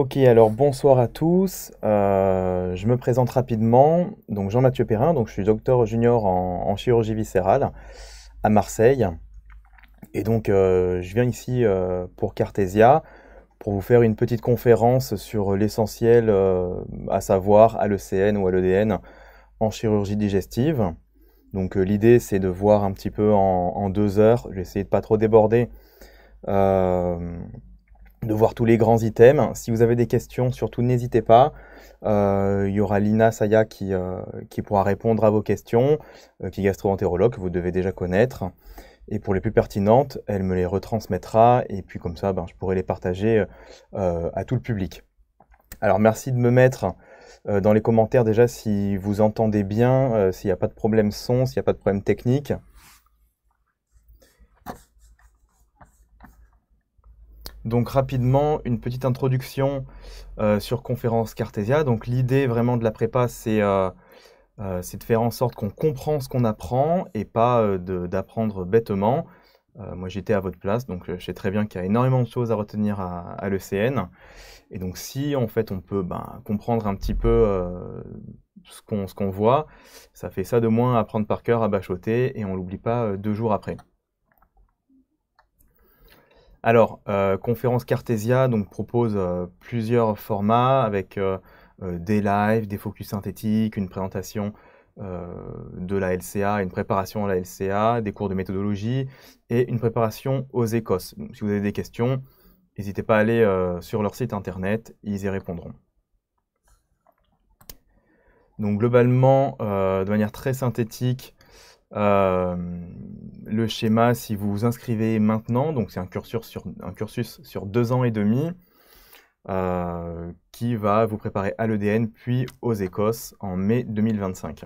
Ok, alors bonsoir à tous. Euh, je me présente rapidement. Donc Jean-Mathieu Perrin, donc je suis docteur junior en, chirurgie viscérale à Marseille. Et donc euh, je viens ici euh, pour Cartesia pour vous faire une petite conférence sur l'essentiel, à savoir à l'ECN ou à l'EDN en chirurgie digestive. Donc l'idée c'est de voir un petit peu en, en deux heures. J'essaie de pas trop déborder de voir tous les grands items. Si vous avez des questions, surtout n'hésitez pas. Euh, il y aura Lina Saya qui, euh, pourra répondre à vos questions, euh, qui est gastroentérologue, que vous devez déjà connaître. Et pour les plus pertinentes, elle me les retransmettra et puis comme ça, ben, je pourrai les partager à tout le public. Alors merci de me mettre dans les commentaires déjà si vous entendez bien, s'il n'y a pas de problème son, s'il n'y a pas de problème technique. Donc rapidement, une petite introduction euh, sur Conférence Cartésia. Donc l'idée vraiment de la prépa, euh, euh, c'est de faire en sorte qu'on comprend ce qu'on apprend et pas d'apprendre bêtement. moi j'étais à votre place, donc je sais très bien qu'il y a énormément de choses à retenir à, l'ECN. Et donc si en fait on peut ben, comprendre un petit peu ce qu'on voit, ça fait ça de moins à apprendre par cœur, à bachoter, et on l'oublie pas deux jours après. Alors, euh, Conférence Cartesia propose euh, plusieurs formats avec euh, des lives, des focus synthétiques, une présentation de la LCA, une préparation à la LCA, des cours de méthodologie et une préparation aux Écosses. si vous avez des questions, n'hésitez pas à aller sur leur site internet, ils y répondront. Donc globalement, de manière très synthétique, euh, le schéma, si vous vous inscrivez maintenant, donc c'est un cursus sur, deux ans et demi, euh, qui va vous préparer à l'EDN puis aux Écosses en mai 2025.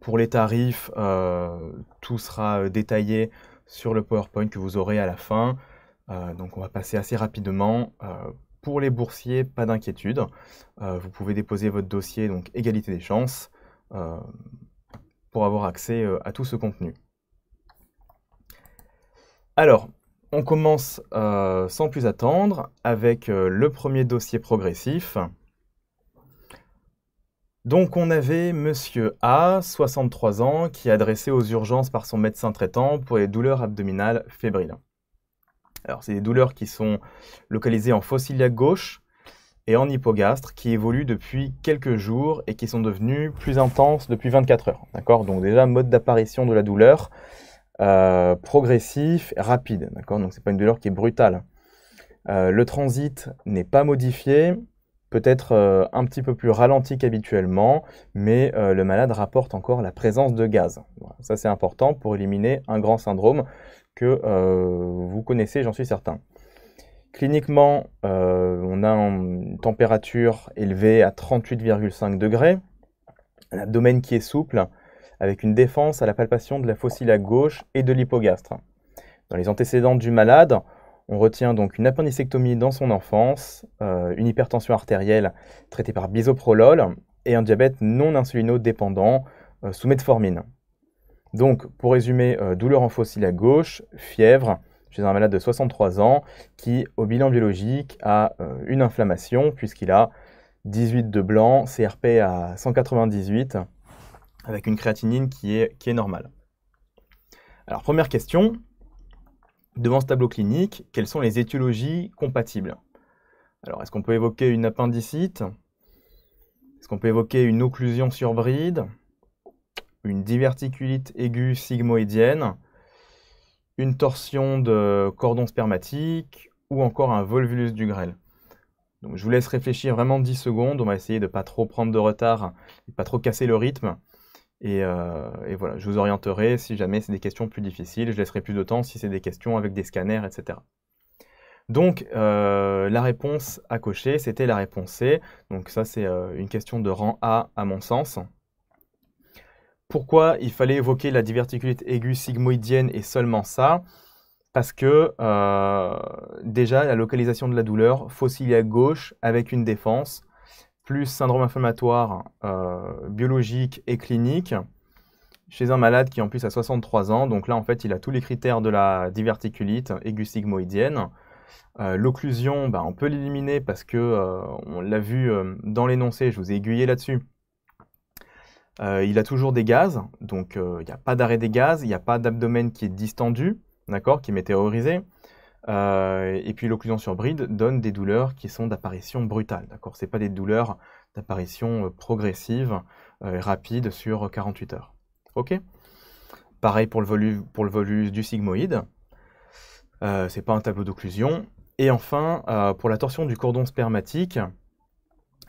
Pour les tarifs, euh, tout sera détaillé sur le PowerPoint que vous aurez à la fin. donc on va passer assez rapidement. pour les boursiers, pas d'inquiétude. vous pouvez déposer votre dossier, donc égalité des chances pour avoir accès euh, à tout ce contenu. Alors, on commence euh, sans plus attendre avec euh, le premier dossier progressif. Donc on avait Monsieur A, 63 ans, qui est adressé aux urgences par son médecin traitant pour les douleurs abdominales fébriles. Alors c'est des douleurs qui sont localisées en fossilia gauche, et en hypogastre qui évoluent depuis quelques jours et qui sont devenus plus intenses depuis 24 heures. D'accord Donc déjà, mode d'apparition de la douleur euh, progressif, rapide. D'accord Donc c'est pas une douleur qui est brutale. Euh, le transit n'est pas modifié, peut-être euh, un petit peu plus ralenti qu'habituellement, mais le malade rapporte encore la présence de gaz. Ça c'est important pour éliminer un grand syndrome que vous connaissez, j'en suis certain. Cliniquement, euh, on a une température élevée à 38,5 degrés, un abdomen qui est souple, avec une défense à la palpation de la fossile à gauche et de l'hypogastre. Dans les antécédents du malade, on retient donc une appendicectomie dans son enfance, euh, une hypertension artérielle traitée par bisoprolol et un diabète non insulino-dépendant euh, sous metformine. Donc, pour résumer, douleur en fossile à gauche, fièvre, chez un malade de 63 ans qui, au bilan biologique, a euh, une inflammation puisqu'il a 18 de blanc, CRP à 198, avec une créatinine qui est, qui est normale. Alors, première question, devant ce tableau clinique, quelles sont les étiologies compatibles Alors, est-ce qu'on peut évoquer une appendicite Est-ce qu'on peut évoquer une occlusion sur bride Une diverticulite aiguë sigmoïdienne une torsion de cordon spermatique ou encore un volvulus du grêle. Donc je vous laisse réfléchir vraiment 10 secondes, on va essayer de ne pas trop prendre de retard, et pas trop casser le rythme. Euh, et, voilà, je vous orienterai si jamais c'est des questions plus difficiles, je laisserai plus de temps si c'est des questions avec des scanners, etc. Donc euh, la réponse à cocher, c'était la réponse C. Donc ça c'est euh, une question de rang A à mon sens. Pourquoi il fallait évoquer la diverticulite aiguë sigmoïdienne et seulement ça Parce que euh, déjà, la localisation de la douleur, à gauche avec une défense, plus syndrome inflammatoire euh, biologique et clinique, chez un malade qui en plus a 63 ans, donc là en fait il a tous les critères de la diverticulite aiguë sigmoïdienne. Euh, l'occlusion, ben, on peut l'éliminer parce que on l'a vu dans l'énoncé, je vous ai aiguillé là-dessus euh, il a toujours des gaz, donc euh, il n'y a pas d'arrêt des gaz, il n'y a pas d'abdomen qui est distendu, qui est météorisé. Euh, et puis l'occlusion sur bride donne des douleurs qui sont d'apparition brutale, d'accord. n'est pas des douleurs d'apparition progressive, et rapide sur 48 heures, ok. Pareil pour le, volume volus du sigmoïde, Ce n'est pas un tableau d'occlusion. Et enfin, pour la torsion du cordon spermatique,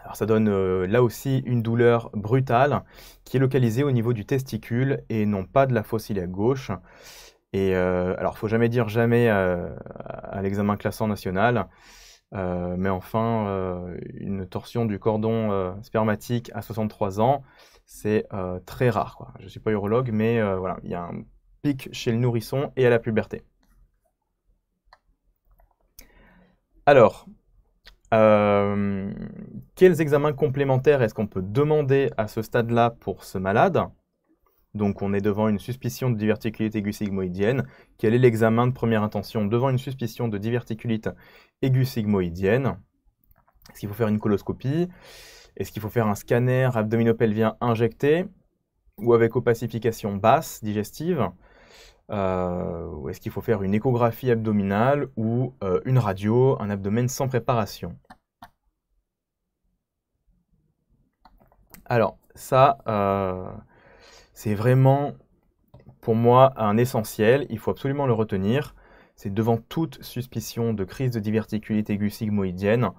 alors ça donne euh, là aussi une douleur brutale qui est localisée au niveau du testicule et non pas de la fosse à gauche. Et euh, alors faut jamais dire jamais euh, à l'examen classant national, euh, mais enfin une torsion du cordon spermatique à 63 ans, c'est très rare. Je ne suis pas urologue, mais voilà, il y a un pic chez le nourrisson et à la puberté. Alors, euh, quels examens complémentaires est-ce qu'on peut demander à ce stade-là pour ce malade Donc on est devant une suspicion de diverticulite aiguë sigmoïdienne. Quel est l'examen de première intention devant une suspicion de diverticulite aiguë sigmoïdienne Est-ce qu'il faut faire une coloscopie Est-ce qu'il faut faire un scanner abdominopelvien injecté ou avec opacification basse digestive ou euh, est-ce qu'il faut faire une échographie abdominale ou euh, une radio, un abdomen sans préparation Alors, ça, euh, c'est vraiment pour moi un essentiel, il faut absolument le retenir. C'est devant toute suspicion de crise de diverticulite aiguë sigmoïdienne,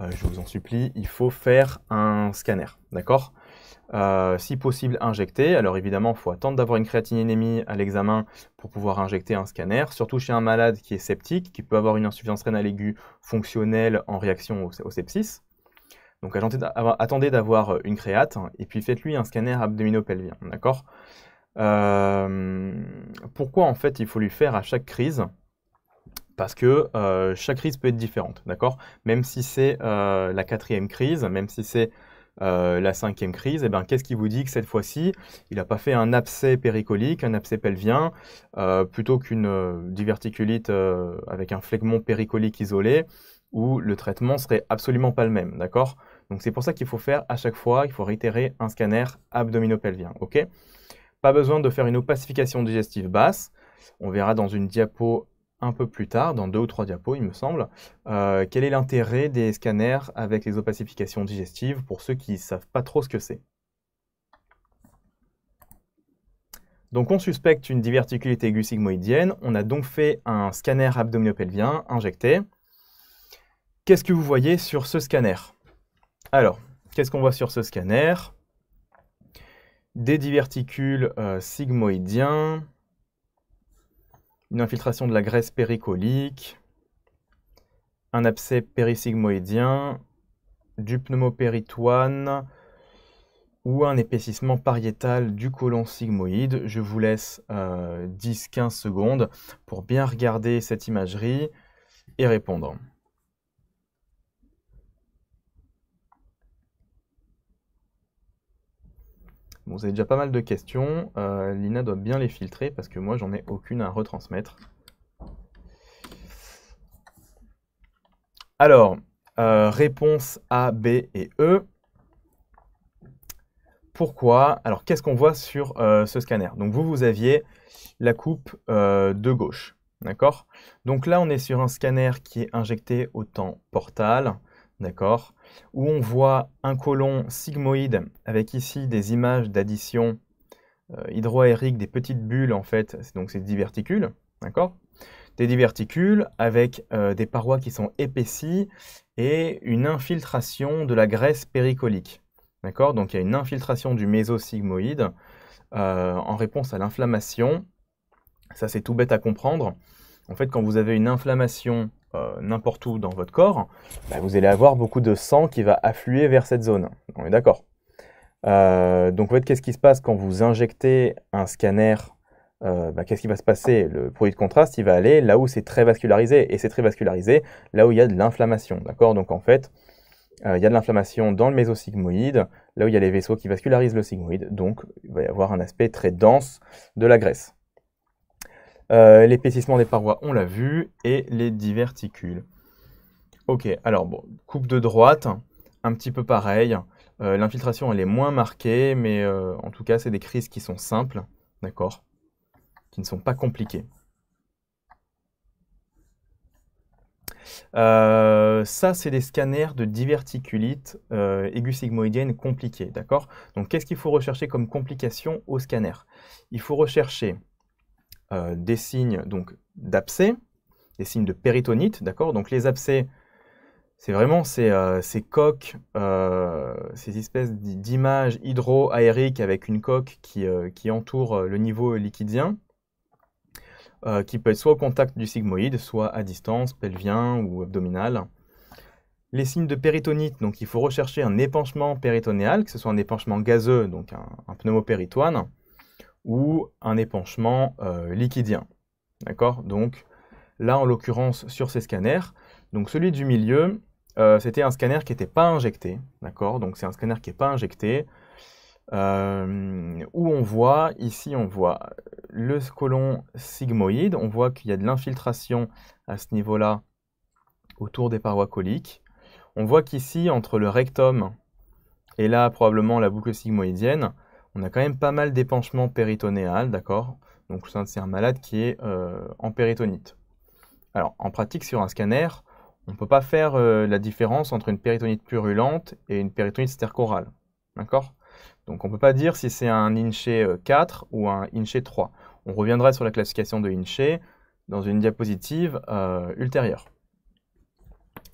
je vous en supplie, il faut faire un scanner, d'accord euh, si possible injecter, Alors évidemment, il faut attendre d'avoir une créatininémie à l'examen pour pouvoir injecter un scanner, surtout chez un malade qui est sceptique, qui peut avoir une insuffisance rénale aiguë fonctionnelle en réaction au, sepsis. Donc attendez d'avoir euh, une créate hein, et puis faites-lui un scanner abdominopelvien, d'accord euh, Pourquoi en fait il faut lui faire à chaque crise parce que chaque crise peut être différente, d'accord Même si c'est la quatrième crise, même si c'est euh, la cinquième crise, et eh ben, qu'est-ce qui vous dit que cette fois-ci, il n'a pas fait un abcès péricolique, un abcès pelvien, euh, plutôt qu'une euh, diverticulite avec un phlegmon péricolique isolé, où le traitement serait absolument pas le même, d'accord Donc c'est pour ça qu'il faut faire à chaque fois, il faut réitérer un scanner abdominopelvien, ok Pas besoin de faire une opacification digestive basse, on verra dans une diapo un peu plus tard, dans deux ou trois diapos, il me semble, euh, quel est l'intérêt des scanners avec les opacifications digestives pour ceux qui ne savent pas trop ce que c'est. Donc on suspecte une diverticulité aiguë sigmoïdienne, on a donc fait un scanner abdominopelvien injecté. Qu'est-ce que vous voyez sur ce scanner Alors, qu'est-ce qu'on voit sur ce scanner Des diverticules euh, sigmoïdiens, une infiltration de la graisse péricolique, un abcès périsigmoïdien, du pneumopéritoine ou un épaississement pariétal du colon sigmoïde. Je vous laisse 10-15 euh, secondes pour bien regarder cette imagerie et répondre. vous avez déjà pas mal de questions. Euh, Lina doit bien les filtrer parce que moi, j'en ai aucune à retransmettre. Alors, euh, réponse A, B et E. Pourquoi Alors, qu'est-ce qu'on voit sur euh, ce scanner Donc, vous, vous aviez la coupe de gauche. D'accord Donc là, on est sur un scanner qui est injecté au temps portal. D'accord où on voit un colon sigmoïde avec ici des images d'addition euh, hydroaérique, des petites bulles en fait, donc c'est diverticules, d'accord Des diverticules avec euh, des parois qui sont épaissies et une infiltration de la graisse péricolique, d'accord Donc il y a une infiltration du mésosigmoïde sigmoïde euh, en réponse à l'inflammation. Ça c'est tout bête à comprendre. En fait, quand vous avez une inflammation euh, n'importe où dans votre corps, bah, vous allez avoir beaucoup de sang qui va affluer vers cette zone. On est d'accord. Euh, donc en fait, qu'est-ce qui se passe quand vous injectez un scanner euh, bah, Qu'est-ce qui va se passer Le produit de contraste, il va aller là où c'est très vascularisé, et c'est très vascularisé là où il y a de l'inflammation, d'accord Donc en fait, il y a de l'inflammation dans le mésosigmoïde, là où il y a les vaisseaux qui vascularisent le sigmoïde, donc il va y avoir un aspect très dense de la graisse. Euh, l'épaississement des parois, on l'a vu, et les diverticules. Ok, alors coupe de droite, un petit peu pareil. Euh, l'infiltration, elle est moins marquée, mais euh, en tout cas, c'est des crises qui sont simples, d'accord Qui ne sont pas compliquées. ça, c'est des scanners de diverticulite euh, aiguë-sigmoïdienne compliquée, d'accord Donc, qu'est-ce qu'il faut rechercher comme complication au scanner Il faut rechercher euh, des signes donc d'abcès, des signes de péritonite, d'accord Donc les abcès, c'est vraiment ces, euh, coques, euh, ces espèces d'images hydro-aériques avec une coque qui, entoure le niveau liquidien, qui peut être soit au contact du sigmoïde, soit à distance, pelvien ou abdominal. Les signes de péritonite, donc il faut rechercher un épanchement péritonéal, que ce soit un épanchement gazeux, donc un, un pneumopéritoine, ou un épanchement euh, liquidien. D'accord Donc là, en l'occurrence, sur ces scanners, donc celui du milieu, euh, c'était un scanner qui n'était pas injecté. D'accord Donc c'est un scanner qui n'est pas injecté. Euh, où on voit, ici on voit le colon sigmoïde, on voit qu'il y a de l'infiltration à ce niveau-là autour des parois coliques. On voit qu'ici, entre le rectum et là probablement la boucle sigmoïdienne, on a quand même pas mal d'épanchement péritonéal, d'accord Donc c'est un malade qui est euh, en péritonite. Alors en pratique, sur un scanner, on ne peut pas faire euh, la différence entre une péritonite purulente et une péritonite stercorale, d'accord Donc on ne peut pas dire si c'est un Inché 4 ou un Inché 3. On reviendra sur la classification de Inché dans une diapositive euh, ultérieure.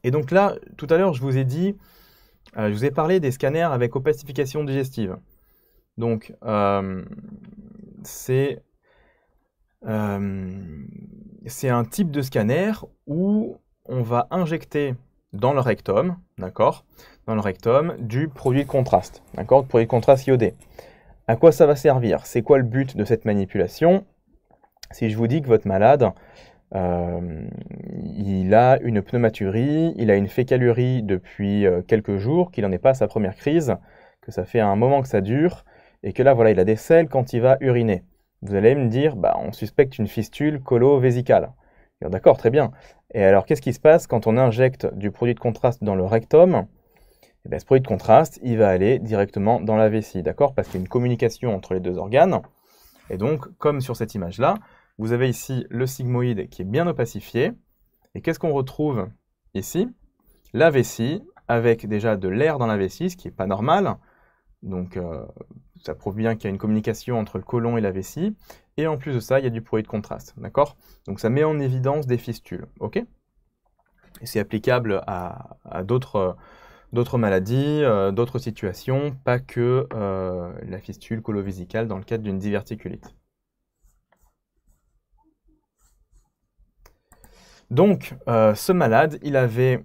Et donc là, tout à l'heure, je vous ai dit, je vous ai parlé des scanners avec opacification digestive. Donc, euh, euh, c'est un type de scanner où on va injecter dans le rectum, d'accord Dans le rectum, du produit de contraste, d'accord produit de contraste iodé. À quoi ça va servir C'est quoi le but de cette manipulation Si je vous dis que votre malade, euh, il a une pneumaturie, il a une fécalurie depuis quelques jours, qu'il n'en est pas à sa première crise, que ça fait un moment que ça dure, et que là, voilà, il a des selles quand il va uriner. Vous allez me dire, bah, on suspecte une fistule colo-vésicale. D'accord, très bien. Et alors, qu'est-ce qui se passe quand on injecte du produit de contraste dans le rectum et eh ben, Ce produit de contraste, il va aller directement dans la vessie, d'accord Parce qu'il y a une communication entre les deux organes. Et donc, comme sur cette image-là, vous avez ici le sigmoïde qui est bien opacifié. Et qu'est-ce qu'on retrouve ici La vessie, avec déjà de l'air dans la vessie, ce qui n'est pas normal. Donc, euh, ça prouve bien qu'il y a une communication entre le côlon et la vessie. Et en plus de ça, il y a du produit de contraste, Donc ça met en évidence des fistules, c'est applicable à, d'autres maladies, euh, d'autres situations, pas que euh, la fistule colovésicale dans le cadre d'une diverticulite. Donc, euh, ce malade, il avait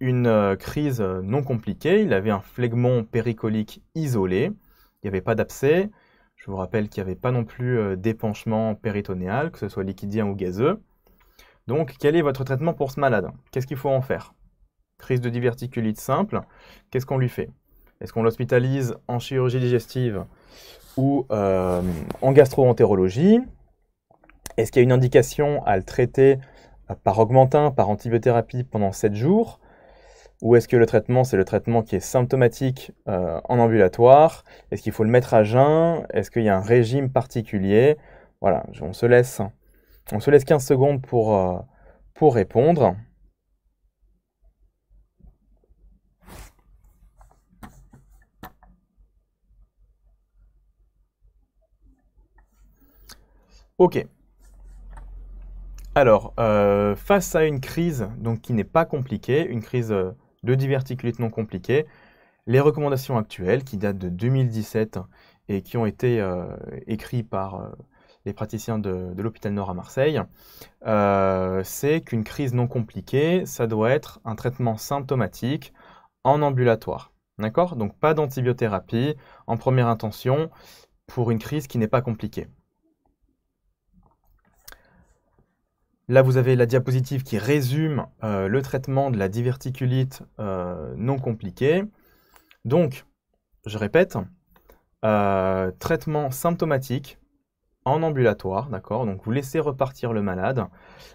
une crise non compliquée, il avait un phlegmon péricolique isolé, n'y avait pas d'abcès. Je vous rappelle qu'il n'y avait pas non plus euh, d'épanchement péritonéal, que ce soit liquidien ou gazeux. Donc, quel est votre traitement pour ce malade Qu'est-ce qu'il faut en faire Crise de diverticulite simple, qu'est-ce qu'on lui fait Est-ce qu'on l'hospitalise en chirurgie digestive ou euh, en gastroentérologie Est-ce qu'il y a une indication à le traiter euh, par augmentin, par antibiothérapie pendant 7 jours ou est-ce que le traitement, c'est le traitement qui est symptomatique euh, en ambulatoire Est-ce qu'il faut le mettre à jeun Est-ce qu'il y a un régime particulier Voilà, on se laisse, on se laisse 15 secondes pour, euh, pour répondre. Ok. Alors, euh, face à une crise donc, qui n'est pas compliquée, une crise de diverticulite non compliquée, les recommandations actuelles qui datent de 2017 et qui ont été euh, écrites par euh, les praticiens de, l'hôpital Nord à Marseille, euh, c'est qu'une crise non compliquée, ça doit être un traitement symptomatique en ambulatoire. D'accord Donc pas d'antibiothérapie en première intention pour une crise qui n'est pas compliquée. Là, vous avez la diapositive qui résume euh, le traitement de la diverticulite euh, non compliquée. Donc, je répète, euh, traitement symptomatique en ambulatoire, d'accord Donc, vous laissez repartir le malade.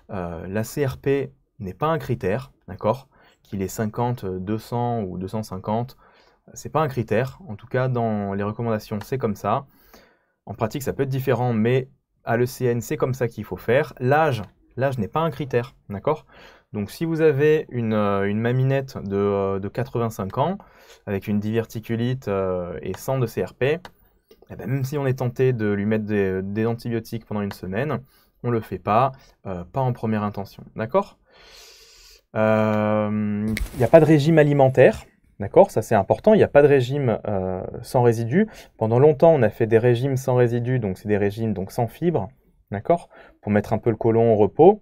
la CRP n'est pas un critère, d'accord Qu'il est 50, 200 ou 250, c'est pas un critère. En tout cas, dans les recommandations, c'est comme ça. En pratique, ça peut être différent, mais à l'ECN, c'est comme ça qu'il faut faire. L'âge, Là, je n'ai pas un critère, d'accord Donc si vous avez une, euh, maminette de, 85 euh, ans, avec une diverticulite euh, et 100 de CRP, eh ben, même si on est tenté de lui mettre des, antibiotiques pendant une semaine, on ne le fait pas, pas en première intention, d'accord Il n'y a pas de régime alimentaire, D'accord Ça, c'est important. Il n'y a pas de régime sans résidus. Pendant longtemps, on a fait des régimes sans résidus, donc c'est des régimes donc, sans fibres. D'accord pour mettre un peu le côlon au repos.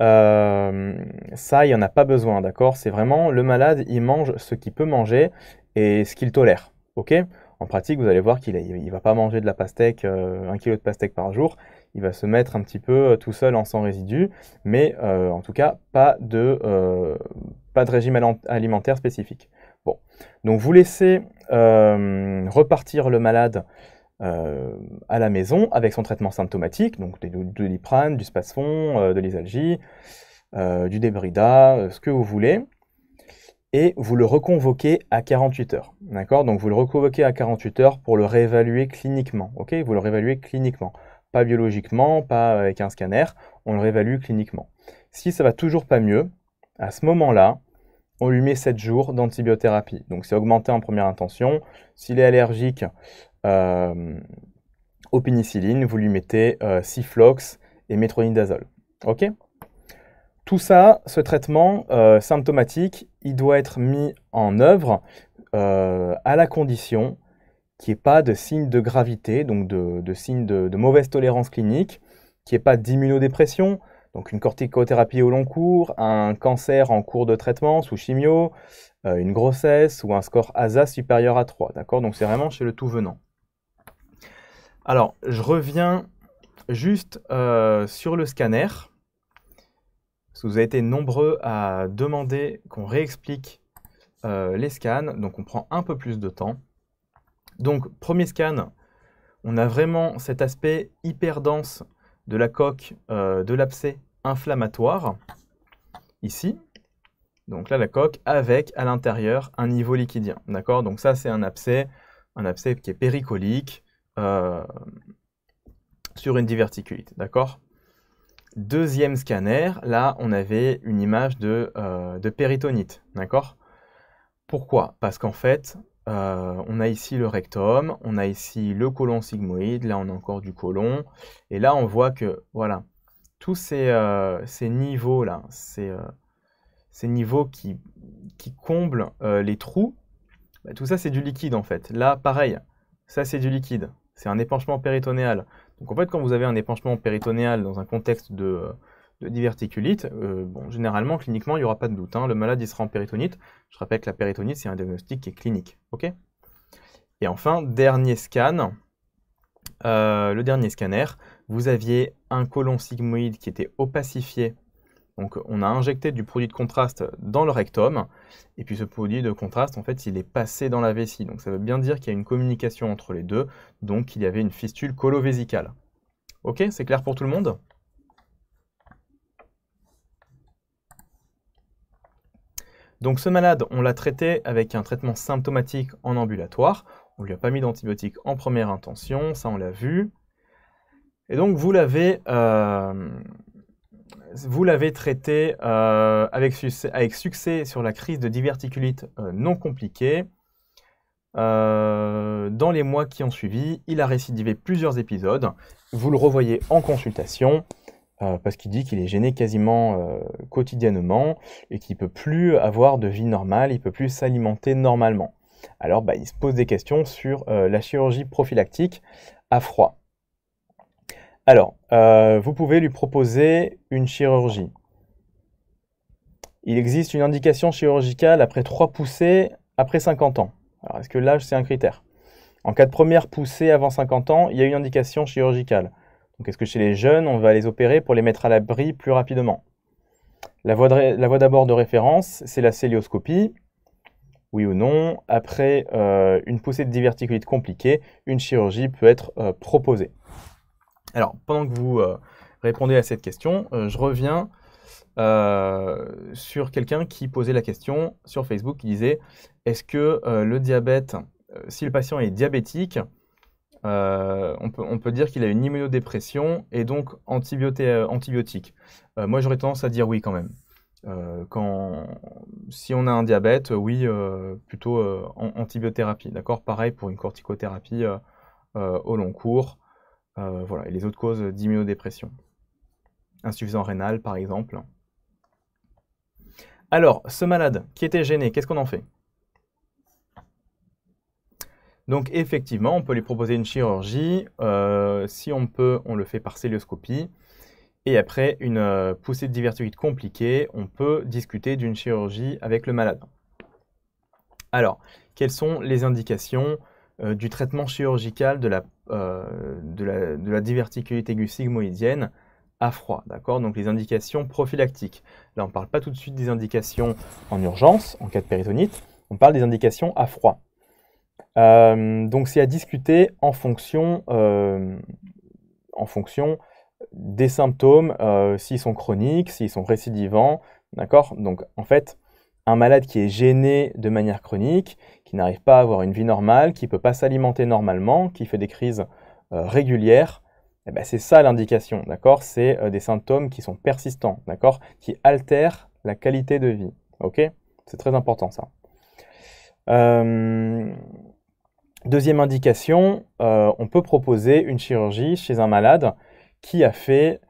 Euh, ça, il n'y en a pas besoin, d'accord C'est vraiment le malade, il mange ce qu'il peut manger et ce qu'il tolère, ok En pratique, vous allez voir qu'il ne va pas manger de la pastèque, euh, un kilo de pastèque par jour, il va se mettre un petit peu euh, tout seul en sans résidus, mais en tout cas, pas de, pas de régime alimentaire spécifique. Bon, donc vous laissez repartir le malade euh, à la maison avec son traitement symptomatique, donc du doliprane, du spasfon, euh, de l'isalgie, euh, du débrida, ce que vous voulez, et vous le reconvoquez à 48 heures. D'accord Donc vous le reconvoquez à 48 heures pour le réévaluer cliniquement. Ok Vous le réévaluez cliniquement. Pas biologiquement, pas avec un scanner, on le réévalue cliniquement. Si ça va toujours pas mieux, à ce moment-là, on lui met 7 jours d'antibiothérapie. Donc c'est augmenté en première intention. S'il est allergique, euh, au vous lui mettez Ciflox euh, et métronidazole. OK Tout ça, ce traitement euh, symptomatique, il doit être mis en œuvre à la condition qu'il n'y ait pas de signe de gravité, donc de, signe de, mauvaise tolérance clinique, qu'il n'y ait pas d'immunodépression, donc une corticothérapie au long cours, un cancer en cours de traitement sous chimio, une grossesse ou un score ASA supérieur à 3. D'accord Donc c'est vraiment chez le tout venant. Alors, je reviens juste euh, sur le scanner. vous avez été nombreux à demander qu'on réexplique euh, les scans, donc on prend un peu plus de temps. Donc, premier scan, on a vraiment cet aspect hyper dense de la coque euh, de l'abcès inflammatoire, ici. Donc là, la coque avec à l'intérieur un niveau liquidien. D'accord Donc ça, c'est un abcès, un abcès qui est péricolique, euh, sur une diverticulite, d'accord Deuxième scanner, là, on avait une image de, euh, péritonite, d'accord Pourquoi Parce qu'en fait, euh, on a ici le rectum, on a ici le côlon sigmoïde, là, on a encore du côlon, et là, on voit que, voilà, tous ces, niveaux-là, ces, niveaux qui, qui comblent les trous, bah, tout ça, c'est du liquide, en fait. Là, pareil, ça, c'est du liquide c'est un épanchement péritonéal. Donc en fait, quand vous avez un épanchement péritonéal dans un contexte de, diverticulite, euh, bon, généralement, cliniquement, il n'y aura pas de doute. Hein. le malade, il sera en péritonite. Je rappelle que la péritonite, c'est un diagnostic qui est clinique. et enfin, dernier scan, euh, le dernier scanner, vous aviez un colon sigmoïde qui était opacifié donc on a injecté du produit de contraste dans le rectum, et puis ce produit de contraste, en fait, il est passé dans la vessie. Donc ça veut bien dire qu'il y a une communication entre les deux, donc il y avait une fistule colovésicale. Ok, c'est clair pour tout le monde Donc ce malade, on l'a traité avec un traitement symptomatique en ambulatoire. On ne lui a pas mis d'antibiotiques en première intention, ça on l'a vu. Et donc vous l'avez euh, vous l'avez traité euh, avec, succès, sur la crise de diverticulite euh, non compliquée. Euh, dans les mois qui ont suivi, il a récidivé plusieurs épisodes. Vous le revoyez en consultation parce qu'il dit qu'il est gêné quasiment quotidiennement et qu'il ne peut plus avoir de vie normale, il ne peut plus s'alimenter normalement. Alors bah, il se pose des questions sur la chirurgie prophylactique à froid. Alors, euh, vous pouvez lui proposer une chirurgie. Il existe une indication chirurgicale après trois poussées après 50 ans. Alors, est-ce que l'âge, c'est un critère En cas de première poussée avant 50 ans, il y a une indication chirurgicale. Donc, est-ce que chez les jeunes, on va les opérer pour les mettre à l'abri plus rapidement La voie d'abord de, référence, c'est la célioscopie. Oui ou non, après euh, une poussée de diverticulite compliquée, une chirurgie peut être euh, proposée. Alors, pendant que vous euh, répondez à cette question, euh, je reviens euh, sur quelqu'un qui posait la question sur Facebook qui disait est-ce que le diabète, si le patient est diabétique, on peut, dire qu'il a une immunodépression et donc antibiotique Moi, j'aurais tendance à dire oui quand même. si on a un diabète, oui, plutôt antibiothérapie, d'accord Pareil pour une corticothérapie au long cours. Euh, voilà. Et les autres causes d'immunodépression. Insuffisant rénale, par exemple. Alors, ce malade qui était gêné, qu'est-ce qu'on en fait donc effectivement, on peut lui proposer une chirurgie. Euh, si on peut, on le fait par célioscopie. Et après une euh, poussée de diverticulite compliquée, on peut discuter d'une chirurgie avec le malade. Alors, quelles sont les indications du traitement chirurgical de la euh, de la, de la diverticulite aiguë sigmoïdienne à froid, d'accord Donc les indications prophylactiques. Là, on ne parle pas tout de suite des indications en urgence, en cas de péritonite, on parle des indications à froid. Euh, donc c'est à discuter en fonction, euh, en fonction des symptômes, s'ils sont chroniques, s'ils sont récidivants, d'accord Donc en fait, un malade qui est gêné de manière chronique, qui n'arrive pas à avoir une vie normale, qui ne peut pas s'alimenter normalement, qui fait des crises euh, régulières, eh ben c'est ça l'indication, d'accord C'est euh, des symptômes qui sont persistants, d'accord Qui altèrent la qualité de vie, ok C'est très important ça. Euh, deuxième indication, on peut proposer une chirurgie chez un malade qui a fait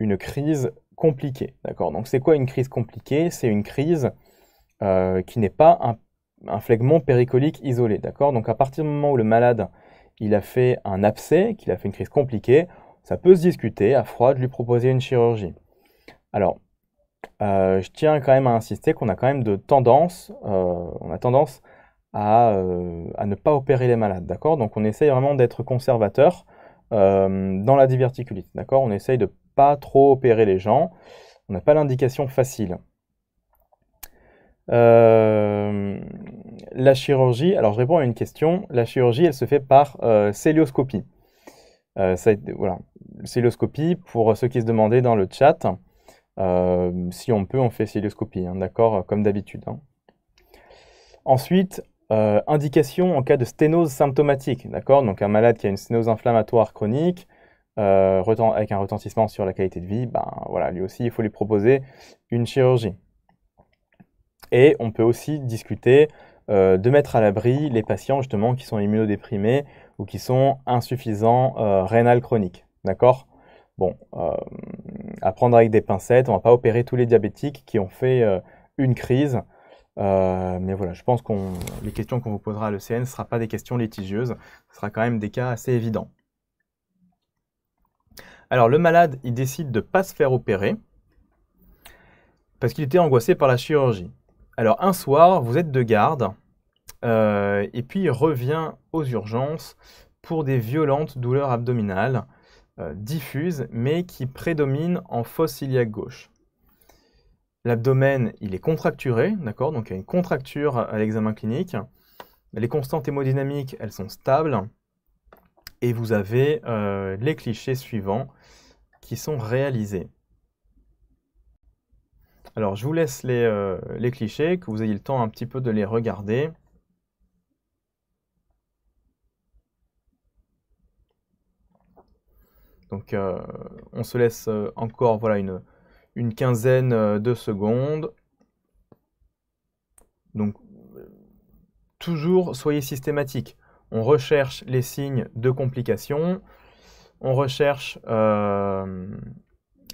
une crise compliquée, d'accord Donc c'est quoi une crise compliquée C'est une crise qui n'est pas un un phlegmon péricolique isolé, d'accord Donc à partir du moment où le malade, il a fait un abcès, qu'il a fait une crise compliquée, ça peut se discuter, à froid, de lui proposer une chirurgie. Alors, euh, je tiens quand même à insister qu'on a quand même de tendance, euh, on a tendance euh, à, ne pas opérer les malades, d'accord Donc on essaye vraiment d'être conservateur dans la diverticulite, d'accord On essaye de pas trop opérer les gens, on n'a pas l'indication facile. Euh, la chirurgie, alors je réponds à une question, la chirurgie, elle se fait par euh, célioscopie. Euh, voilà, célioscopie, pour ceux qui se demandaient dans le chat, euh, si on peut, on fait célioscopie, hein, d'accord, comme d'habitude. Hein. Ensuite, indication en cas de sténose symptomatique, d'accord, donc un malade qui a une sténose inflammatoire chronique, avec un retentissement sur la qualité de vie, ben voilà, lui aussi, il faut lui proposer une chirurgie. Et on peut aussi discuter euh, de mettre à l'abri les patients justement qui sont immunodéprimés ou qui sont insuffisants euh, rénal chroniques. D'accord Bon, euh, à prendre avec des pincettes, on ne va pas opérer tous les diabétiques qui ont fait euh, une crise. mais voilà, je pense que les questions qu'on vous posera à l'ECN ne sera pas des questions litigieuses, ce sera quand même des cas assez évidents. Alors le malade, il décide de ne pas se faire opérer parce qu'il était angoissé par la chirurgie. Alors un soir, vous êtes de garde, euh, et puis il revient aux urgences pour des violentes douleurs abdominales euh, diffuses, mais qui prédominent en fosse iliaque gauche. L'abdomen, il est contracturé, d'accord Donc il y a une contracture à l'examen clinique. Les constantes hémodynamiques, elles sont stables. Et vous avez euh, les clichés suivants qui sont réalisés. Alors, je vous laisse euh, les, clichés, que vous ayez le temps un petit peu de les regarder. Donc, euh, on se laisse euh, encore voilà, une, quinzaine de secondes. Donc, toujours soyez systématique. On recherche les signes de complications. On recherche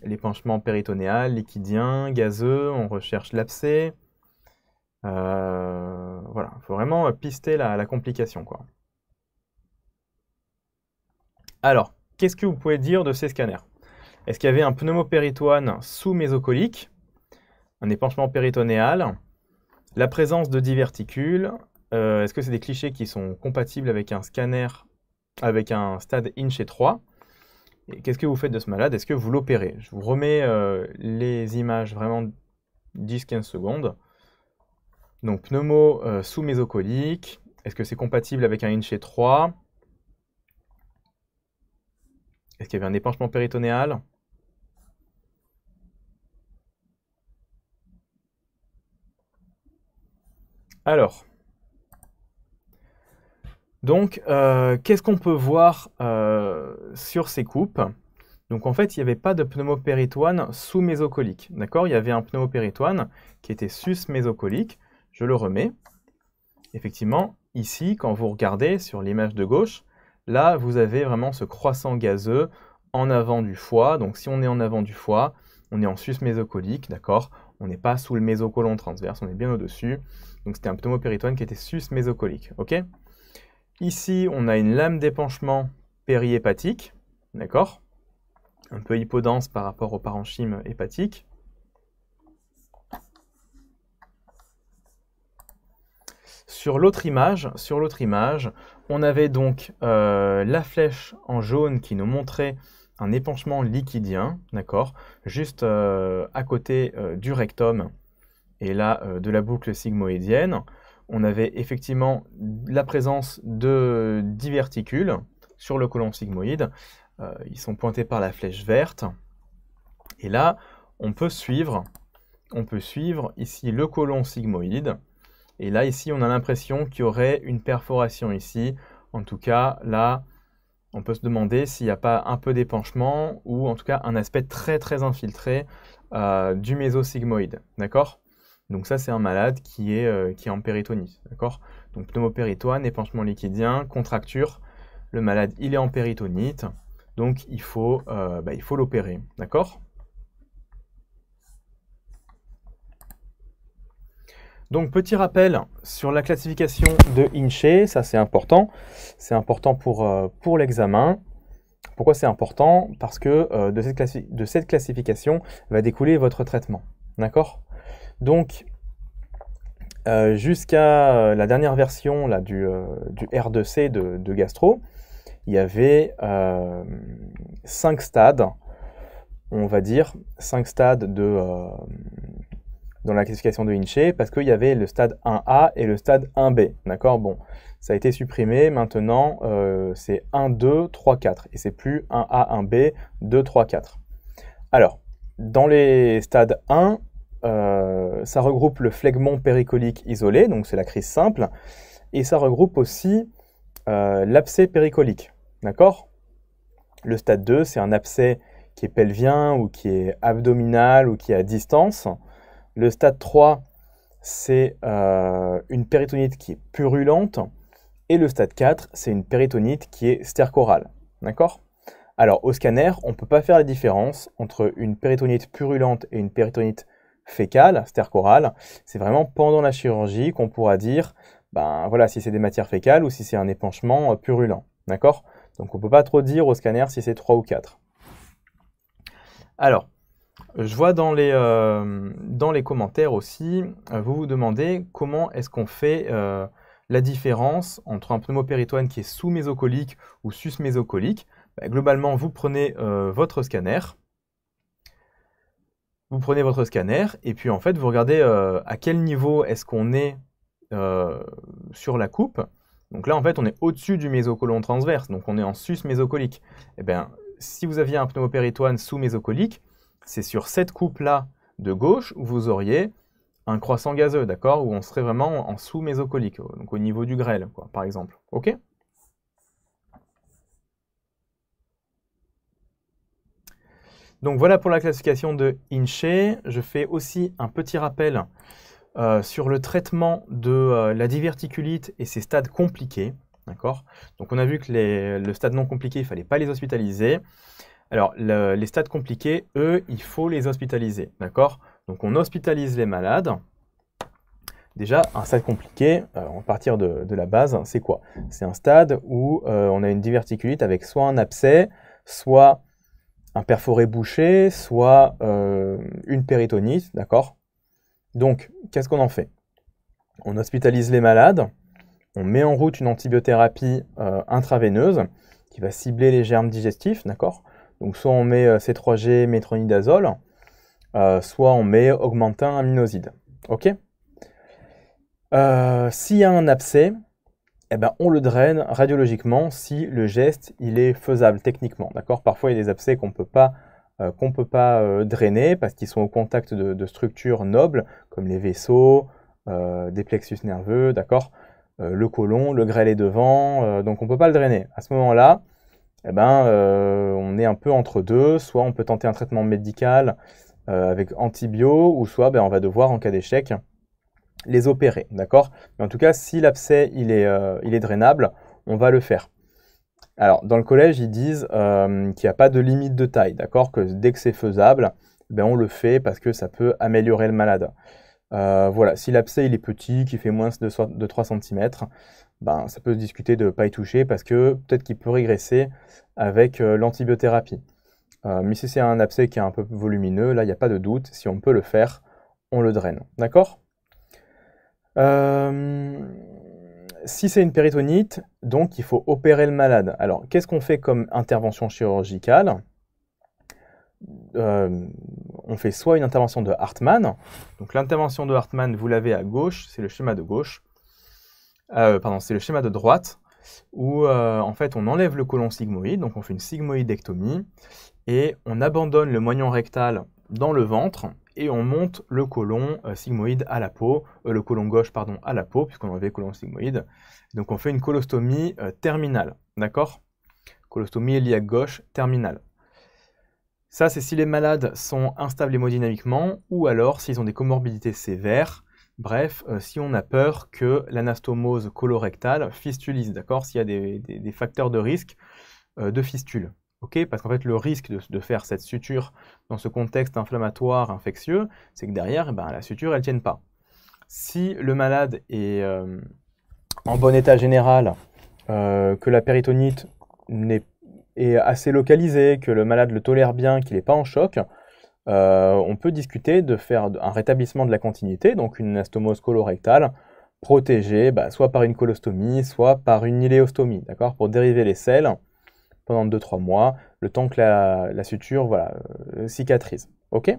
l'épanchement péritonéal, liquidien, gazeux, on recherche l'abcès. Euh, voilà, il faut vraiment euh, pister la, complication. Quoi. Alors, qu'est-ce que vous pouvez dire de ces scanners Est-ce qu'il y avait un pneumopéritoine sous-mésocolique, un épanchement péritonéal, la présence de diverticules euh, Est-ce que c'est des clichés qui sont compatibles avec un scanner, avec un stade INCHE 3 Qu'est-ce que vous faites de ce malade Est-ce que vous l'opérez Je vous remets euh, les images vraiment 10-15 secondes. Donc pneumo euh, sous-mésocolique. Est-ce que c'est compatible avec un INCHE 3 Est-ce qu'il y avait un épanchement péritonéal Alors, donc, euh, qu'est-ce qu'on peut voir euh, sur ces coupes Donc, en fait, il n'y avait pas de pneumopéritoine sous-mésocolique. D'accord Il y avait un pneumopéritoine qui était sus-mésocolique. Je le remets. Effectivement, ici, quand vous regardez sur l'image de gauche, là, vous avez vraiment ce croissant gazeux en avant du foie. Donc, si on est en avant du foie, on est en sus-mésocolique, d'accord On n'est pas sous le mésocolon transverse, on est bien au-dessus. Donc, c'était un pneumopéritoine qui était sus-mésocolique, ok Ici, on a une lame d'épanchement périhépatique, Un peu hypodense par rapport au parenchyme hépatique. Sur l'autre image, sur l'autre image, on avait donc euh, la flèche en jaune qui nous montrait un épanchement liquidien, juste euh, à côté euh, du rectum et là de la boucle sigmoïdienne on avait effectivement la présence de diverticules sur le colon sigmoïde. Euh, ils sont pointés par la flèche verte. Et là, on peut suivre, on peut suivre ici le colon sigmoïde. Et là, ici, on a l'impression qu'il y aurait une perforation ici. En tout cas, là, on peut se demander s'il n'y a pas un peu d'épanchement ou en tout cas un aspect très très infiltré euh, du mésosigmoïde. D'accord donc ça, c'est un malade qui est, euh, qui est en péritonite, d'accord Donc pneumopéritoine, épanchement liquidien, contracture, le malade, il est en péritonite, donc il faut euh, bah, l'opérer, d'accord Donc petit rappel sur la classification de Inche, ça c'est important, c'est important pour, euh, pour l'examen. Pourquoi c'est important Parce que de cette, de cette classification va découler votre traitement, d'accord donc, euh, jusqu'à euh, la dernière version là, du, euh, R2C de, Gastro, il y avait 5 stades, on va dire, 5 stades de, dans la classification de Inche, parce qu'il y avait le stade 1A et le stade 1B. D'accord Bon, ça a été supprimé. Maintenant, c'est 1, 2, 3, 4. Et c'est plus 1A, 1B, 2, 3, 4. Alors, dans les stades 1, euh, ça regroupe le flegmon péricolique isolé, donc c'est la crise simple, et ça regroupe aussi euh, l'abcès péricolique. D'accord Le stade 2, c'est un abcès qui est pelvien ou qui est abdominal ou qui est à distance. Le stade 3, c'est euh, une péritonite qui est purulente. Et le stade 4, c'est une péritonite qui est stercorale. D'accord Alors, au scanner, on ne peut pas faire la différence entre une péritonite purulente et une péritonite fécale, stercorale, c'est vraiment pendant la chirurgie qu'on pourra dire, ben voilà, si c'est des matières fécales ou si c'est un épanchement euh, purulent. D'accord Donc on ne peut pas trop dire au scanner si c'est 3 ou 4. Alors, je vois dans les, euh, dans les commentaires aussi, euh, vous vous demandez comment est-ce qu'on fait la différence entre un pneumopéritoine qui est sous-mésocolique ou sus-mésocolique. Ben, globalement, vous prenez votre scanner, vous prenez votre scanner et puis en fait vous regardez euh, à quel niveau est-ce qu'on est, euh, sur la coupe. Donc là en fait on est au-dessus du mésocolon transverse, donc on est en sus mésocolique. Et eh bien si vous aviez un pneumopéritoine sous mésocolique, c'est sur cette coupe là de gauche où vous auriez un croissant gazeux, d'accord Où on serait vraiment en sous mésocolique, donc au niveau du grêle, quoi, par exemple. Ok Donc voilà pour la classification de Inche. Je fais aussi un petit rappel euh, sur le traitement de euh, la diverticulite et ses stades compliqués. D'accord Donc on a vu que le stade non compliqué, il ne fallait pas les hospitaliser. Alors les stades compliqués, eux, il faut les hospitaliser. D'accord Donc on hospitalise les malades. Déjà, un stade compliqué, on euh, partir de, la base, c'est quoi C'est un stade où on a une diverticulite avec soit un abcès, soit un perforé bouché, soit euh, une péritonite, d'accord Donc, qu'est-ce qu'on en fait On hospitalise les malades, on met en route une antibiothérapie euh, intraveineuse qui va cibler les germes digestifs, d'accord Donc, soit on met euh, C3G, métronidazole, soit on met augmentin aminoside, ok S'il y a un abcès, eh ben, on le draine radiologiquement si le geste il est faisable techniquement. D'accord Parfois, il y a des abcès qu'on ne peut pas, euh, qu'on peut pas euh, drainer parce qu'ils sont au contact de, structures nobles comme les vaisseaux, euh, des plexus nerveux, d'accord le côlon, le grêle est devant, donc on ne peut pas le drainer. À ce moment-là, eh ben, on est un peu entre deux. Soit on peut tenter un traitement médical avec antibio, ou soit ben, on va devoir, en cas d'échec, les opérer, d'accord en tout cas, si l'abcès, il, est, euh, il est drainable, on va le faire. Alors, dans le collège, ils disent euh, qu'il n'y a pas de limite de taille, d'accord Que dès que c'est faisable, ben, on le fait parce que ça peut améliorer le malade. Euh, voilà, si l'abcès, il est petit, qui fait moins de, de 3 cm, ben, ça peut se discuter de ne pas y toucher parce que peut-être qu'il peut régresser avec l'antibiothérapie. mais si c'est un abcès qui est un peu volumineux, là, il n'y a pas de doute. Si on peut le faire, on le draine, d'accord euh, si c'est une péritonite, donc il faut opérer le malade. Alors, qu'est-ce qu'on fait comme intervention chirurgicale euh, On fait soit une intervention de Hartmann. Donc, l'intervention de Hartmann, vous l'avez à gauche, c'est le schéma de gauche. Euh, pardon, c'est le schéma de droite où en fait on enlève le côlon sigmoïde, donc on fait une sigmoïdectomie et on abandonne le moignon rectal dans le ventre et on monte le côlon euh, sigmoïde à la peau, euh, le côlon gauche pardon à la peau puisqu'on enlevait le colon sigmoïde. Donc on fait une colostomie euh, terminale, d'accord Colostomie iliaque gauche terminale. Ça c'est si les malades sont instables hémodynamiquement ou alors s'ils ont des comorbidités sévères. Bref, si on a peur que l'anastomose colorectale fistulise, d'accord S'il y a des, facteurs de risque de fistules parce qu'en fait, le risque de, faire cette suture dans ce contexte inflammatoire infectieux, c'est que derrière, eh ben, la suture, elle ne tienne pas. Si le malade est euh, en bon état général, euh, que la péritonite est, est, assez localisée, que le malade le tolère bien, qu'il n'est pas en choc, euh, on peut discuter de faire un rétablissement de la continuité, donc une anastomose colorectale protégée, bah, soit par une colostomie, soit par une iléostomie, d'accord, pour dériver les selles dans 2-3 mois, le temps que la, suture voilà, euh, cicatrise. OK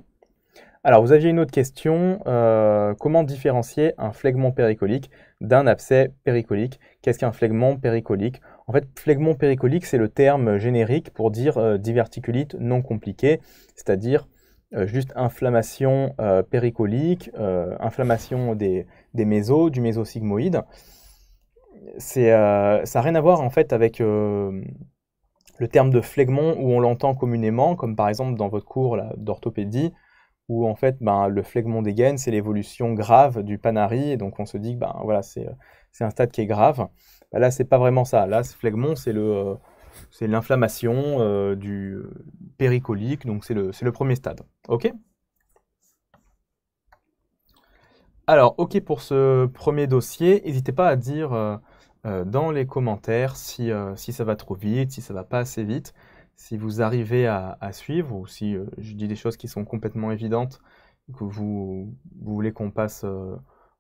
alors, vous aviez une autre question. Euh, comment différencier un phlegmon péricolique d'un abcès péricolique Qu'est-ce qu'un phlegmon péricolique En fait, phlegmon péricolique, c'est le terme générique pour dire euh, diverticulite non compliquée, c'est-à-dire juste inflammation péricolique, inflammation des, des mésos, du mésosigmoïde. ça n'a rien à voir en fait avec le terme de phlegmon où on l'entend communément, comme par exemple dans votre cours d'orthopédie, où en fait ben, le phlegmon des gaines, c'est l'évolution grave du panari, et donc on se dit que ben, voilà, c'est euh, un stade qui est grave. Là, ben, là, c'est pas vraiment ça. Là, ce phlegmon, c'est le... Euh, l'inflammation euh, du péricolique, donc c'est le, premier stade. OK Alors, OK pour ce premier dossier, n'hésitez pas à dire euh, dans les commentaires si, euh, si, ça va trop vite, si ça va pas assez vite, si vous arrivez à, suivre ou si euh, je dis des choses qui sont complètement évidentes, que vous, vous voulez qu'on passe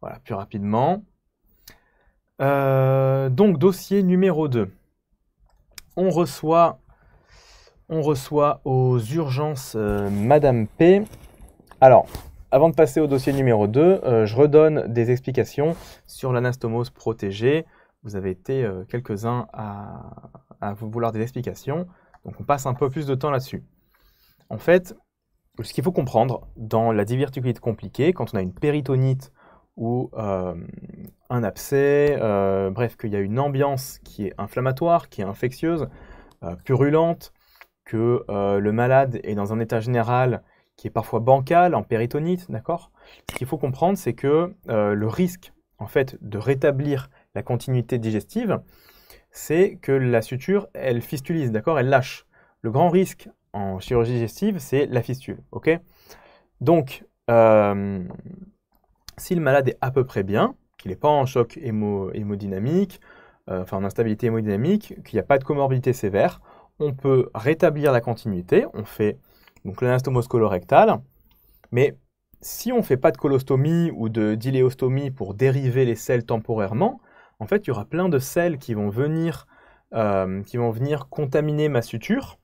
voilà, plus rapidement. donc, dossier numéro 2. On reçoit, on reçoit aux urgences Madame P. Alors, avant de passer au dossier numéro 2, je redonne des explications sur l'anastomose protégée vous avez été euh, quelques-uns à, vous vouloir des explications, donc on passe un peu plus de temps là-dessus. En fait, ce qu'il faut comprendre dans la diverticulite compliquée, quand on a une péritonite ou euh, un abcès, euh, bref, qu'il y a une ambiance qui est inflammatoire, qui est infectieuse, purulente, que le malade est dans un état général qui est parfois bancal, en péritonite, d'accord Ce qu'il faut comprendre, c'est que le risque, en fait, de rétablir la continuité digestive, c'est que la suture, elle fistulise, d'accord Elle lâche. Le grand risque en chirurgie digestive, c'est la fistule, ok Donc, euh, si le malade est à peu près bien, qu'il n'est pas en choc hémodynamique, euh, enfin en instabilité hémodynamique, qu'il n'y a pas de comorbidité sévère, on peut rétablir la continuité, on fait donc l'anastomose colorectale, mais si on ne fait pas de colostomie ou de diléostomie pour dériver les selles temporairement, en fait, il y aura plein de sels qui vont venir, euh, qui vont venir contaminer ma suture.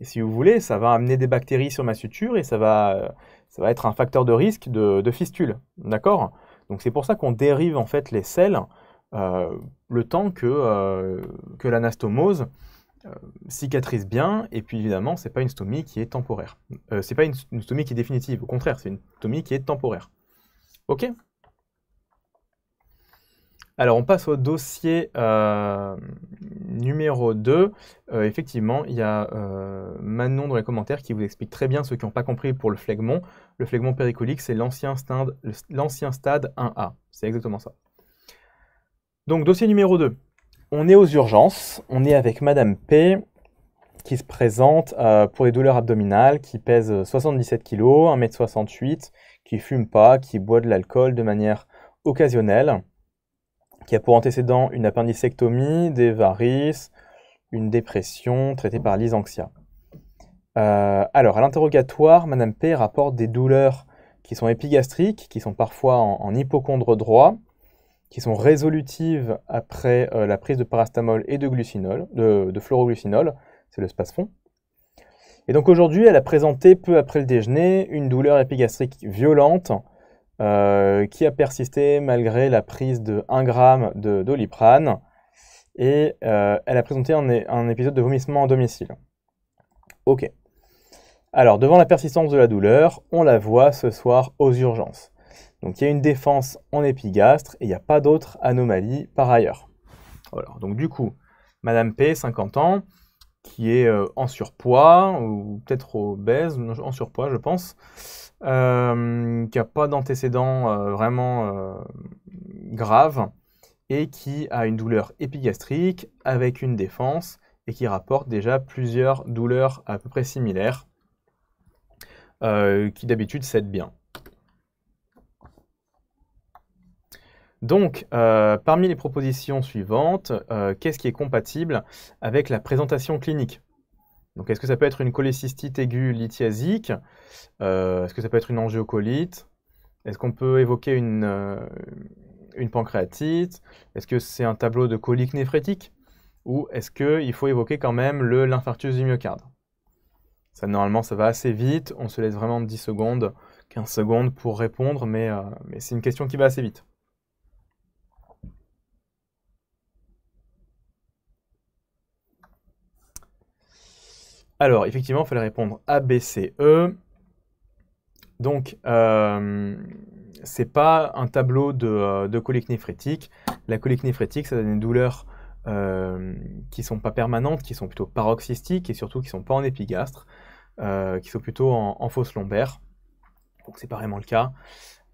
Et si vous voulez, ça va amener des bactéries sur ma suture et ça va, euh, ça va être un facteur de risque de, fistule. D'accord Donc c'est pour ça qu'on dérive en fait les sels euh, le temps que, que l'anastomose cicatrise bien. Et puis évidemment, c'est pas une stomie qui est temporaire. c'est pas une, stomie qui est définitive. Au contraire, c'est une stomie qui est temporaire. Ok alors on passe au dossier euh, numéro 2. Euh, effectivement, il y a euh, Manon dans les commentaires qui vous explique très bien ceux qui n'ont pas compris pour le phlegmon. Le phlegmon péricolique, c'est l'ancien stade, 1A. C'est exactement ça. Donc dossier numéro 2. On est aux urgences, on est avec Madame P qui se présente pour les douleurs abdominales, qui pèse 77 kg, 1m68, qui fume pas, qui boit de l'alcool de manière occasionnelle qui a pour antécédent une appendicectomie, des varices, une dépression traitée par l'Isanxia. Euh, alors, à l'interrogatoire, Madame P rapporte des douleurs qui sont épigastriques, qui sont parfois en, hypochondre droit, qui sont résolutives après euh, la prise de parastamol et de glucinol, de, de fluoroglucinol, c'est le spasfon. Et donc aujourd'hui, elle a présenté peu après le déjeuner une douleur épigastrique violente euh, qui a persisté malgré la prise de 1 gramme de doliprane et euh, elle a présenté un, épisode de vomissement à domicile. Ok. Alors, devant la persistance de la douleur, on la voit ce soir aux urgences. Donc, il y a une défense en épigastre et il n'y a pas d'autre anomalie par ailleurs. Voilà. Donc, du coup, Madame P, 50 ans, qui est euh, en surpoids, ou peut-être obèse, en surpoids, je pense, euh, qui n'a pas d'antécédent euh, vraiment euh, grave et qui a une douleur épigastrique avec une défense et qui rapporte déjà plusieurs douleurs à peu près similaires qui d'habitude cèdent bien. Donc, parmi les propositions suivantes, qu'est-ce qui est compatible avec la présentation clinique donc, est-ce que ça peut être une cholécystite aiguë lithiasique euh, Est-ce que ça peut être une angiocolite Est-ce qu'on peut évoquer une, euh, une pancréatite Est-ce que c'est un tableau de colique néphrétique Ou est-ce qu'il faut évoquer quand même le l'infarctus du myocarde ça, Normalement, ça va assez vite. On se laisse vraiment 10 secondes, 15 secondes pour répondre, mais, euh, mais c'est une question qui va assez vite. Alors, effectivement, il fallait répondre A, B, C, E. Donc, euh, c'est pas un tableau de, euh, de colique néphrétique. La colique néphrétique, ça donne des douleurs qui euh, qui sont pas permanentes, qui sont plutôt paroxystiques et surtout qui sont pas en épigastre, qui sont plutôt en, fausse fosse lombaire. Donc, c'est pas vraiment le cas.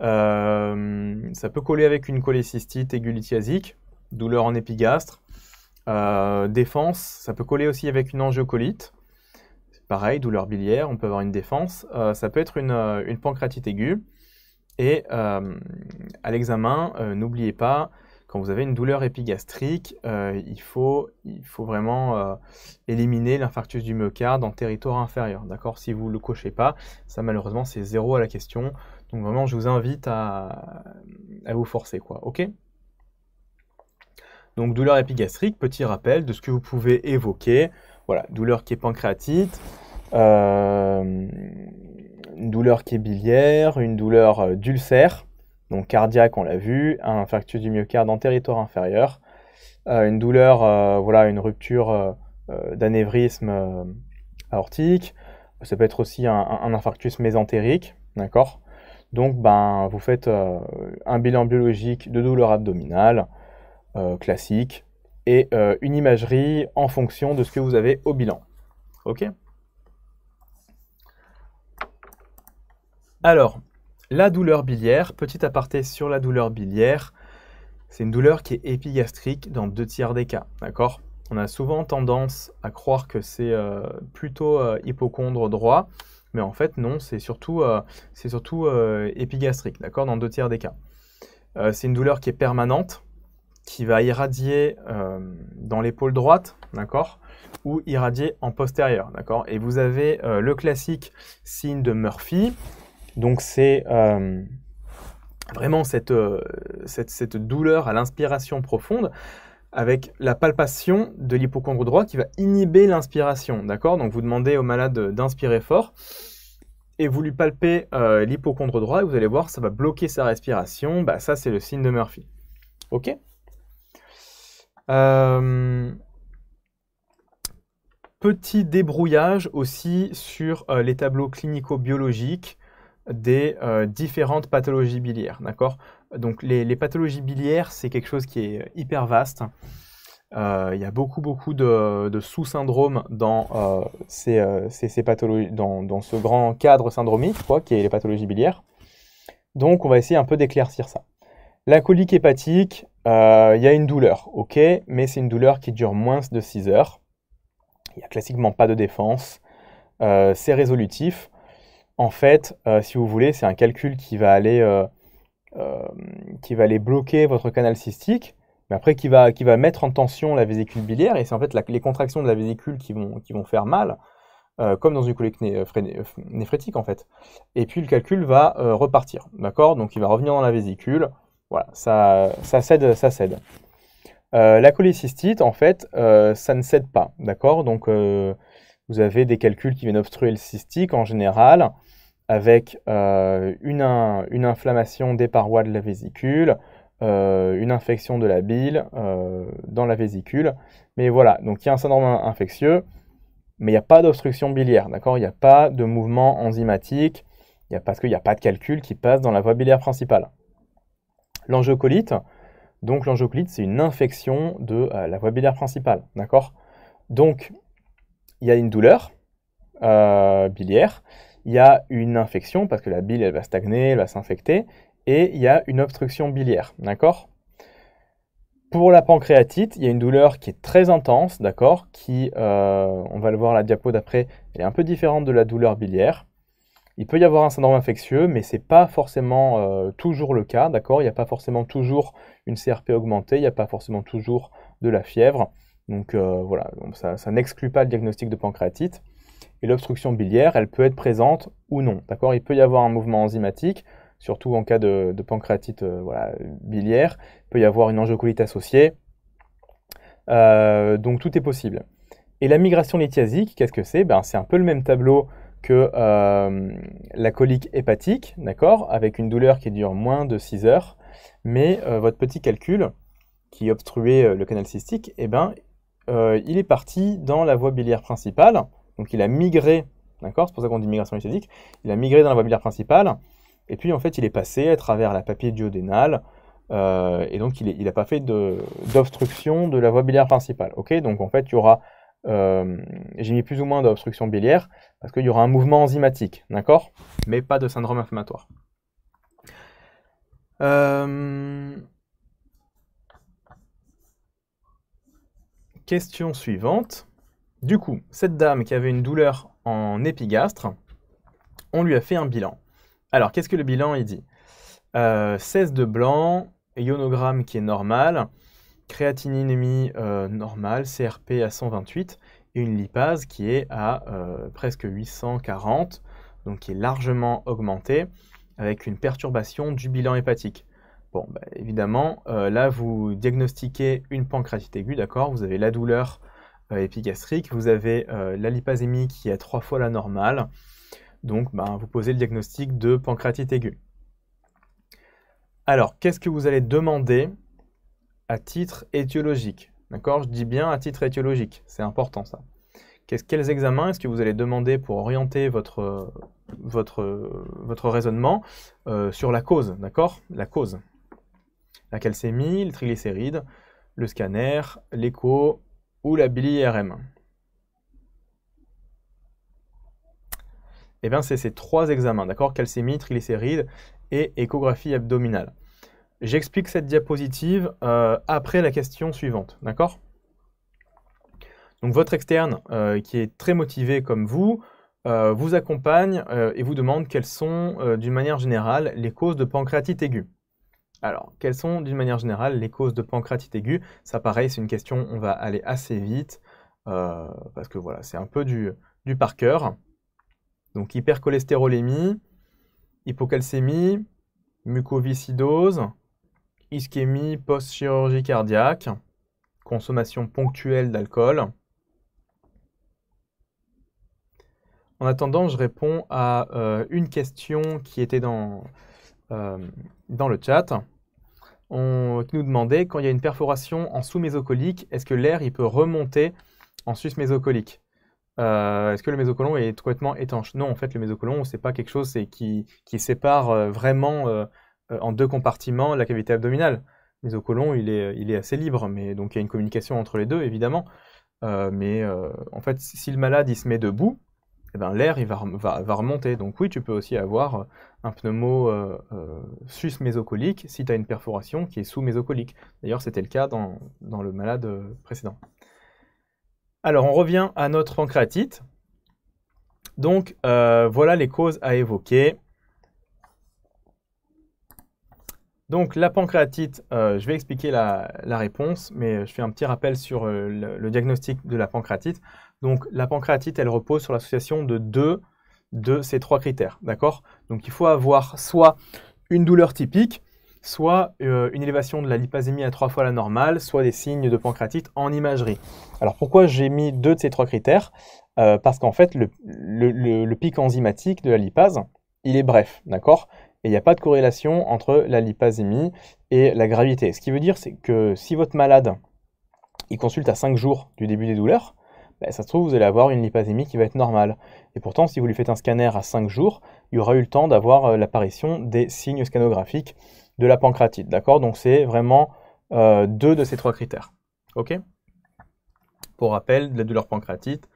ça peut coller avec une cholécystite aiguë douleur en épigastre. défense, ça peut coller aussi avec une angiocolite, Pareil, douleur biliaire, on peut avoir une défense. Euh, ça peut être une, euh, une pancréatite aiguë. Et euh, à l'examen, n'oubliez pas, quand vous avez une douleur épigastrique, il, faut, vraiment éliminer l'infarctus du myocarde en territoire inférieur. D'accord Si vous ne le cochez pas, ça malheureusement c'est zéro à la question. Donc vraiment, je vous invite à, à vous forcer. quoi. Ok donc douleur épigastrique, petit rappel de ce que vous pouvez évoquer, voilà, douleur qui est pancréatite, une euh, douleur qui est biliaire, une douleur euh, d'ulcère, donc cardiaque, on l'a vu, un infarctus du myocarde en territoire inférieur, euh, une douleur, voilà, une rupture d'anévrisme aortique, ça peut être aussi un, infarctus mésentérique, d'accord donc, ben, vous faites un bilan biologique de douleur abdominale classique, et euh, une imagerie en fonction de ce que vous avez au bilan. OK Alors, la douleur biliaire, petit aparté sur la douleur biliaire, c'est une douleur qui est épigastrique dans deux tiers des cas, d'accord On a souvent tendance à croire que c'est euh, plutôt euh, hypochondre droit, mais en fait non, c'est surtout, surtout épigastrique, d'accord Dans deux tiers des cas. c'est une douleur qui est permanente, qui va irradier euh, dans l'épaule droite, d'accord Ou irradier en postérieur, d'accord Et vous avez euh, le classique signe de Murphy. Donc c'est euh, vraiment cette, douleur à l'inspiration profonde avec la palpation de l'hypochondre droit qui va inhiber l'inspiration, d'accord Donc vous demandez au malade d'inspirer fort et vous lui palpez l'hypochondre droit et vous allez voir, ça va bloquer sa respiration. Bah, ça, c'est le signe de Murphy. OK euh, petit débrouillage aussi sur euh, les tableaux clinico-biologiques des euh, différentes pathologies biliaires. D'accord Donc les, pathologies biliaires, c'est quelque chose qui est hyper vaste. Il y a beaucoup, beaucoup de, sous-syndromes dans, dans, ce grand cadre syndromique, quoi, qui est les pathologies biliaires. Donc, on va essayer un peu d'éclaircir ça. La colique hépatique, euh, il y a une douleur, ok, mais c'est une douleur qui dure moins de 6 heures. Il n'y a classiquement pas de défense. Euh, c'est résolutif. En fait, euh, si vous voulez, c'est un calcul qui va aller, qui va aller bloquer votre canal cystique, mais après qui va, qui va mettre en tension la vésicule biliaire. Et c'est en fait les contractions de la vésicule qui vont, qui vont faire mal, comme dans une colique néphrétique en fait. Et puis le calcul va repartir, d'accord Donc il va revenir dans la vésicule voilà, ça, ça cède, ça cède. Euh, la cholécystite, en fait, euh, ça ne cède pas, d'accord Donc, euh, vous avez des calculs qui viennent obstruer le cystique en général, avec une, inflammation des parois de la vésicule, une infection de la bile dans la vésicule. Mais voilà, donc il y a un syndrome infectieux, mais il n'y a pas d'obstruction biliaire, d'accord Il n'y a pas de mouvement enzymatique, parce qu'il n'y a pas de calcul qui passe dans la voie biliaire principale. L'angiocolite, donc l'angiocolite, c'est une infection de euh, la voie biliaire principale, d'accord Donc, il y a une douleur euh, biliaire, il y a une infection, parce que la bile, elle va stagner, elle va s'infecter, et il y a une obstruction biliaire, d'accord pour la pancréatite, il y a une douleur qui est très intense, d'accord, qui, euh, on va le voir à la diapo d'après, est un peu différente de la douleur biliaire. Il peut y avoir un syndrome infectieux, mais ce n'est pas forcément euh, toujours le cas, d'accord Il n'y a pas forcément toujours une CRP augmentée, il n'y a pas forcément toujours de la fièvre. Donc euh, voilà, ça, n'exclut pas le diagnostic de pancréatite. Et l'obstruction biliaire, elle peut être présente ou non, d'accord Il peut y avoir un mouvement enzymatique, surtout en cas de, pancréatite euh, biliaire. Il peut y avoir une angiocolite associée. donc tout est possible. Et la migration lithiasique, qu'est-ce que c'est ben, C'est un peu le même tableau que euh, la colique hépatique, d'accord, avec une douleur qui dure moins de 6 heures, mais euh, votre petit calcul qui obstruait euh, le canal cystique, eh ben, il est parti dans la voie biliaire principale, donc il a migré, d'accord, c'est pour ça qu'on dit migration cystique, il a migré dans la voie biliaire principale, et puis en fait il est passé à travers la papille duodénale, et donc il n'a pas fait d'obstruction de, de, la voie biliaire principale. Ok, donc en fait il y aura euh, j'ai mis plus ou moins d'obstruction biliaire parce qu'il y aura un mouvement enzymatique, d'accord Mais pas de syndrome inflammatoire. Euh, question suivante. Du coup, cette dame qui avait une douleur en épigastre, on lui a fait un bilan. Alors, qu'est-ce que le bilan il dit 16 euh, de blanc, ionogramme qui est normal, Créatininémie euh, normale, CRP à 128, et une lipase qui est à euh, presque 840, donc qui est largement augmentée, avec une perturbation du bilan hépatique. Bon, bah, évidemment, euh, là, vous diagnostiquez une pancréatite aiguë, d'accord Vous avez la douleur épigastrique, vous avez la lipasémie qui est trois fois la normale. Donc, ben, vous posez le diagnostic de pancréatite aiguë. Alors, qu'est-ce que vous allez demander à titre étiologique. D'accord Je dis bien à titre étiologique, c'est important ça. quels examens est-ce que vous allez demander pour orienter votre, votre, votre raisonnement euh, sur la cause, d'accord La cause. La calcémie, le triglycéride, le scanner, l'écho ou la bilirm. Eh bien, c'est ces trois examens, d'accord Calcémie, triglycéride et échographie abdominale. J'explique cette diapositive euh, après la question suivante, d'accord Donc votre externe, euh, qui est très motivé comme vous, euh, vous accompagne et vous demande quelles sont, d'une manière générale, les causes de pancréatite aiguë. Alors, quelles sont, d'une manière générale, les causes de pancréatite aiguë Ça, pareil, c'est une question, on va aller assez vite, parce que voilà, c'est un peu du, du par cœur. Donc, hypercholestérolémie, hypocalcémie, mucoviscidose, ischémie post-chirurgie cardiaque, consommation ponctuelle d'alcool. En attendant, je réponds à euh, une question qui était dans, euh, dans le chat. On, nous demandait quand il y a une perforation en sous-mésocolique, est-ce que l'air il peut remonter en sus-mésocolique euh, Est-ce que le mésocolon est complètement étanche Non, en fait, le mésocolon, c'est pas quelque chose qui, qui sépare vraiment euh, en deux compartiments la cavité abdominale. Mésocolon, il est, assez libre, mais donc il y a une communication entre les deux, évidemment. Euh, mais euh, en fait, si le malade il se met debout, eh ben, l'air il va, remonter. Donc oui, tu peux aussi avoir un pneumo sus-mésocolique si tu as une perforation qui est sous-mésocolique. D'ailleurs, c'était le cas dans, dans, le malade précédent. Alors, on revient à notre pancréatite. Donc voilà les causes à évoquer. Donc la pancréatite, euh, je vais expliquer la, réponse, mais je fais un petit rappel sur euh, le, diagnostic de la pancréatite. Donc la pancréatite, elle repose sur l'association de deux de ces trois critères, d'accord Donc il faut avoir soit une douleur typique, soit euh, une élévation de la lipasémie à trois fois la normale, soit des signes de pancréatite en imagerie. Alors pourquoi j'ai mis deux de ces trois critères Parce qu'en fait, le pic enzymatique de la lipase, il est bref, d'accord et il n'y a pas de corrélation entre la lipasémie et la gravité. Ce qui veut dire que si votre malade, il consulte à 5 jours du début des douleurs, ben, ça se trouve, vous allez avoir une lipasémie qui va être normale. Et pourtant, si vous lui faites un scanner à 5 jours, il y aura eu le temps d'avoir euh, l'apparition des signes scanographiques de la pancréatite. D'accord Donc, c'est vraiment euh, deux de ces trois critères. OK Pour rappel, la douleur pancréatite,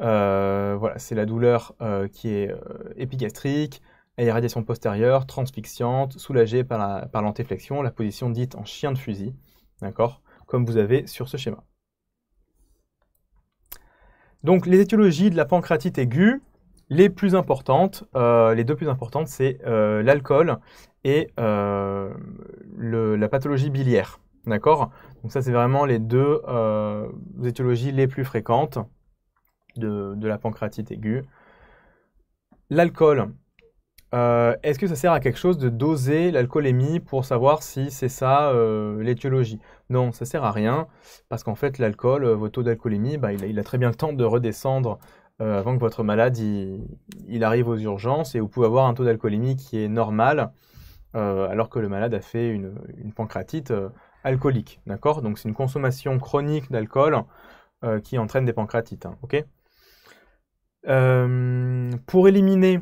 euh, voilà, c'est la douleur qui est épigastrique, et radiations postérieure, transfixiante, soulagée par l'antéflexion, la, position dite en chien de fusil, d'accord Comme vous avez sur ce schéma. Donc les étiologies de la pancréatite aiguë, les plus importantes, euh, les deux plus importantes, c'est euh, l'alcool et euh, la pathologie biliaire, d'accord Donc ça, c'est vraiment les deux étiologies les plus fréquentes de, de la pancréatite aiguë. L'alcool, euh, est-ce que ça sert à quelque chose de doser l'alcoolémie pour savoir si c'est ça euh, l'étiologie Non, ça sert à rien, parce qu'en fait, l'alcool, euh, votre taux d'alcoolémie, bah, il, a très bien le temps de redescendre avant que votre malade il, arrive aux urgences, et vous pouvez avoir un taux d'alcoolémie qui est normal, alors que le malade a fait une, une pancréatite alcoolique. D'accord Donc, c'est une consommation chronique d'alcool qui entraîne des pancréatites. Hein, pour éliminer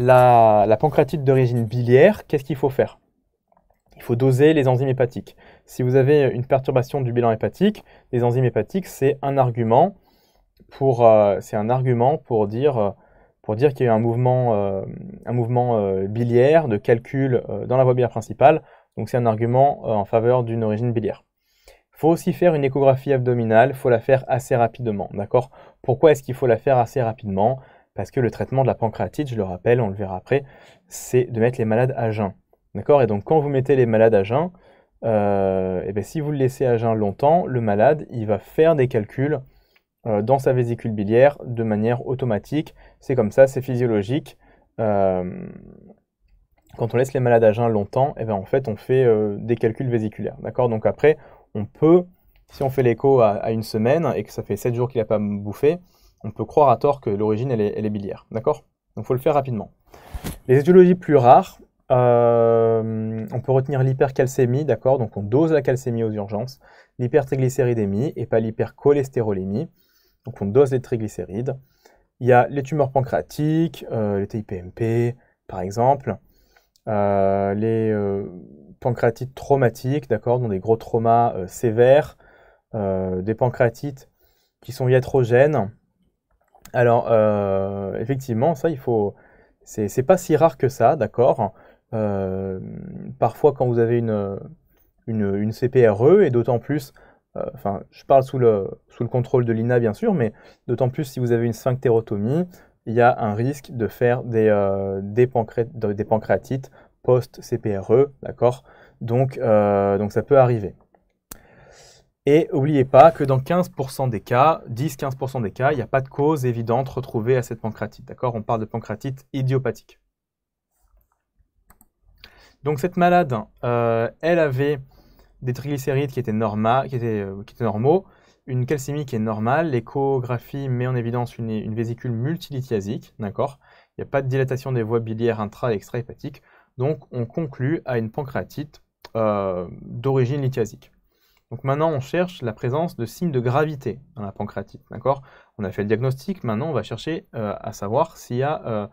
la, la pancréatite d'origine biliaire, qu'est-ce qu'il faut faire Il faut doser les enzymes hépatiques. Si vous avez une perturbation du bilan hépatique, les enzymes hépatiques, c'est un argument pour, euh, un argument euh, pour dire, qu'il y a eu un mouvement, euh, biliaire de calcul dans la voie biliaire principale. Donc c'est un argument en faveur d'une origine biliaire. Il faut aussi faire une échographie abdominale, il faut la faire assez rapidement. Pourquoi est-ce qu'il faut la faire assez rapidement parce que le traitement de la pancréatite, je le rappelle, on le verra après, c'est de mettre les malades à jeun. D'accord Et donc quand vous mettez les malades à jeun, et euh, eh bien, si vous le laissez à jeun longtemps, le malade, il va faire des calculs euh, dans sa vésicule biliaire de manière automatique. C'est comme ça, c'est physiologique. Euh, quand on laisse les malades à jeun longtemps, et eh bien, en fait, on fait des calculs vésiculaires. D'accord Donc après, on peut, si on fait l'écho à, à, une semaine et que ça fait 7 jours qu'il n'a pas bouffé, on peut croire à tort que l'origine, elle est, biliaire. D'accord Donc, il faut le faire rapidement. Les étiologies plus rares, euh, on peut retenir l'hypercalcémie, d'accord Donc, on dose la calcémie aux urgences, l'hypertriglycéridémie et pas l'hypercholestérolémie. Donc, on dose les triglycérides. Il y a les tumeurs pancréatiques, euh, les TIPMP, par exemple, euh, les pancréatites traumatiques, d'accord Donc, des gros traumas sévères, des pancréatites qui sont iatrogènes, alors, euh, effectivement, ça, il faut. C'est pas si rare que ça, d'accord euh, Parfois, quand vous avez une, une, CPRE, e, et d'autant plus, euh, enfin, je parle sous le, sous le contrôle de l'INA, bien sûr, mais d'autant plus si vous avez une sphinctérotomie, il y a un risque de faire des, des, pancréatites post-CPRE, d'accord donc, ça peut arriver. Et n'oubliez pas que dans 15% des cas, 10-15% des cas, il n'y a pas de cause évidente retrouvée à cette pancréatite. D'accord On parle de pancréatite idiopathique. Donc cette malade, euh, elle avait des triglycérides qui étaient, euh, qui, étaient, normaux, une calcémie qui est normale, l'échographie met en évidence une, vésicule multilithiasique, d'accord Il n'y a pas de dilatation des voies biliaires intra- et extra-hépatiques, donc on conclut à une pancréatite euh, d'origine lithiasique. Donc maintenant, on cherche la présence de signes de gravité dans la pancréatite. On a fait le diagnostic, maintenant on va chercher euh, à savoir s'il y a euh,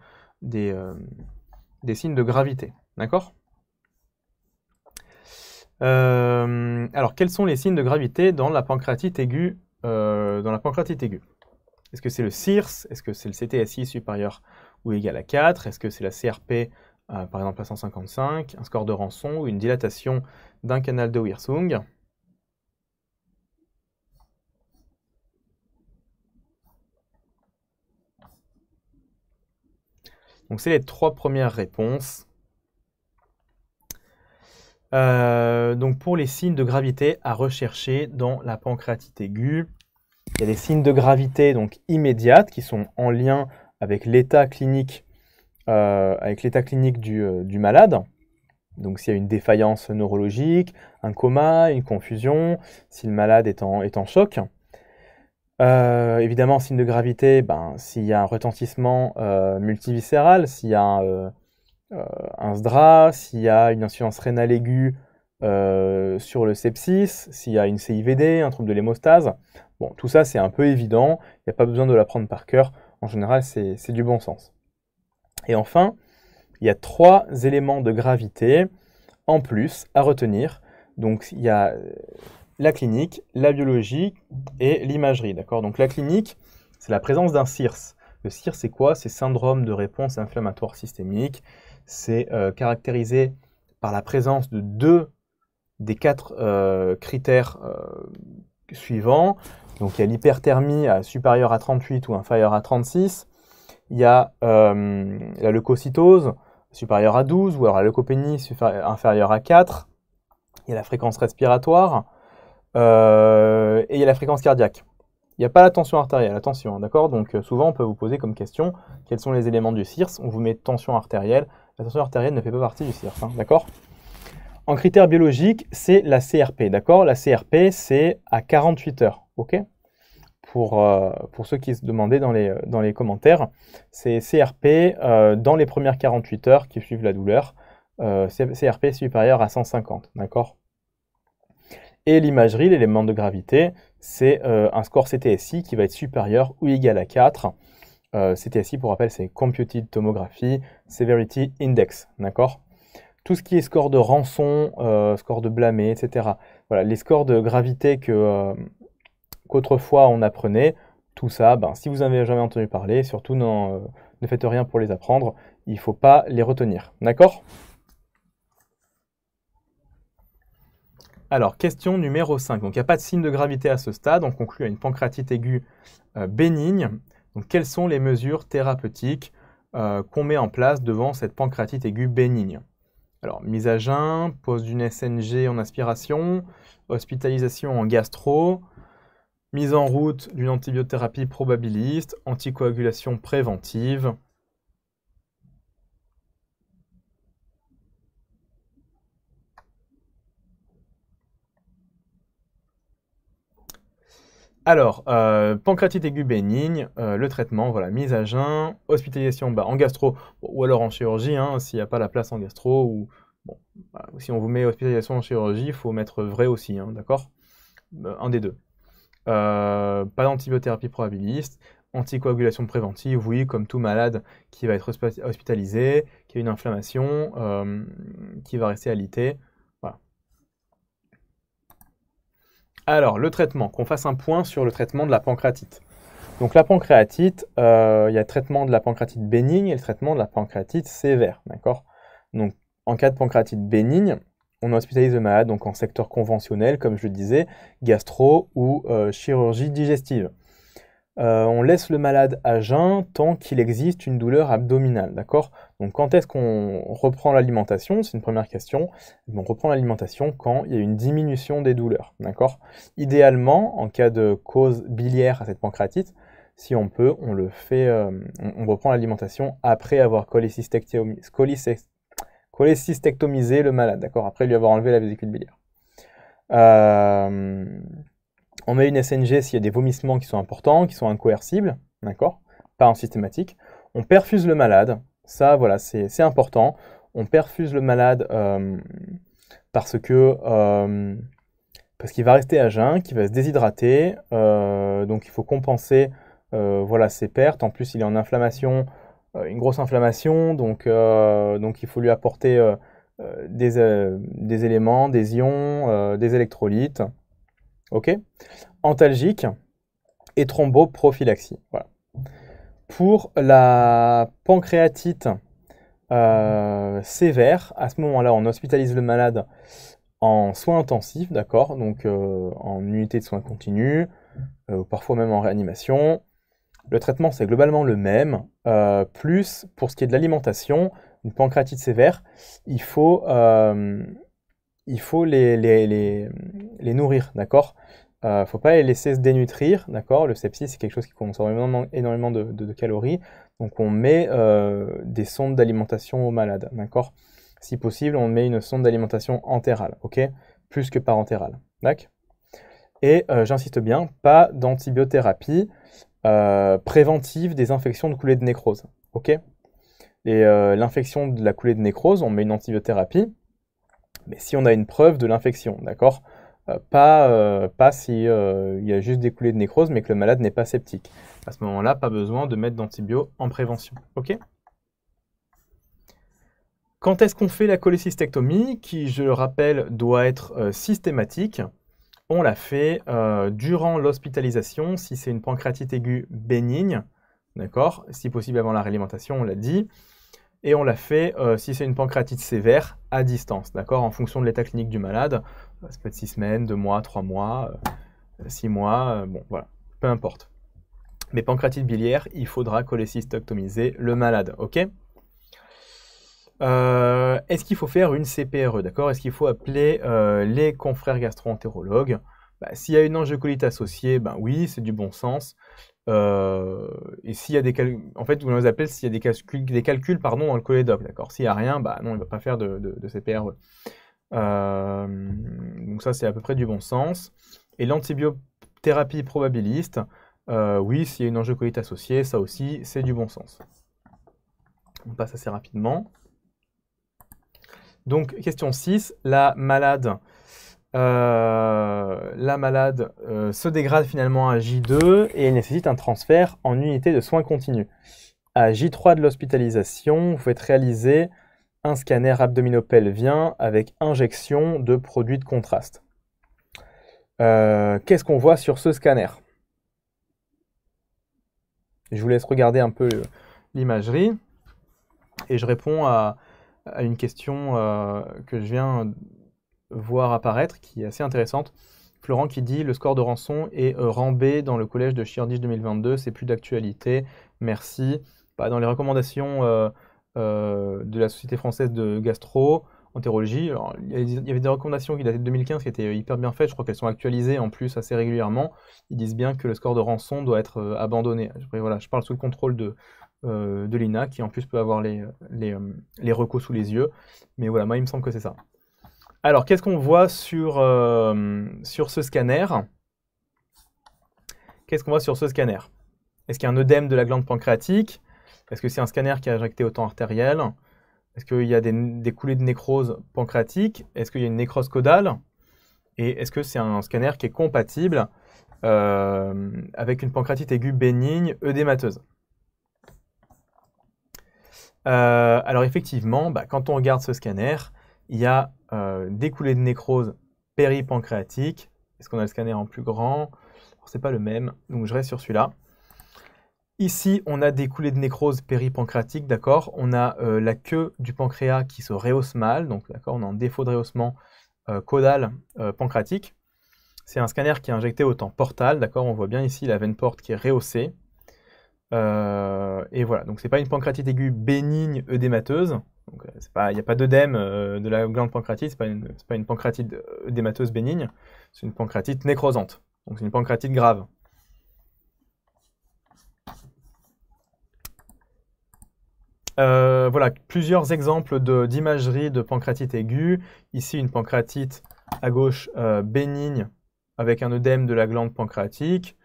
euh, des, signes de gravité. D'accord Alors, quels sont les signes de gravité dans la pancréatite aiguë dans la pancréatite aiguë Est-ce que c'est le CIRS Est-ce que c'est le CTSI supérieur ou égal à 4 Est-ce que c'est la CRP par exemple à 155, un score de rançon ou une dilatation d'un canal de Wirsung Donc c'est les trois premières réponses. Euh, donc pour les signes de gravité à rechercher dans la pancréatite aiguë, il y a des signes de gravité donc immédiates qui sont en lien avec l'état clinique, euh, avec l'état clinique euh, du, malade. Donc s'il y a une défaillance neurologique, un coma, une confusion, si le malade est en choc. Euh, évidemment, en signe de gravité, ben, s'il y a un retentissement euh, multiviscéral, s'il y a un, euh, un SDRA, s'il y a une insuffisance rénale aiguë sur le sepsis, s'il y a une CIVD, un trouble de l'hémostase, bon, tout ça c'est un peu évident, il n'y a pas besoin de l'apprendre par cœur, en général c'est du bon sens. Et enfin, il y a trois éléments de gravité en plus à retenir. Donc il y a la clinique, la biologie et l'imagerie. D'accord Donc la clinique, c'est la présence d'un CIRS. Le CIRS, c'est quoi C'est syndrome de réponse inflammatoire systémique. C'est euh, caractérisé par la présence de deux des quatre euh, critères euh, suivants. Donc il y a l'hyperthermie supérieure à 38 ou inférieure à 36. Il y a la leucocytose supérieure à 12 ou alors la leucopénie inférieure à 4. Il y a la fréquence respiratoire euh, et il y a la fréquence cardiaque. Il n'y a pas la tension artérielle, attention, hein, d'accord Donc euh, souvent, on peut vous poser comme question, quels sont les éléments du CIRS On vous met tension artérielle. La tension artérielle ne fait pas partie du CIRS, hein, d'accord En critère biologique, c'est la CRP, d'accord La CRP, c'est à 48 heures, ok pour, euh, pour ceux qui se demandaient dans les, dans les commentaires, c'est CRP dans les premières 48 heures qui suivent la douleur. CRP supérieur à 150, d'accord et l'imagerie, l'élément de gravité, c'est euh, un score CTSI qui va être supérieur ou égal à 4. Euh, CTSI, pour rappel, c'est Computed Tomography Severity Index, d'accord Tout ce qui est score de rançon, euh, score de blâmé, etc. Voilà, les scores de gravité que qu'autrefois on apprenait, tout ça, ben, si vous n'avez jamais entendu parler, surtout ne faites rien pour les apprendre, il ne faut pas les retenir, d'accord Alors, question numéro 5. Donc, il n'y a pas de signe de gravité à ce stade. On conclut à une pancréatite aiguë euh, bénigne. quelles sont les mesures thérapeutiques euh, qu'on met en place devant cette pancréatite aiguë bénigne Alors, mise à jeun, pose d'une SNG en aspiration, hospitalisation en gastro, mise en route d'une antibiothérapie probabiliste, anticoagulation préventive, Alors, euh, pancréatite aiguë bénigne, euh, le traitement, voilà, mise à jeun, hospitalisation bah, en gastro ou alors en chirurgie, hein, s'il n'y a pas la place en gastro ou bon, bah, si on vous met hospitalisation en chirurgie, il faut mettre vrai aussi, hein, d'accord euh, Un des deux. Euh, pas d'antibiothérapie probabiliste, anticoagulation préventive, oui, comme tout malade qui va être hospitalisé, qui a une inflammation, qui va rester alité, Alors, le traitement, qu'on fasse un point sur le traitement de la pancréatite. Donc la pancréatite, euh, il y a le traitement de la pancréatite bénigne et le traitement de la pancréatite sévère, d'accord Donc en cas de pancréatite bénigne, on hospitalise le malade donc en secteur conventionnel, comme je le disais, gastro ou euh, chirurgie digestive. Euh, on laisse le malade à jeun tant qu'il existe une douleur abdominale, d'accord Donc quand est-ce qu'on reprend l'alimentation C'est une première question. On reprend l'alimentation quand il y a une diminution des douleurs, d'accord Idéalement, en cas de cause biliaire à cette pancréatite, si on peut, on le fait, euh, on, reprend l'alimentation après avoir cholécystectomisé le malade, d'accord Après lui avoir enlevé la vésicule biliaire. Euh, on met une SNG s'il y a des vomissements qui sont importants, qui sont incoercibles, d'accord Pas en systématique. On perfuse le malade, ça voilà, c'est important. On perfuse le malade euh, parce que euh, parce qu'il va rester à jeun, qu'il va se déshydrater, euh, donc il faut compenser voilà, ses pertes. En plus, il est en inflammation, une grosse inflammation, donc, donc il faut lui apporter des, des, éléments, des ions, des électrolytes ok Antalgique et thromboprophylaxie. Voilà. Pour la pancréatite euh, sévère, à ce moment-là, on hospitalise le malade en soins intensifs, d'accord Donc euh, en unité de soins continus, euh, ou parfois même en réanimation. Le traitement, c'est globalement le même. plus, pour ce qui est de l'alimentation, une pancréatite sévère, il faut il faut les, les, nourrir, d'accord ne euh, faut pas les laisser se dénutrir, d'accord Le sepsis, c'est quelque chose qui consomme énormément, énormément de, calories. Donc, on met euh, des sondes d'alimentation aux malades, d'accord Si possible, on met une sonde d'alimentation entérale, ok Plus que parentérale, d'accord Et euh, j'insiste bien, pas d'antibiothérapie préventive des infections de coulée de nécrose, ok Et l'infection de la coulée de nécrose, on met une antibiothérapie, mais si on a une preuve de l'infection, d'accord euh, euh, pas, si euh, il y a juste des coulées de nécrose, mais que le malade n'est pas sceptique. À ce moment-là, pas besoin de mettre d'antibio en prévention. Ok Quand est-ce qu'on fait la cholécystectomie, qui, je le rappelle, doit être systématique On la fait durant l'hospitalisation, si c'est une pancréatite aiguë bénigne, d'accord Si possible avant la réalimentation, on l'a dit et on la fait, euh, si c'est une pancréatite sévère, à distance, d'accord En fonction de l'état clinique du malade, ça peut être 6 semaines, 2 mois, 3 mois, 6 euh, mois, euh, bon voilà, peu importe. Mais pancréatite biliaire, il faudra cholécystectomiser le malade, ok Est-ce qu'il faut faire une CPRE, d'accord Est-ce qu'il faut appeler les confrères gastro-entérologues bah, S'il y a une angiocolite associée, ben oui, c'est du bon sens. Euh, et s'il y a des calculs, en fait, vous les appelez s'il y a des calculs, des calculs pardon, dans le colédoc, d'accord S'il n'y a rien, bah non, il ne va pas faire de, de, CPRE. E. Euh, donc ça, c'est à peu près du bon sens. Et l'antibiothérapie probabiliste, euh, oui, s'il y a une angiocolite associée, ça aussi, c'est du bon sens. On passe assez rapidement. Donc, question 6, la malade euh, la malade euh, se dégrade finalement à J2 et nécessite un transfert en unité de soins continus. À J3 de l'hospitalisation, vous faites réaliser un scanner abdominopelvien avec injection de produits de contraste. Euh, qu'est-ce qu'on voit sur ce scanner Je vous laisse regarder un peu l'imagerie et je réponds à, à une question que je viens voir apparaître, qui est assez intéressante. Florent qui dit le score de rançon est euh, rambé dans le collège de Chiordich 2022, c'est plus d'actualité, merci. pas bah, dans les recommandations euh, euh, de la Société française de gastro, entérologie, il y avait des recommandations qui dataient de 2015 qui étaient hyper bien faites, je crois qu'elles sont actualisées en plus assez régulièrement. Ils disent bien que le score de rançon doit être abandonné. Je, voilà, je parle sous le contrôle de, de l'INA qui en plus peut avoir les, les, les recos sous les yeux, mais voilà, moi il me semble que c'est ça. Alors, qu'est-ce qu'on voit sur, euh, sur ce scanner Qu'est-ce qu'on voit sur ce scanner Est-ce qu'il y a un œdème de la glande pancréatique Est-ce que c'est un scanner qui a injecté autant artériel Est-ce qu'il y a des, coulées de nécrose pancréatique Est-ce qu'il y a une nécrose caudale Et est-ce que c'est un scanner qui est compatible euh, avec une pancréatite aiguë bénigne œdémateuse euh, Alors, effectivement, bah, quand on regarde ce scanner, il y a euh, des coulées de nécrose péripancréatique. Est-ce qu'on a le scanner en plus grand C'est pas le même, donc je reste sur celui-là. Ici, on a des coulées de nécrose péripancréatique, d'accord On a euh, la queue du pancréas qui se rehausse mal, donc d'accord, on a un défaut de rehaussement euh, caudal pancréatique. C'est un scanner qui est injecté au temps portal, d'accord On voit bien ici la veine porte qui est rehaussée. et voilà, donc c'est pas une pancréatite aiguë bénigne œdémateuse, il n'y euh, a pas d'œdème euh, de la glande pancréatite, ce n'est pas, une pancréatite euh, démateuse bénigne, c'est une pancréatite nécrosante. Donc, c'est une pancréatite grave. voilà, plusieurs exemples d'imagerie de, de, pancréatite aiguë. Ici, une pancréatite à gauche bénigne avec un œdème de la glande pancréatique.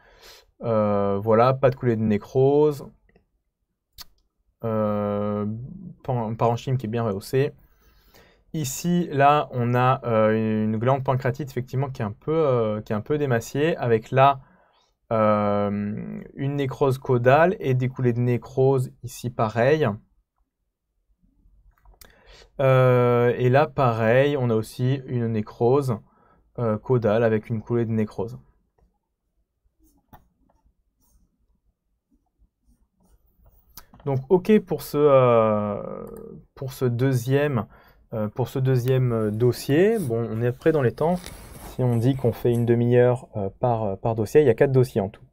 voilà, pas de coulée de nécrose euh, parenchyme qui est bien rehaussé Ici, là, on a euh, une glande pancratite effectivement qui est un peu, euh, qui est un peu démaciée, avec là euh, une nécrose caudale et des coulées de nécrose ici pareil. et là, pareil, on a aussi une nécrose caudale avec une coulée de nécrose. Donc OK pour ce, euh, pour ce deuxième, euh, pour ce deuxième euh, dossier. Bon, on est près dans les temps. Si on dit qu'on fait une demi-heure par, par dossier, il y a quatre dossiers en tout.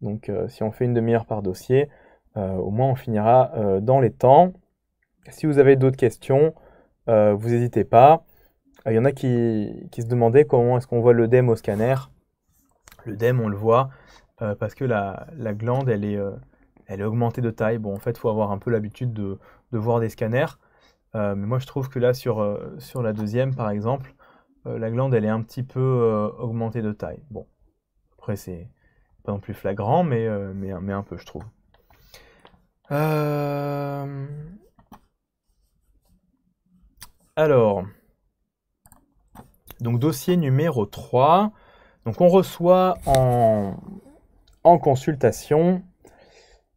Donc si on fait une demi-heure par dossier, au moins on finira dans les temps. Si vous avez d'autres questions, vous n'hésitez pas. Il y en a qui, se demandaient comment est-ce qu'on voit le DEM au scanner. Le DEM, on le voit parce que la, la glande, elle est elle est augmentée de taille. Bon, en fait, il faut avoir un peu l'habitude de, voir des scanners. Euh, mais moi, je trouve que là, sur, euh, la deuxième, par exemple, euh, la glande, elle est un petit peu augmentée de taille. Bon, après, c'est pas non plus flagrant, mais, mais, un peu, je trouve. Alors, donc dossier numéro 3. Donc on reçoit en, en consultation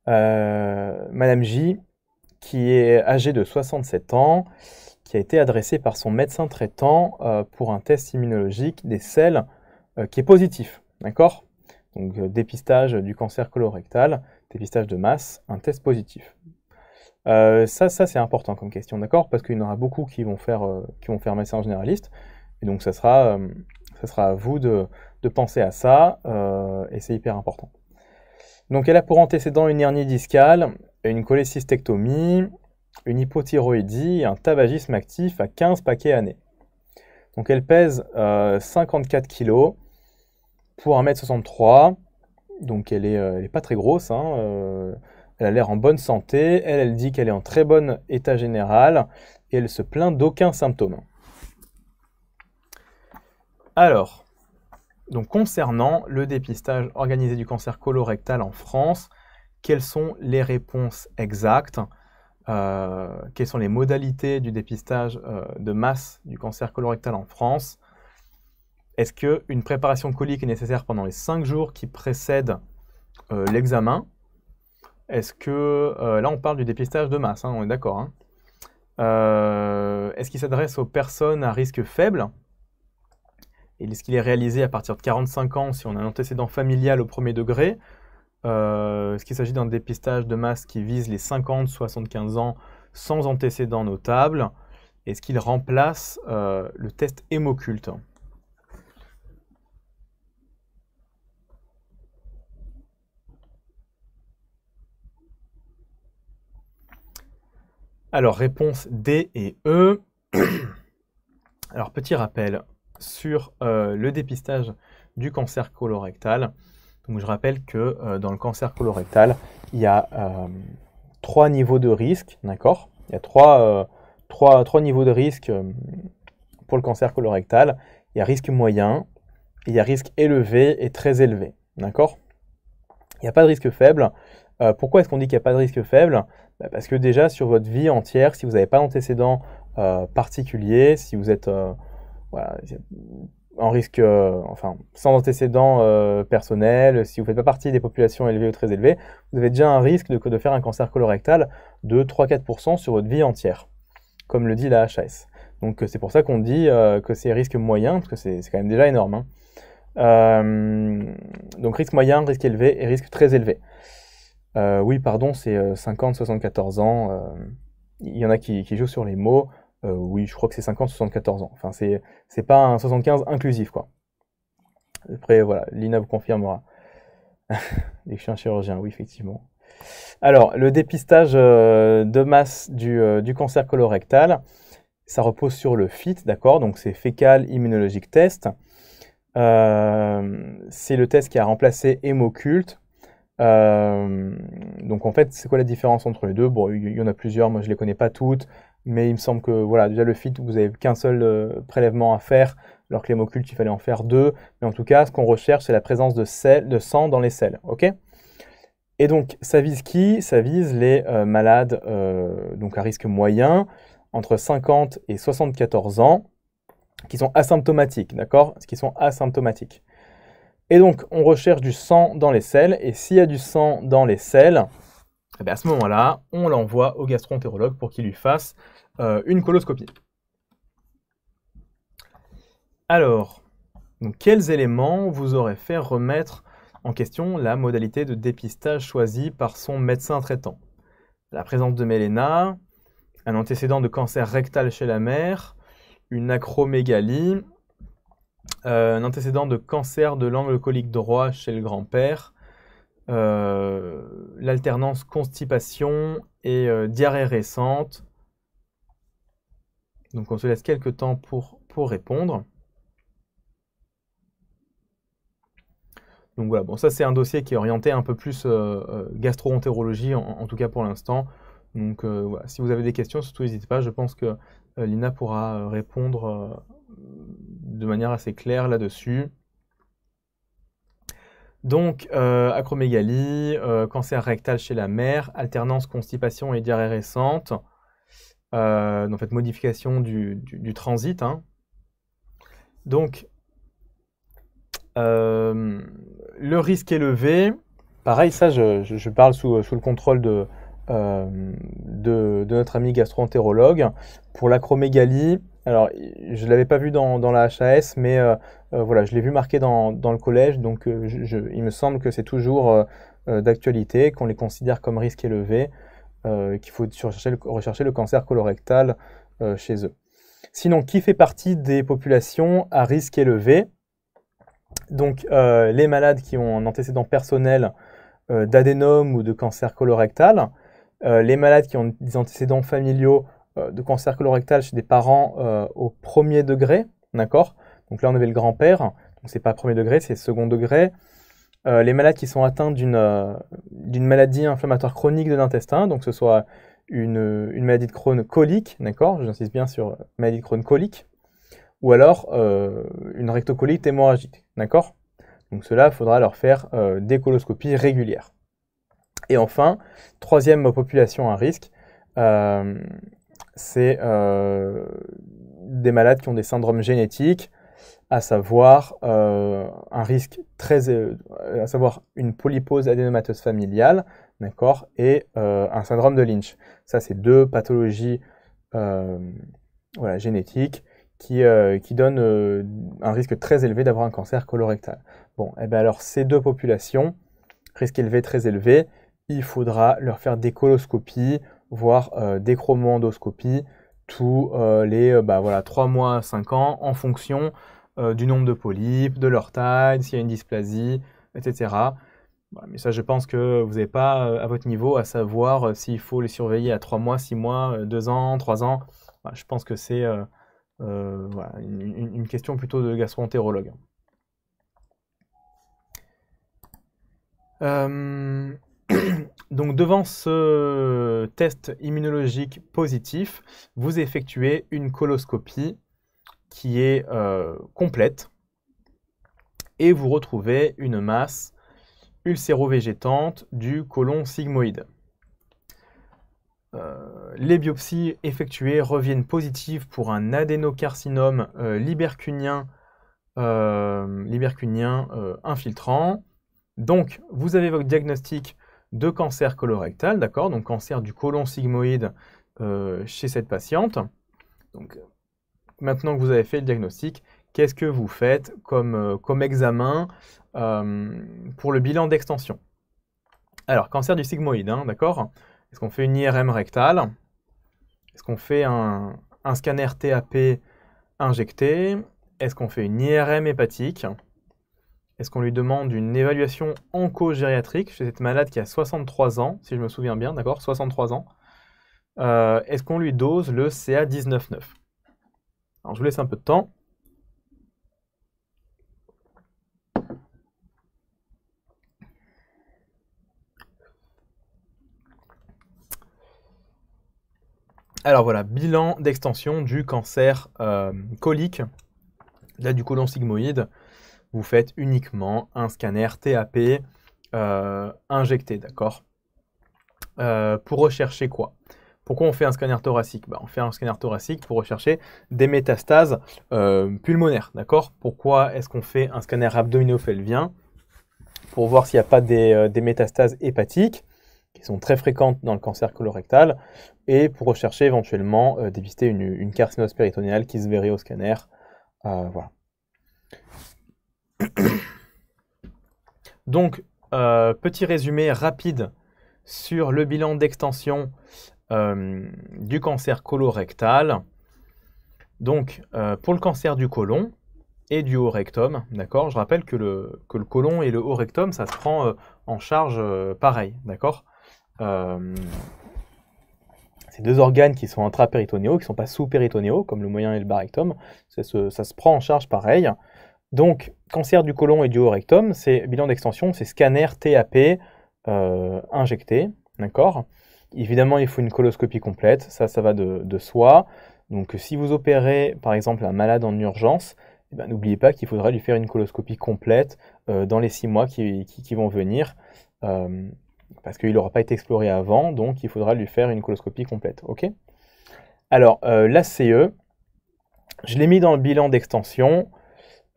euh, Madame J, qui est âgée de 67 ans, qui a été adressée par son médecin traitant euh, pour un test immunologique des selles euh, qui est positif. D'accord Donc dépistage du cancer colorectal, dépistage de masse, un test positif. ça, ça c'est important comme question, d'accord Parce qu'il y en aura beaucoup qui vont faire, qui vont faire médecin généraliste. Et donc, ça sera, sera à vous de penser à ça, et c'est hyper important. Donc elle a pour antécédent une hernie discale, une cholécystectomie, une hypothyroïdie et un tabagisme actif à 15 paquets années. Donc elle pèse 54 euh, kg pour 1m63, donc elle n'est euh, pas très grosse, hein, euh, elle a l'air en bonne santé, elle, elle dit qu'elle est en très bon état général et elle se plaint d'aucun symptôme. Alors, donc concernant le dépistage organisé du cancer colorectal en France, quelles sont les réponses exactes euh, Quelles sont les modalités du dépistage euh, de masse du cancer colorectal en France Est-ce qu'une préparation colique est nécessaire pendant les 5 jours qui précèdent euh, l'examen Est-ce que... là, on parle du dépistage de masse, hein, on est d'accord. Hein. Est-ce qu'il s'adresse aux personnes à risque faible est ce qu'il est réalisé à partir de 45 ans si on a un antécédent familial au premier degré, est euh, ce qu'il s'agit d'un dépistage de masse qui vise les 50-75 ans sans antécédent notable, est ce qu'il remplace euh, le test hémoculte. Alors, réponse D et E. Alors, petit rappel, sur euh, le dépistage du cancer colorectal. Donc, je rappelle que euh, dans le cancer colorectal, il y a euh, trois niveaux de risque, d'accord Il y a trois, trois, niveaux de risque pour le cancer colorectal. Il y a risque moyen, il y a risque élevé et très élevé, d'accord Il n'y a pas de risque faible. pourquoi est-ce qu'on dit qu'il n'y a pas de risque faible bah, Parce que déjà, sur votre vie entière, si vous n'avez pas d'antécédent particulier, si vous êtes en risque, euh, enfin, sans antécédent euh, personnel, si vous ne faites pas partie des populations élevées ou très élevées, vous avez déjà un risque de, de faire un cancer colorectal de 3-4% sur votre vie entière, comme le dit la HAS. Donc euh, c'est pour ça qu'on dit que c'est risque moyen, parce que c'est quand même déjà énorme. Hein. donc risque moyen, risque élevé et risque très élevé. oui, pardon, c'est 50-74 ans. Il y en a qui jouent sur les mots. Euh, oui, je crois que c'est 50, 74 ans. Enfin, c'est, pas un 75 inclusif, quoi. Après, voilà, Lina vous confirmera. Les que je un chirurgien, oui, effectivement. Alors, le dépistage euh, de masse euh, du, cancer colorectal, ça repose sur le FIT, d'accord Donc, c'est Fécal Immunologic Test. c'est le test qui a remplacé Hémoculte. donc en fait, c'est quoi la différence entre les deux Bon, il y en a plusieurs, moi je ne les connais pas toutes mais il me semble que voilà, déjà le fit, vous n'avez qu'un seul euh, prélèvement à faire, alors que l'hémoculte, il fallait en faire deux. Mais en tout cas, ce qu'on recherche, c'est la présence de, de sang dans les selles. ok et donc, ça vise qui Ça vise les euh, malades euh, donc à risque moyen, entre 50 et 74 ans, qui sont asymptomatiques, d'accord Qui sont asymptomatiques. Et donc, on recherche du sang dans les selles, et s'il y a du sang dans les selles, eh ben, à ce moment-là, on l'envoie au gastro gastroentérologue pour qu'il lui fasse euh, une coloscopie. Alors, quels éléments vous auraient fait remettre en question la modalité de dépistage choisie par son médecin traitant La présence de méléna, un antécédent de cancer rectal chez la mère, une acromégalie, euh, un antécédent de cancer de l'angle colique droit chez le grand-père, euh, l'alternance constipation et euh, diarrhée récente. Donc on se laisse quelques temps pour, pour répondre. Donc voilà, bon ça c'est un dossier qui est orienté un peu plus euh, gastro-entérologie, en, tout cas pour l'instant. Donc si vous avez des questions, surtout n'hésitez pas, je pense que Lina pourra répondre de manière assez claire là-dessus. Donc, euh, acromégalie, euh, cancer rectal chez la mère, alternance constipation et diarrhée récente, euh, en fait, modification du, transit. Hein. Donc, le risque élevé, pareil, ça, je, parle sous, le contrôle de, de notre ami gastroentérologue. Pour l'acromégalie, alors, je ne l'avais pas vu dans, la HAS, mais euh, euh, voilà, je l'ai vu marqué dans, le collège, donc euh, il me semble que c'est toujours d'actualité, qu'on les considère comme risques élevés, qu'il faut rechercher le, cancer colorectal chez eux. Sinon, qui fait partie des populations à risque élevé Donc, les malades qui ont un antécédent personnel d'adénome ou de cancer colorectal, les malades qui ont des antécédents familiaux euh, de cancer colorectal chez des parents euh, au premier degré, d'accord Donc là, on avait le grand-père, donc c'est pas premier degré, c'est second degré. Euh, les malades qui sont atteints d'une maladie inflammatoire chronique de l'intestin, donc ce soit une, maladie de Crohn colique, d'accord J'insiste bien sur maladie de Crohn colique, ou alors une rectocolite hémorragique, d'accord Donc cela, il faudra leur faire des coloscopies régulières. Et enfin, troisième population à risque, c'est euh, des malades qui ont des syndromes génétiques, à savoir euh, un risque très, euh, à savoir une polypose adénomateuse familiale, d'accord, et un syndrome de Lynch. Ça, c'est deux pathologies génétiques qui, donnent qui un risque très élevé d'avoir un cancer colorectal. Bon, et eh ben, alors ces deux populations, risque élevé, très élevé, il faudra leur faire des coloscopies voire euh, des chromoendoscopies tous euh, les euh, bah, voilà, 3 mois 5 ans en fonction du nombre de polypes, de leur taille, s'il y a une dysplasie, etc. mais ça, je pense que vous n'avez pas à votre niveau à savoir s'il faut les surveiller à 3 mois, 6 mois, 2 ans, 3 ans. je pense que c'est une, question plutôt de gastro-entérologue. Euh, donc devant ce euh, test immunologique positif, vous effectuez une coloscopie qui est euh, complète et vous retrouvez une masse ulcéro-végétante du colon sigmoïde. Euh, les biopsies effectuées reviennent positives pour un adénocarcinome libercunien, libercunien infiltrant. Donc, vous avez votre diagnostic de cancer colorectal, d'accord Donc cancer du côlon sigmoïde euh, chez cette patiente. Donc maintenant que vous avez fait le diagnostic, qu'est-ce que vous faites comme, euh, examen euh, pour le bilan d'extension Alors, cancer du sigmoïde, hein, d'accord Est-ce qu'on fait une IRM rectale Est-ce qu'on fait un scanner TAP injecté Est-ce qu'on fait une IRM hépatique est-ce qu'on lui demande une évaluation oncogériatrique chez cette malade qui a 63 ans, si je me souviens bien, d'accord 63 ans. Euh, est-ce qu'on lui dose le CA19-9 Alors, je vous laisse un peu de temps. Alors voilà, bilan d'extension du cancer euh, colique, là du côlon sigmoïde vous faites uniquement un scanner TAP euh, injecté, d'accord euh, Pour rechercher quoi Pourquoi on fait un scanner thoracique bah, On fait un scanner thoracique pour rechercher des métastases euh, pulmonaires, d'accord Pourquoi est-ce qu'on fait un scanner abdominophelvien Pour voir s'il n'y a pas des, métastases hépatiques qui sont très fréquentes dans le cancer colorectal, et pour rechercher éventuellement, dépister une, une carcinose péritonéale qui se verrait au scanner. voilà. Donc, euh, petit résumé rapide sur le bilan d'extension euh, du cancer colorectal. Donc, euh, pour le cancer du côlon et du haut rectum, d'accord Je rappelle que le, que côlon et le haut rectum, ça se prend en charge pareil, d'accord ces deux organes qui sont intrapéritonéaux, qui ne sont pas sous-péritonéaux, comme le moyen et le barrectum, ça se prend en charge pareil. Donc, cancer du côlon et du rectum, c'est bilan d'extension, c'est scanner TAP euh, injecté, d'accord Évidemment, il faut une coloscopie complète, ça, ça va de, soi. Donc, si vous opérez, par exemple, un malade en urgence, eh ben, n'oubliez pas qu'il faudra lui faire une coloscopie complète euh, dans les six mois qui, vont venir, euh, parce qu'il n'aura pas été exploré avant, donc il faudra lui faire une coloscopie complète, ok Alors, la CE, je l'ai mis dans le bilan d'extension,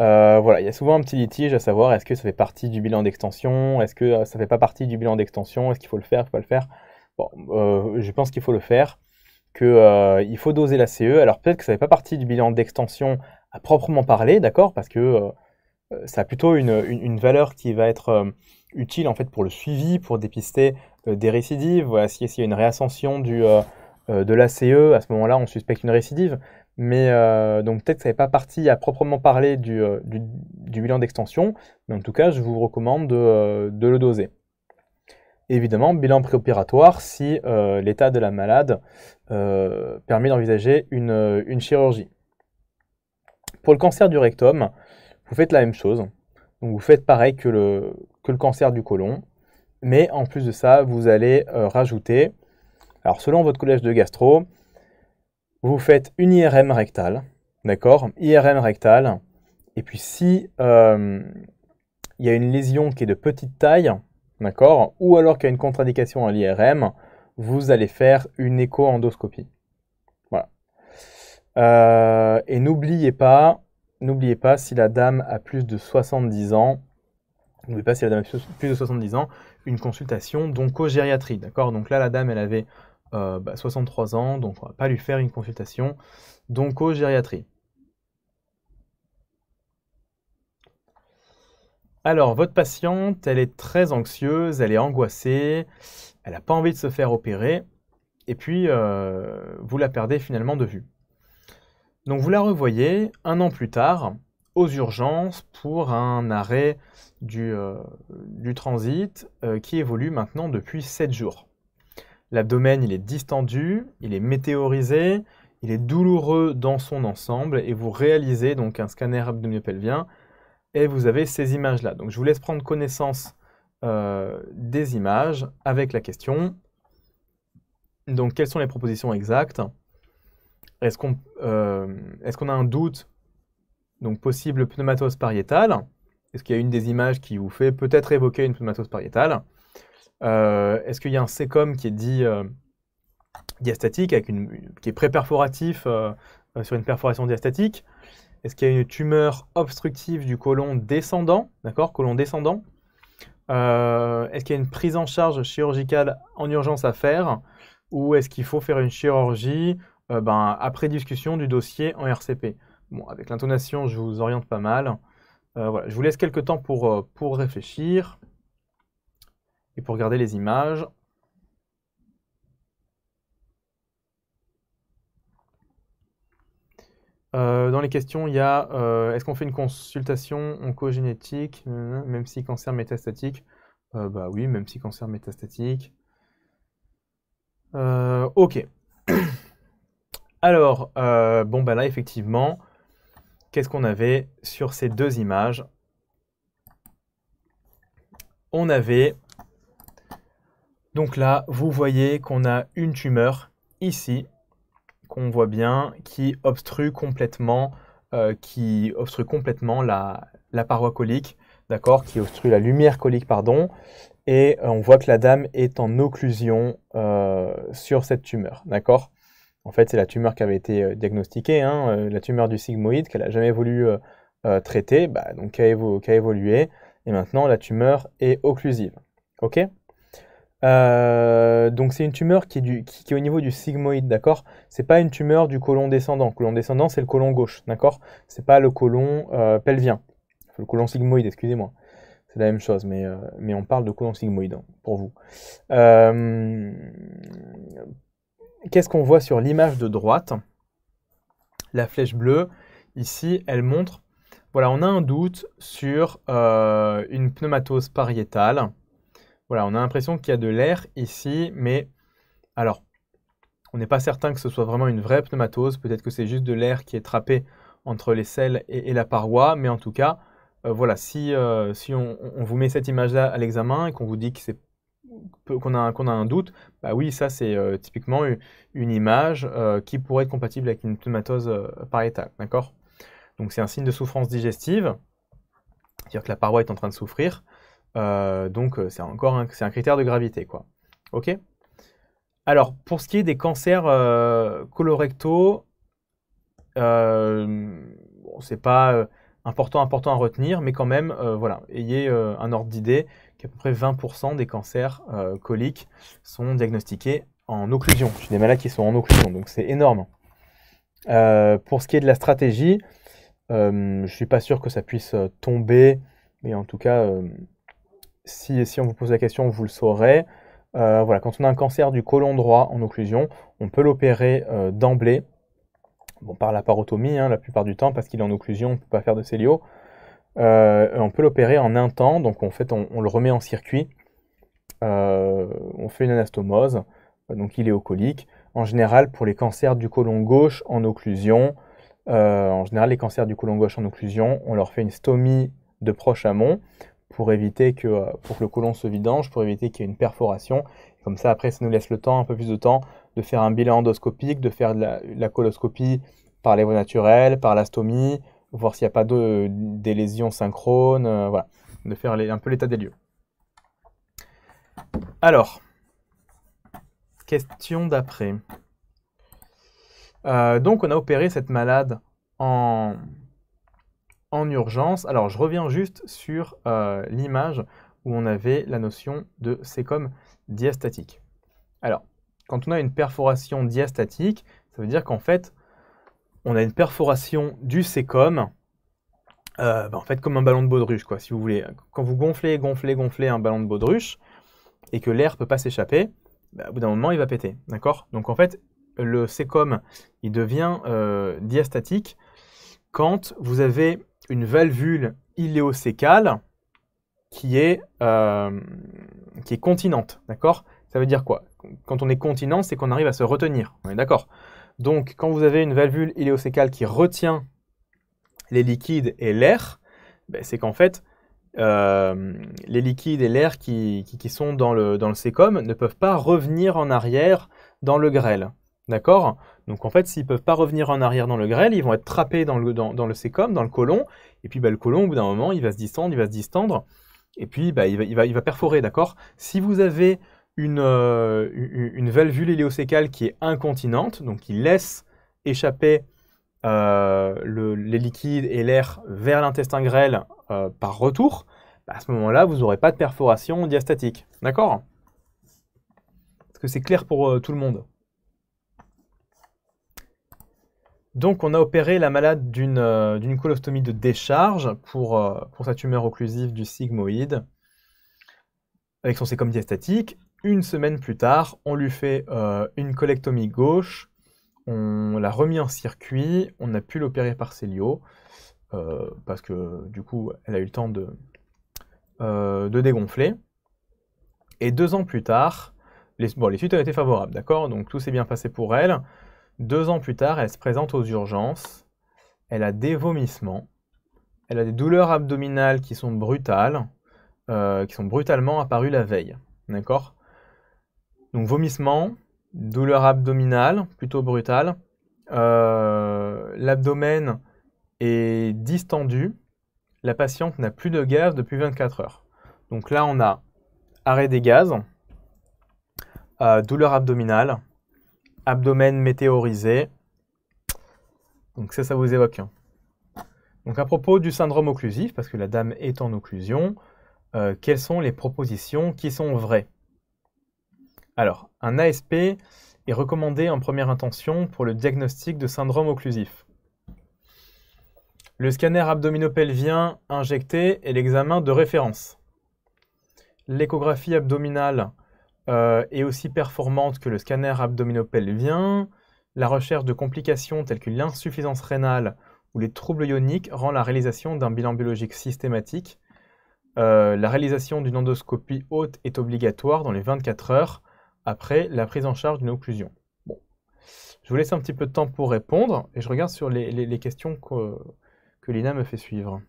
euh, voilà, il y a souvent un petit litige à savoir est-ce que ça fait partie du bilan d'extension, est-ce que euh, ça fait pas partie du bilan d'extension, est-ce qu'il faut le faire, il faut pas le faire. Bon, euh, je pense qu'il faut le faire, qu'il faut doser la CE. Alors peut-être que ça fait pas partie du bilan d'extension à proprement parler, d'accord, parce que ça a plutôt une, valeur qui va être utile en fait pour le suivi, pour dépister des récidives. Voilà, s'il si y a une réascension du de CE, à ce moment-là, on suspecte une récidive. Mais euh, donc peut-être que ça n'est pas parti à proprement parler du, euh, bilan d'extension, mais en tout cas, je vous recommande de, euh, le doser. Évidemment, bilan préopératoire si l'état de la malade permet d'envisager une, chirurgie. Pour le cancer du rectum, vous faites la même chose. vous faites pareil que le, que le cancer du côlon, mais en plus de ça, vous allez rajouter, alors selon votre collège de gastro, vous faites une IRM rectale, d'accord IRM rectale, et puis si euh, il y a une lésion qui est de petite taille, d'accord Ou alors qu'il y a une contre-indication à l'IRM, vous allez faire une écho-endoscopie. Voilà. Euh, et n'oubliez pas, n'oubliez pas, si la dame a plus de 70 ans, n'oubliez pas si la dame a plus de 70 ans, une consultation d'oncogériatrie, d'accord Donc là, la dame, elle avait 63 euh, bah, ans, donc on ne va pas lui faire une consultation donc aux gériatries. Alors, votre patiente, elle est très anxieuse, elle est angoissée, elle n'a pas envie de se faire opérer, et puis euh, vous la perdez finalement de vue. Donc vous la revoyez un an plus tard aux urgences pour un arrêt du, euh, transit qui évolue maintenant depuis 7 jours. L'abdomen, il est distendu, il est météorisé, il est douloureux dans son ensemble et vous réalisez donc un scanner abdominopelvien et vous avez ces images-là. Donc je vous laisse prendre connaissance euh, des images avec la question. Donc quelles sont les propositions exactes euh, Est-ce qu'on a un doute donc possible pneumatose pariétale Est-ce qu'il y a une des images qui vous fait peut-être évoquer une pneumatose pariétale euh, est-ce qu'il y a un sécom qui est dit euh, diastatique, qui est pré-perforatif euh, sur une perforation diastatique Est-ce qu'il y a une tumeur obstructive du côlon descendant D'accord Côlon descendant est-ce qu'il y a une prise en charge chirurgicale en urgence à faire ou est-ce qu'il faut faire une chirurgie ben, après discussion du dossier en RCP avec l'intonation, je vous oriente pas mal. je vous laisse quelques temps pour réfléchir. Et pour regarder les images, euh, dans les questions, il y a euh, est-ce qu'on fait une consultation oncogénétique, même si cancer métastatique euh, Bah oui, même si cancer métastatique. ok. Alors, bon, bah là, effectivement, qu'est-ce qu'on avait sur ces deux images On avait donc là, vous voyez qu'on a une tumeur ici, qu'on voit bien, qui obstrue complètement, euh, qui obstrue complètement la, paroi colique, d'accord, qui obstrue la lumière colique, pardon, et euh, on voit que la dame est en occlusion euh, sur cette tumeur, d'accord En fait, c'est la tumeur qui avait été diagnostiquée, hein, la tumeur du sigmoïde qu'elle n'a jamais voulu traiter, bah, donc qui a évolué, et maintenant la tumeur est occlusive, ok euh, donc c'est une tumeur qui est, du, au niveau du sigmoïde, d'accord C'est pas une tumeur du côlon descendant. Le Côlon descendant, c'est le côlon gauche, d'accord C'est pas le côlon euh, pelvien. Le côlon sigmoïde, excusez-moi. C'est la même chose, mais, euh, mais on parle de côlon sigmoïde hein, pour vous. Qu'est-ce qu'on voit sur l'image de droite La flèche bleue, ici, elle montre... Voilà, on a un doute sur une pneumatose pariétale voilà, on a l'impression qu'il y a de l'air ici, mais alors, on n'est pas certain que ce soit vraiment une vraie pneumatose. Peut-être que c'est juste de l'air qui est trappé entre les selles et, la paroi, mais en tout cas, euh, voilà, si, euh, on, vous met cette image-là à l'examen et qu'on vous dit qu'on a, un doute, bah oui, ça c'est euh, typiquement une image qui pourrait être compatible avec une pneumatose état, d'accord Donc c'est un signe de souffrance digestive, c'est-à-dire que la paroi est en train de souffrir. Euh, donc euh, c'est encore un, un critère de gravité. Quoi. Ok Alors, pour ce qui est des cancers euh, colorectaux, c'est pas important, important à retenir, mais quand même, voilà, ayez un ordre d'idée qu'à peu près 20% des cancers coliques sont diagnostiqués en occlusion. suis des malades qui sont en occlusion, donc c'est énorme. pour ce qui est de la stratégie, je ne suis pas sûr que ça puisse tomber, mais en tout cas, si, on vous pose la question, vous le saurez. Euh, voilà, quand on a un cancer du côlon droit en occlusion, on peut l'opérer euh, d'emblée, bon, par la parotomie hein, la plupart du temps, parce qu'il est en occlusion, on ne peut pas faire de célio. Euh, on peut l'opérer en un temps, donc en fait on, le remet en circuit, on fait une anastomose, donc il est au colique. En général, pour les cancers du côlon gauche en occlusion, en général les cancers du côlon gauche en occlusion, on leur fait une stomie de proche amont, pour éviter que, euh, pour que le côlon se vidange, pour éviter qu'il y ait une perforation. comme ça, après, ça nous laisse le temps, un peu plus de temps, de faire un bilan endoscopique, de faire de la, coloscopie par les voies naturelles, par l'astomie, voir s'il n'y a pas des lésions synchrones, euh, voilà, de faire un peu l'état des lieux. Alors, question d'après. Euh, donc, on a opéré cette malade en, en urgence. Alors, je reviens juste sur euh, l'image où on avait la notion de sécom diastatique. Alors, quand on a une perforation diastatique, ça veut dire qu'en fait, on a une perforation du sécom, euh, ben, en fait, comme un ballon de baudruche, quoi, si vous voulez. Quand vous gonflez, gonflez, gonflez un ballon de baudruche, et que l'air ne peut pas s'échapper, ben, au bout d'un moment, il va péter, d'accord Donc, en fait, le sécom, il devient euh, diastatique quand vous avez une valvule iléosécale qui est, euh, qui est continente, d'accord Ça veut dire quoi Quand on est continent, c'est qu'on arrive à se retenir, d'accord Donc, quand vous avez une valvule iléosécale qui retient les liquides et l'air, ben, c'est qu'en fait, euh, les liquides et l'air qui, sont dans le, dans le sécom ne peuvent pas revenir en arrière dans le grêle. D'accord Donc en fait, s'ils ne peuvent pas revenir en arrière dans le grêle, ils vont être trappés dans le, dans, dans le sécom, dans le côlon. Et puis bah, le côlon, au bout d'un moment, il va se distendre, il va se distendre. Et puis bah, il, va, il, va, perforer, d'accord Si vous avez une, euh, une valvule héliocécale qui est incontinente, donc qui laisse échapper euh, les liquides et l'air vers l'intestin grêle euh, par retour, bah, à ce moment-là, vous n'aurez pas de perforation diastatique. D'accord Est-ce que c'est clair pour tout le monde Donc on a opéré la malade d'une euh, colostomie de décharge euh, pour, sa tumeur occlusive du sigmoïde avec son sécom diastatique. Une semaine plus tard, on lui fait euh, une colectomie gauche, on l'a remis en circuit, on a pu l'opérer par Célio, parce que du coup elle a eu le temps de, dégonfler. Et deux ans plus tard, les, les suites ont été favorables, d'accord Donc tout s'est bien passé pour elle. Deux ans plus tard, elle se présente aux urgences. Elle a des vomissements. Elle a des douleurs abdominales qui sont brutales, euh, qui sont brutalement apparues la veille. D'accord Donc vomissements, douleurs abdominales, plutôt brutales. Euh, l'abdomen est distendu. La patiente n'a plus de gaz depuis 24 heures. Donc là, on a arrêt des gaz, euh, Douleurs douleur abdominale, abdomen météorisé. Donc ça, ça vous évoque. Hein. Donc à propos du syndrome occlusif, parce que la dame est en occlusion, euh, quelles sont les propositions qui sont vraies Alors, un ASP est recommandé en première intention pour le diagnostic de syndrome occlusif. Le scanner abdominopelvien injecté est l'examen de référence. L'échographie abdominale euh, est aussi performante que le scanner abdominopelvien. La recherche de complications telles que l'insuffisance rénale ou les troubles ioniques rend la réalisation d'un bilan biologique systématique. Euh, la réalisation d'une endoscopie haute est obligatoire dans les 24 heures après la prise en charge d'une occlusion. Je vous laisse un petit peu de temps pour répondre et je regarde sur les, questions que, que l'INA me fait suivre.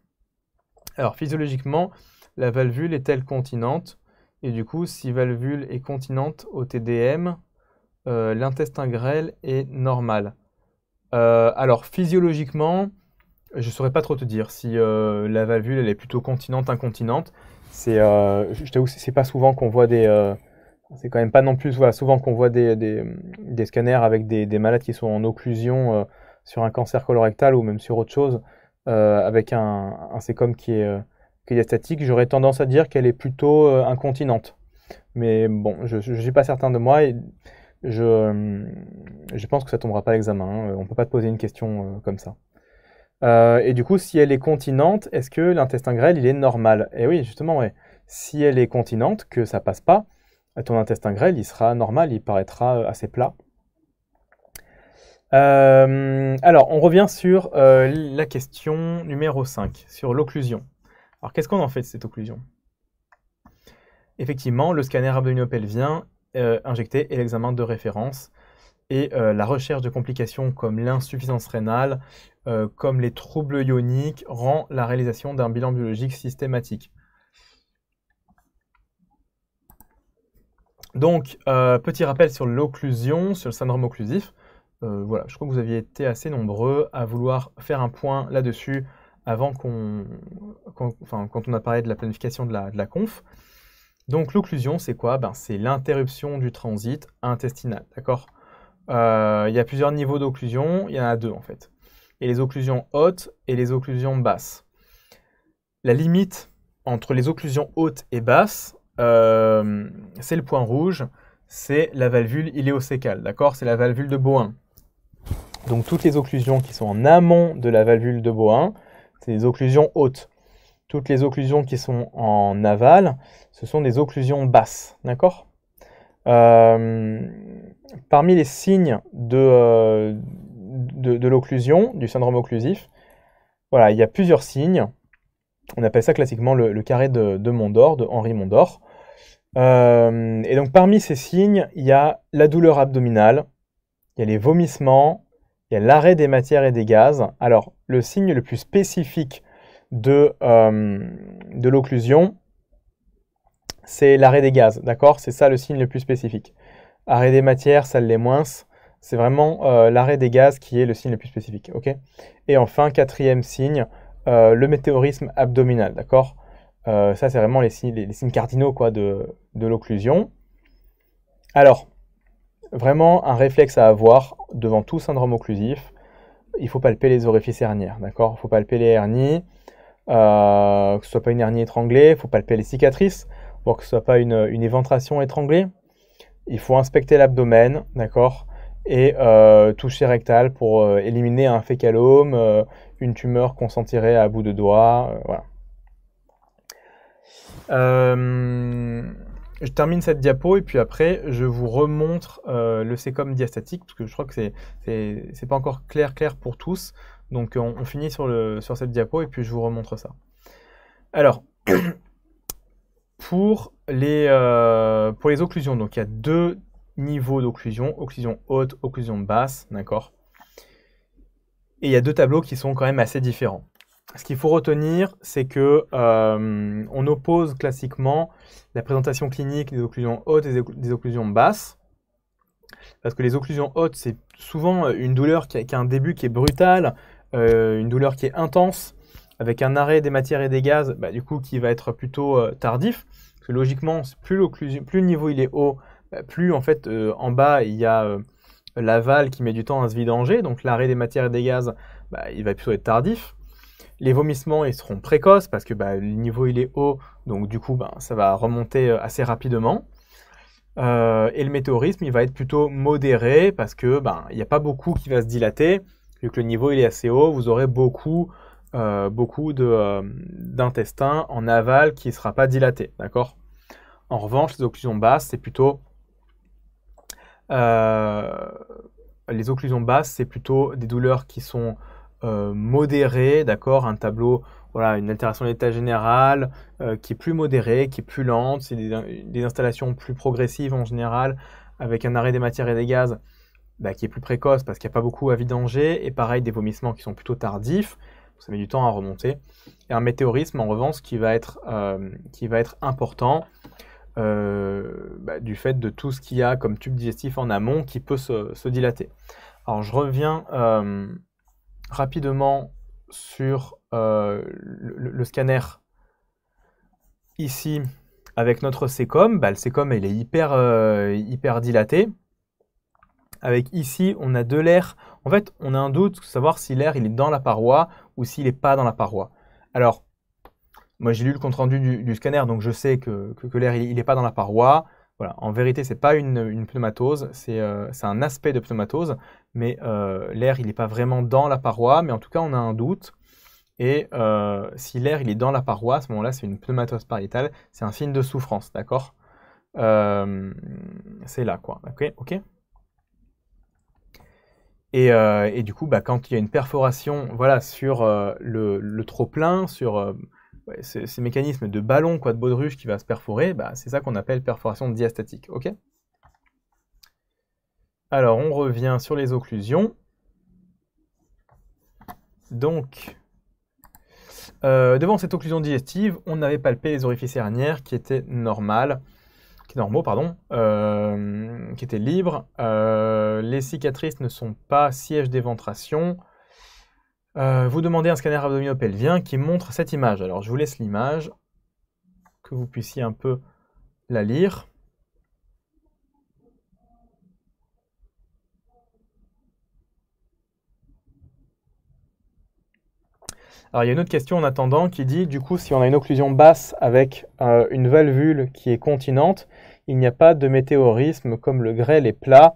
Alors, physiologiquement, la valvule est-elle continente et du coup, si valvule est continente au TDM, euh, l'intestin grêle est normal. Euh, alors physiologiquement, je ne saurais pas trop te dire si euh, la valvule elle est plutôt continente incontinente. C'est, je t'avoue, c'est pas souvent qu'on voit des, c'est quand même pas non plus souvent qu'on voit des, scanners avec des, malades qui sont en occlusion sur un cancer colorectal ou même sur autre chose avec un, un qui est est statique, j'aurais tendance à dire qu'elle est plutôt euh, incontinente. Mais bon, je ne suis pas certain de moi et je, pense que ça tombera pas à l'examen. Hein. On ne peut pas te poser une question euh, comme ça. Euh, et du coup, si elle est continente, est-ce que l'intestin grêle, il est normal Et eh oui, justement, si elle est continente, que ça passe pas, ton intestin grêle, il sera normal, il paraîtra assez plat. alors, on revient sur la question numéro 5, sur l'occlusion. Alors qu'est-ce qu'on en fait de cette occlusion Effectivement, le scanner abdominopelvien vient euh, injecté et l'examen de référence et euh, la recherche de complications comme l'insuffisance rénale, euh, comme les troubles ioniques, rend la réalisation d'un bilan biologique systématique. Donc, petit rappel sur l'occlusion, sur le syndrome occlusif. voilà, je crois que vous aviez été assez nombreux à vouloir faire un point là-dessus avant qu'on, quand, enfin, quand on a parlé de la planification de la, de conf. Donc l'occlusion, c'est quoi ben, C'est l'interruption du transit intestinal, d'accord euh, Il y a plusieurs niveaux d'occlusion, il y en a deux en fait. Et les occlusions hautes et les occlusions basses. La limite entre les occlusions hautes et basses, euh, c'est le point rouge, c'est la valvule iléosécale, d'accord C'est la valvule de Boin. Donc toutes les occlusions qui sont en amont de la valvule de Bohin, c'est des occlusions hautes. Toutes les occlusions qui sont en aval, ce sont des occlusions basses, d'accord euh, Parmi les signes euh, de, de, l'occlusion, du syndrome occlusif, voilà, il y a plusieurs signes. On appelle ça classiquement le, carré de, de, Mondor, de Henri Mondor. Euh, et donc parmi ces signes, il y a la douleur abdominale, il y a les vomissements, il y a l'arrêt des matières et des gaz. Alors, le signe le plus spécifique de, euh, de l'occlusion, c'est l'arrêt des gaz, d'accord C'est ça le signe le plus spécifique. Arrêt des matières, ça l'est moins. C'est vraiment euh, l'arrêt des gaz qui est le signe le plus spécifique, ok Et enfin, quatrième signe, euh, le météorisme abdominal, d'accord Ça, c'est vraiment les signes, signes cardinaux quoi, de, de l'occlusion. Alors, vraiment un réflexe à avoir devant tout syndrome occlusif. Il faut palper les orifices hernières, d'accord Il faut palper les hernies, euh, que ce soit pas une hernie étranglée, il faut palper les cicatrices, pour que ce soit pas une, éventration étranglée. Il faut inspecter l'abdomen, d'accord Et euh, toucher rectal pour euh, éliminer un fécalome, une tumeur qu'on sentirait à bout de doigt, voilà je termine cette diapo et puis après, je vous remontre euh, le sécom diastatique, parce que je crois que c'est n'est pas encore clair, clair pour tous. Donc on, finit sur, le, sur cette diapo et puis je vous remontre ça. Alors, pour les, euh, pour les occlusions, donc il y a deux niveaux d'occlusion, occlusion haute, occlusion basse, d'accord Et il y a deux tableaux qui sont quand même assez différents ce qu'il faut retenir, c'est que euh, on oppose classiquement la présentation clinique des occlusions hautes et des occlusions basses. Parce que les occlusions hautes, c'est souvent une douleur qui a, un début qui est brutal, euh, une douleur qui est intense, avec un arrêt des matières et des gaz, bah, du coup, qui va être plutôt euh, tardif. que logiquement, plus, le niveau il est haut, bah, plus en fait en bas il y a l'aval qui met du temps à se vidanger, donc l'arrêt des matières et des gaz, bah, il va plutôt être tardif. Les vomissements, ils seront précoces parce que bah, le niveau, il est haut, donc du coup, ben, ça va remonter euh, assez rapidement. Euh, et le météorisme, il va être plutôt modéré parce que ben, il n'y a pas beaucoup qui va se dilater. Vu que le niveau il est assez haut, vous aurez beaucoup, euh, beaucoup euh, d'intestin en aval qui ne sera pas dilaté. D'accord En revanche, les occlusions basses, c'est plutôt. les occlusions basses, c'est plutôt des douleurs qui sont euh, modéré, d'accord Un tableau, voilà, une altération de l'état général euh, qui est plus modérée, qui est plus lente, c'est des, installations plus progressives en général, avec un arrêt des matières et des gaz bah, qui est plus précoce parce qu'il n'y a pas beaucoup à vidanger, et pareil, des vomissements qui sont plutôt tardifs, ça met du temps à remonter, et un météorisme en revanche qui va être, euh, qui va être important. Bah, du fait de tout ce qu'il y a comme tube digestif en amont qui peut se, se dilater. Alors je reviens rapidement sur euh, le, scanner ici avec notre sécom. Bah, le sécom il est hyper, euh, hyper dilaté. Avec ici, on a de l'air. En fait, on a un doute savoir si l'air il est dans la paroi ou s'il n'est pas dans la paroi. Alors, moi j'ai lu le compte rendu du, scanner, donc je sais que, l'air il n'est pas dans la paroi. Voilà. En vérité, c'est pas une, pneumatose, euh, c'est un aspect de pneumatose, mais euh, l'air, il n'est pas vraiment dans la paroi, mais en tout cas, on a un doute. Et euh, si l'air, il est dans la paroi, à ce moment-là, c'est une pneumatose pariétale, c'est un signe de souffrance, d'accord C'est là, quoi. Ok, et, du coup, bah, quand il y a une perforation voilà, sur le trop-plein, sur ces mécanismes de ballon quoi, de baudruche qui va se perforer, bah, c'est ça qu'on appelle perforation diastatique. Alors, on revient sur les occlusions. Donc, euh, devant cette occlusion digestive, on avait palpé les orifices hernières qui étaient normales, qui normaux, pardon, euh, qui étaient libres. Euh, les cicatrices ne sont pas sièges d'éventration. Euh, vous demandez un scanner abdominopelvien qui montre cette image. Alors, je vous laisse l'image, que vous puissiez un peu la lire. Alors, il y a une autre question en attendant qui dit, du coup, si on a une occlusion basse avec euh, une valvule qui est continente, il n'y a pas de météorisme comme le grêle est plat.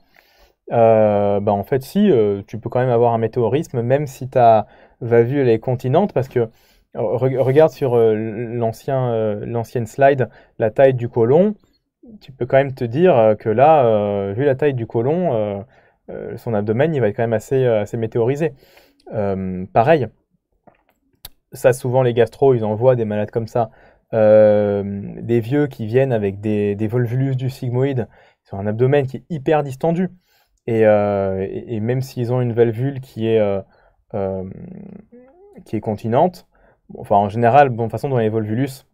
Euh, bah, en fait, si, euh, tu peux quand même avoir un météorisme, même si tu as vu les continentes, parce que regarde sur euh, l'ancienne slide la taille du côlon, tu peux quand même te dire que là, vu la taille du côlon, son abdomen, il va être quand même assez, météorisé. pareil, ça souvent les gastro, ils envoient des malades comme ça. des vieux qui viennent avec des, des volvulus du sigmoïde, sur un abdomen qui est hyper distendu. Euh, et, même s'ils ont une valvule qui est, euh, euh, qui est continente, enfin en général, bon, de toute façon, dans les volvulus,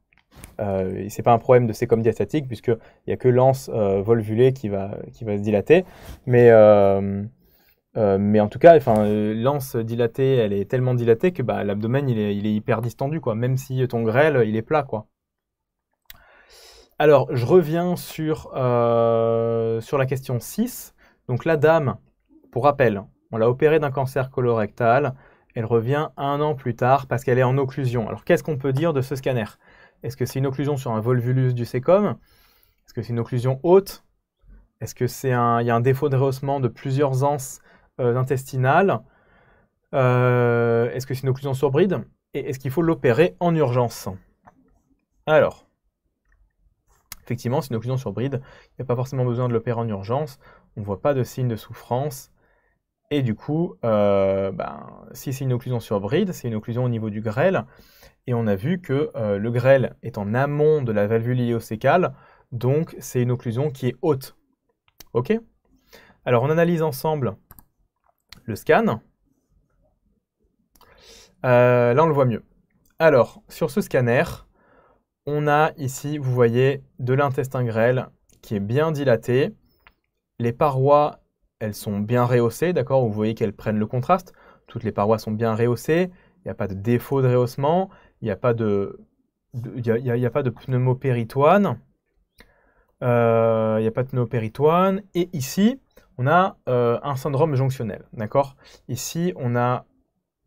euh, c'est pas un problème de sécom diastatique, puisqu'il n'y a que l'anse volvulée qui va, qui va se dilater. Mais, mais en tout cas, enfin, l'anse dilatée, elle est tellement dilatée que bah, l'abdomen, il est, hyper distendu, quoi, même si ton grêle, il est plat. quoi. Alors, je reviens sur, sur la question 6. Donc la dame, pour rappel, on l'a opérée d'un cancer colorectal, elle revient un an plus tard parce qu'elle est en occlusion. Alors qu'est-ce qu'on peut dire de ce scanner Est-ce que c'est une occlusion sur un volvulus du sécom Est-ce que c'est une occlusion haute Est-ce que c'est un, y a un défaut de rehaussement de plusieurs anses euh, intestinales euh, Est-ce que c'est une occlusion sur bride Et est-ce qu'il faut l'opérer en urgence Alors, effectivement, c'est une occlusion sur bride. Il n'y a pas forcément besoin de l'opérer en urgence on ne voit pas de signe de souffrance. Et du coup, euh, ben, si c'est une occlusion sur bride, c'est une occlusion au niveau du grêle. Et on a vu que euh, le grêle est en amont de la valvule iliocécale, donc c'est une occlusion qui est haute. OK Alors on analyse ensemble le scan. Euh, là, on le voit mieux. Alors, sur ce scanner, on a ici, vous voyez, de l'intestin grêle qui est bien dilaté les parois, elles sont bien rehaussées, d'accord Vous voyez qu'elles prennent le contraste. Toutes les parois sont bien rehaussées. Il n'y a pas de défaut de rehaussement. Il n'y a pas de, a, de pneumopéritoine. Euh, il n'y a pas de pneumopéritoine. Et ici, on a euh, un syndrome jonctionnel. D'accord Ici, on a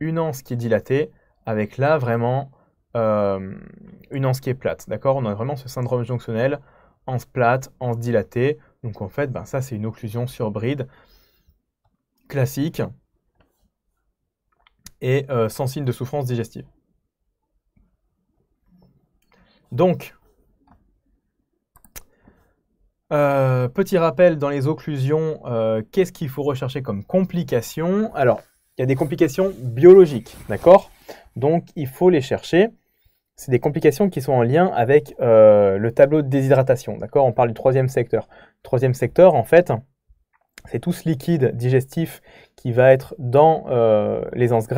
une anse qui est dilatée, avec là vraiment euh, une anse qui est plate. D'accord On a vraiment ce syndrome jonctionnel, anse plate, anse dilatée. Donc en fait, ben, ça c'est une occlusion sur bride classique et euh, sans signe de souffrance digestive. Donc, euh, petit rappel dans les occlusions, euh, qu'est-ce qu'il faut rechercher comme complications Alors, il y a des complications biologiques, d'accord Donc, il faut les chercher. C'est des complications qui sont en lien avec le tableau de déshydratation, d'accord On parle du troisième secteur. Troisième secteur, en fait, c'est tout ce liquide digestif qui va être dans euh, les anses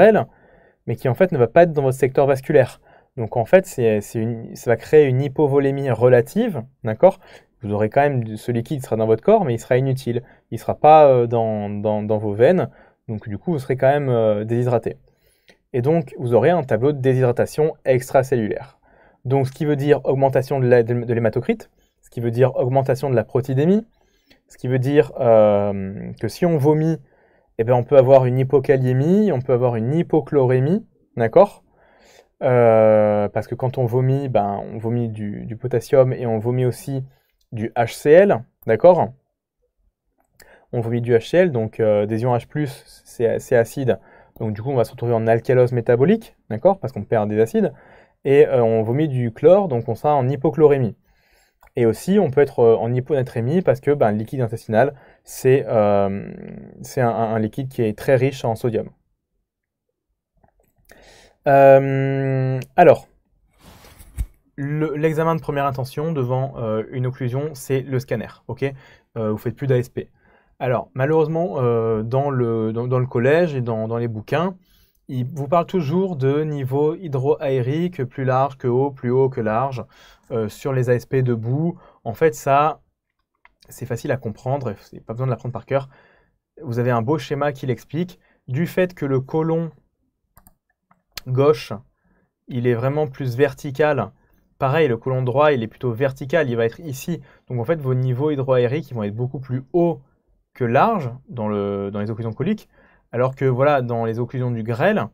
mais qui en fait ne va pas être dans votre secteur vasculaire. Donc en fait, ça va créer une hypovolémie relative, d'accord Vous aurez quand même ce liquide qui sera dans votre corps, mais il sera inutile. Il ne sera pas euh, dans, vos veines, donc du coup, vous serez quand même euh, déshydraté. Et donc, vous aurez un tableau de déshydratation extracellulaire. Donc ce qui veut dire augmentation de, de l'hématocrite, qui veut dire augmentation de la protidémie, ce qui veut dire euh, que si on vomit, eh ben, on peut avoir une hypokaliémie, on peut avoir une hypochlorémie, d'accord euh, Parce que quand on vomit, ben, on vomit du, potassium et on vomit aussi du HCl, d'accord On vomit du HCl, donc euh, des ions H+, c'est acide, donc du coup on va se retrouver en alcalose métabolique, d'accord Parce qu'on perd des acides, et on vomit du chlore, donc on sera en hypochlorémie. Et aussi, on peut être euh, en hyponatrémie parce que ben, le liquide intestinal, c'est euh, un, liquide qui est très riche en sodium. Euh, alors, l'examen de première intention devant une occlusion, c'est le scanner. ok vous ne faites plus d'ASP. Alors, malheureusement, dans le, collège et dans les bouquins, il vous parle toujours de niveau hydroaérique, plus large que haut, plus haut que large, euh, sur les ASP debout. En fait, ça, c'est facile à comprendre, C'est pas besoin de l'apprendre par cœur. Vous avez un beau schéma qui l'explique. Du fait que le colon gauche, il est vraiment plus vertical, pareil, le colon droit, il est plutôt vertical, il va être ici. Donc en fait, vos niveaux hydroaériques, vont être beaucoup plus haut que large dans, le, dans les occlusions coliques. Alors que voilà, dans les occlusions du grêle,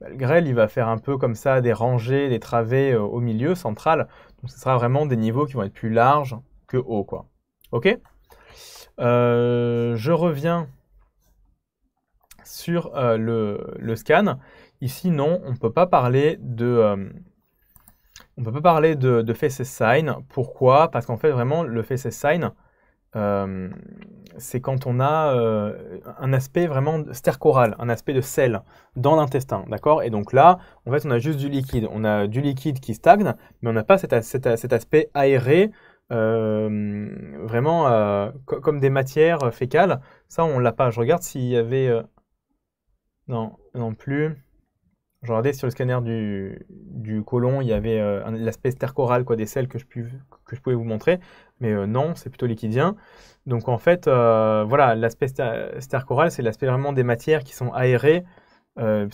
bah, le grêle, il va faire un peu comme ça des rangées, des travées euh, au milieu, central. Donc ce sera vraiment des niveaux qui vont être plus larges que hauts, quoi. Ok euh, Je reviens sur euh, le, scan. Ici, non, on ne peut pas parler de... on peut pas parler de, de face sign. Pourquoi Parce qu'en fait, vraiment, le face sign, euh, c'est quand on a euh, un aspect vraiment stercoral, un aspect de sel dans l'intestin, d'accord Et donc là, en fait, on a juste du liquide. On a du liquide qui stagne, mais on n'a pas cet, aspect aéré, euh, vraiment comme des matières fécales. Ça, on l'a pas. Je regarde s'il y avait... non, non plus je regardais sur le scanner du, du côlon, il y avait euh, l'aspect stercoral quoi, des selles que je, que je pouvais vous montrer, mais euh, non, c'est plutôt liquidien. Donc en fait, euh, voilà, l'aspect stercoral, c'est l'aspect vraiment des matières qui sont aérées.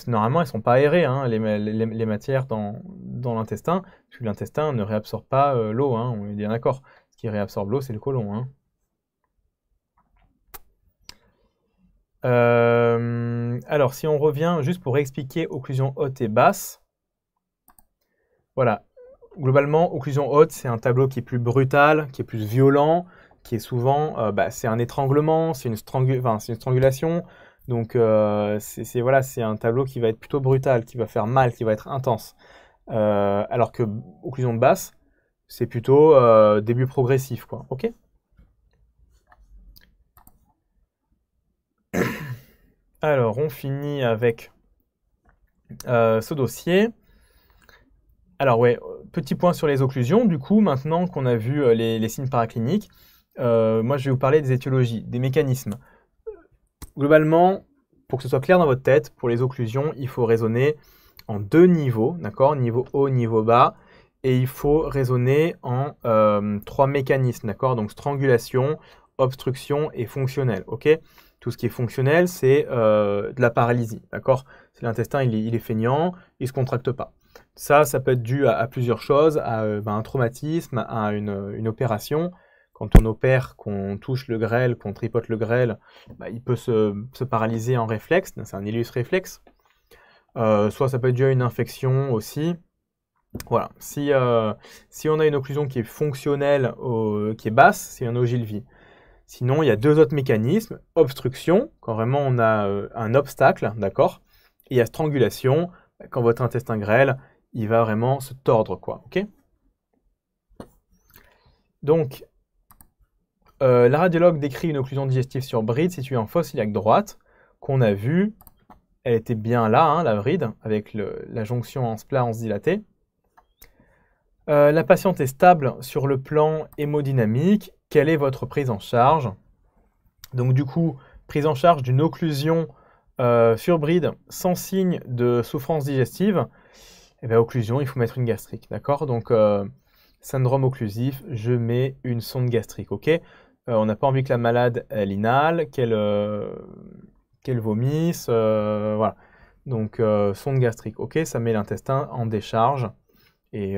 normalement, elles ne sont pas aérées, hein, les, matières dans, dans l'intestin, puisque l'intestin ne réabsorbe pas l'eau, hein, on est bien d'accord. Ce qui réabsorbe l'eau, c'est le côlon. Hein. Euh, alors, si on revient juste pour expliquer occlusion haute et basse, voilà. Globalement, occlusion haute, c'est un tableau qui est plus brutal, qui est plus violent, qui est souvent, euh, bah, c'est un étranglement, c'est une, strangulation. Donc, euh, c'est voilà, c'est un tableau qui va être plutôt brutal, qui va faire mal, qui va être intense. alors que occlusion basse, c'est plutôt début progressif, quoi. Ok Alors, on finit avec euh, ce dossier. Alors ouais, petit point sur les occlusions. Du coup, maintenant qu'on a vu euh, les, signes paracliniques, euh, moi je vais vous parler des étiologies, des mécanismes. Globalement, pour que ce soit clair dans votre tête, pour les occlusions, il faut raisonner en deux niveaux, d'accord Niveau haut, niveau bas. Et il faut raisonner en trois mécanismes, d'accord Donc strangulation, obstruction et fonctionnel, ok tout ce qui est fonctionnel, c'est euh, de la paralysie, d'accord C'est l'intestin, il, est feignant, il ne se contracte pas. Ça, ça peut être dû à, plusieurs choses, à euh, ben, un traumatisme, à une, opération. Quand on opère, qu'on touche le grêle, qu'on tripote le grêle, ben, il peut se, paralyser en réflexe, c'est un illus réflexe. Euh, soit ça peut être dû à une infection aussi. Voilà, si, on a une occlusion qui est fonctionnelle, qui est basse, c'est un ogilvie. Sinon, il y a deux autres mécanismes. Obstruction, quand vraiment on a euh, un obstacle, d'accord Et il y a strangulation, quand votre intestin grêle, il va vraiment se tordre, quoi, ok Donc, euh, la radiologue décrit une occlusion digestive sur bride située en fosse iliaque droite, qu'on a vue, elle était bien là, hein, la bride, avec la jonction en splat en se dilatée. Euh, la patiente est stable sur le plan hémodynamique quelle est votre prise en charge. Donc du coup, prise en charge d'une occlusion euh, sur bride sans signe de souffrance digestive, et eh bien occlusion, il faut mettre une gastrique, d'accord Donc euh, syndrome occlusif, je mets une sonde gastrique, ok euh, On n'a pas envie que la malade, elle inhale, qu'elle vomisse, voilà. Donc sonde gastrique, ok, ça met l'intestin en décharge et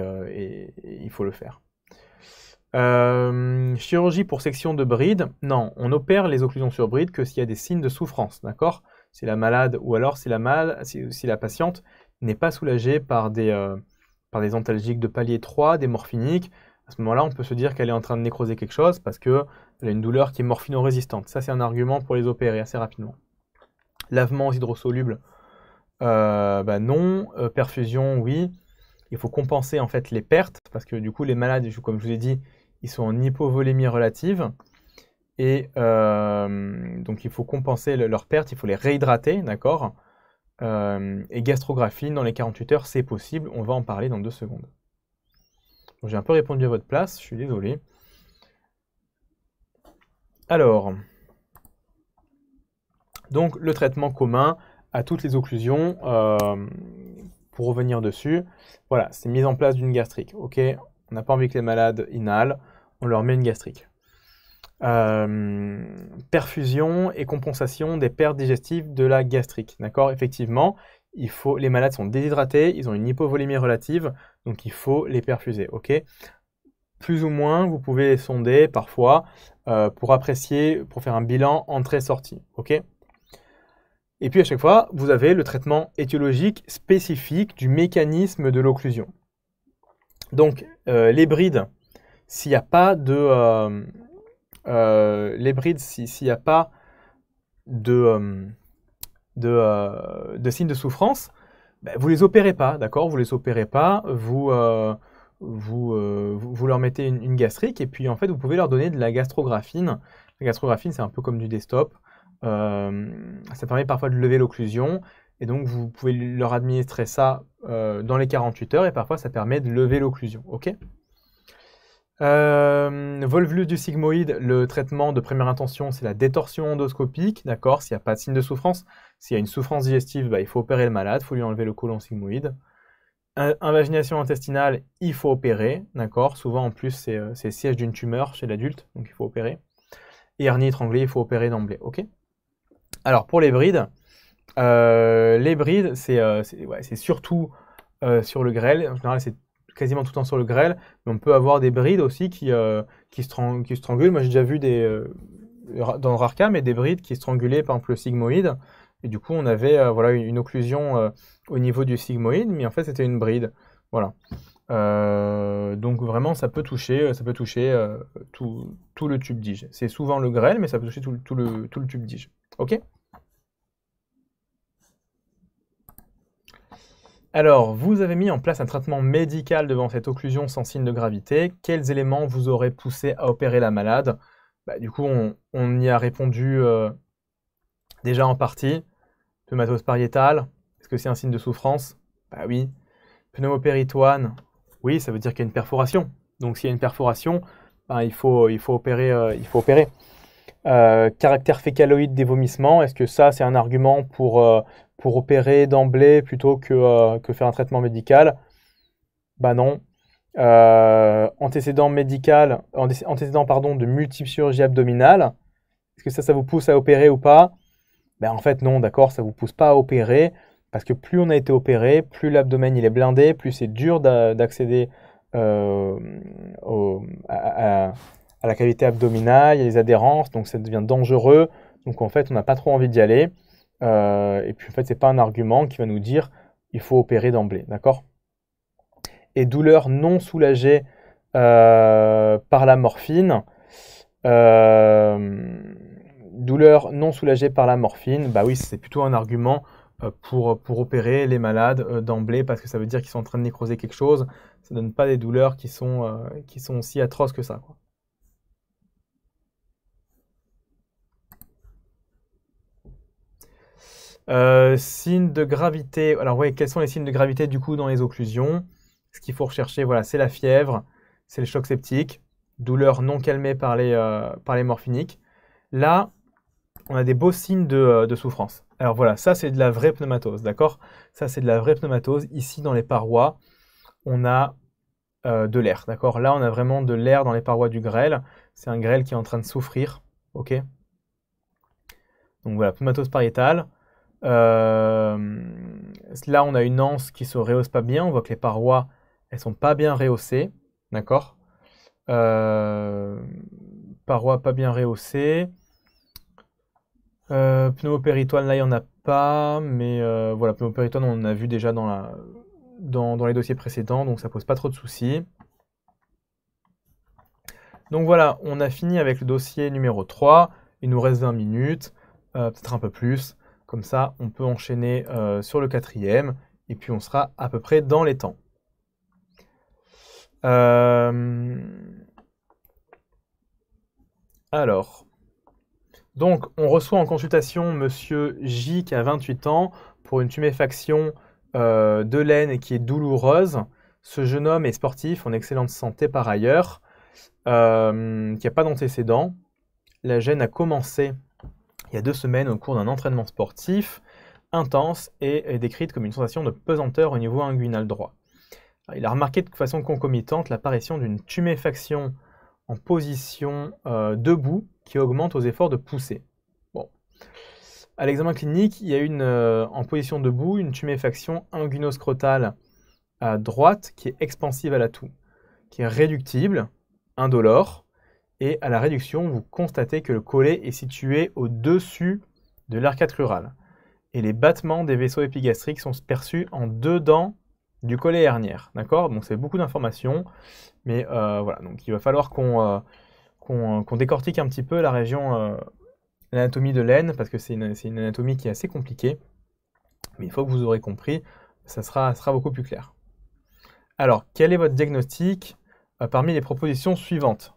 il faut le faire. Euh, chirurgie pour section de bride. Non, on opère les occlusions sur bride que s'il y a des signes de souffrance, d'accord Si la malade ou alors si la, mal, si, la patiente n'est pas soulagée par des, euh, par des antalgiques de palier 3, des morphiniques, à ce moment-là, on peut se dire qu'elle est en train de nécroser quelque chose parce qu'elle a une douleur qui est morphino-résistante. Ça, c'est un argument pour les opérer assez rapidement. Lavement aux hydrosolubles, euh, bah non. perfusion, oui. Il faut compenser en fait les pertes parce que du coup, les malades, comme je vous ai dit, ils sont en hypovolémie relative. Et euh, donc, il faut compenser leurs pertes, il faut les réhydrater, d'accord euh, Et gastrographie, dans les 48 heures, c'est possible. On va en parler dans deux secondes. J'ai un peu répondu à votre place, je suis désolé. Alors, donc le traitement commun à toutes les occlusions, euh, pour revenir dessus, voilà, c'est mise en place d'une gastrique. Ok, on n'a pas envie que les malades inhalent, on leur met une gastrique. Euh, perfusion et compensation des pertes digestives de la gastrique. D'accord Effectivement, il faut, les malades sont déshydratés, ils ont une hypovolémie relative, donc il faut les perfuser. Ok Plus ou moins, vous pouvez les sonder parfois euh, pour apprécier, pour faire un bilan entrée-sortie. Ok et puis à chaque fois, vous avez le traitement étiologique spécifique du mécanisme de l'occlusion. Donc euh, les brides, s'il n'y a pas de... Euh, euh, les brides, s'il n'y a pas de, de, signes de souffrance, ben, vous les opérez pas, d'accord Vous les opérez pas, vous, vous, leur mettez une, gastrique et puis en fait vous pouvez leur donner de la gastrographine. La gastrographine c'est un peu comme du desktop. ça permet parfois de lever l'occlusion et donc, vous pouvez leur administrer ça euh, dans les 48 heures et parfois, ça permet de lever l'occlusion. OK euh, Volvulus du sigmoïde, le traitement de première intention, c'est la détorsion endoscopique. D'accord S'il n'y a pas de signe de souffrance, s'il y a une souffrance digestive, bah, il faut opérer le malade, il faut lui enlever le côlon sigmoïde. Invagination intestinale, il faut opérer. D'accord Souvent, en plus, c'est euh, siège d'une tumeur chez l'adulte, donc il faut opérer. Et hernie étranglée, il faut opérer d'emblée. OK Alors, pour les brides, euh, les brides, c'est euh, surtout euh, sur le grêle. En général, c'est quasiment tout le temps sur le grêle. Mais on peut avoir des brides aussi qui, qui, se qui strangulent. Moi, j'ai déjà vu des, dans le rare cas, mais des brides qui strangulaient par exemple le sigmoïde. Et du coup, on avait voilà, une, occlusion au niveau du sigmoïde, mais en fait, c'était une bride. Voilà. donc vraiment, ça peut toucher, ça peut toucher tout, tout, le tube d'ige. C'est souvent le grêle, mais ça peut toucher tout, tout, le, tout le, tube d'ige. OK Alors, vous avez mis en place un traitement médical devant cette occlusion sans signe de gravité. Quels éléments vous auraient poussé à opérer la malade bah, Du coup, on, y a répondu euh, déjà en partie. Pneumatose pariétale, est-ce que c'est un signe de souffrance Bah oui. Pneumopéritoine, oui, ça veut dire qu'il y a une perforation. Donc s'il y a une perforation, bah, il faut opérer. Euh, euh, caractère fécaloïde des vomissements, est-ce que ça c'est un argument pour, euh, pour opérer d'emblée plutôt euh, que, faire un traitement médical Bah non. antécédent médical, antécédent pardon, de multiples chirurgies abdominale, est-ce que ça, ça vous pousse à opérer ou pas ben En fait non, d'accord, ça vous pousse pas à opérer, parce que plus on a été opéré, plus l'abdomen il est blindé, plus c'est dur d'accéder à à la cavité abdominale, il y a les adhérences, donc ça devient dangereux. Donc en fait, on n'a pas trop envie d'y aller. Euh, et puis en fait, ce n'est pas un argument qui va nous dire il faut opérer d'emblée, d'accord Et douleur non soulagée euh, par la morphine. Douleurs douleur non soulagée par la morphine, bah oui, c'est plutôt un argument euh, pour, pour opérer les malades d'emblée parce que ça veut dire qu'ils sont en train de nécroser quelque chose. Ça ne donne pas des douleurs qui sont, qui sont aussi atroces que ça. Euh, signe signes de gravité. Alors voyez, quels sont les signes de gravité du coup dans les occlusions Ce qu'il faut rechercher, voilà, c'est la fièvre, c'est le choc septique, douleur non calmée par les, euh, par les morphiniques. Là, on a des beaux signes de, euh, de souffrance. Alors voilà, ça c'est de la vraie pneumatose, d'accord Ça c'est de la vraie pneumatose. Ici dans les parois, on a de l'air, d'accord Là on a vraiment de l'air dans les parois du grêle. C'est un grêle qui est en train de souffrir, ok Donc voilà, pneumatose pariétale. Euh, là, on a une anse qui se rehausse pas bien. On voit que les parois, elles sont pas bien rehaussées. D'accord euh, Parois pas bien rehaussées. Euh, pneumopéritoine, là, il n'y en a pas, mais voilà, euh, voilà, pneumopéritoine, on a vu déjà dans, dans, les dossiers précédents, donc ça pose pas trop de soucis. Donc voilà, on a fini avec le dossier numéro 3, il nous reste 20 minutes, peut-être un peu plus. Comme ça, on peut enchaîner euh, sur le quatrième et puis on sera à peu près dans les temps. Euh, alors, donc on reçoit en consultation Monsieur J qui a 28 ans pour une tuméfaction euh, de laine qui est douloureuse. Ce jeune homme est sportif, en excellente santé par ailleurs, qui n'a pas d'antécédents. La gêne a commencé il y a deux semaines au cours d'un entraînement sportif intense et décrite comme une sensation de pesanteur au niveau inguinal droit. il a remarqué de façon concomitante l'apparition d'une tuméfaction en position euh, debout qui augmente aux efforts de pousser. Bon. À l'examen clinique, il y a une, euh, en position debout une tuméfaction inguinoscrotale à droite qui est expansive à la toux, qui est réductible, indolore, et à la réduction, vous constatez que le collet est situé au-dessus de l'arcade rurale. et les battements des vaisseaux épigastriques sont perçus en dedans du collet hernière. D'accord Donc c'est beaucoup d'informations, mais euh, voilà. Donc, il va falloir qu'on euh, euh, qu'on décortique un petit peu la région, l'anatomie de l'aine, parce que c'est une, anatomie qui est assez compliquée. Mais une fois que vous aurez compris, ça sera, sera beaucoup plus clair. Alors, quel est votre diagnostic parmi les propositions suivantes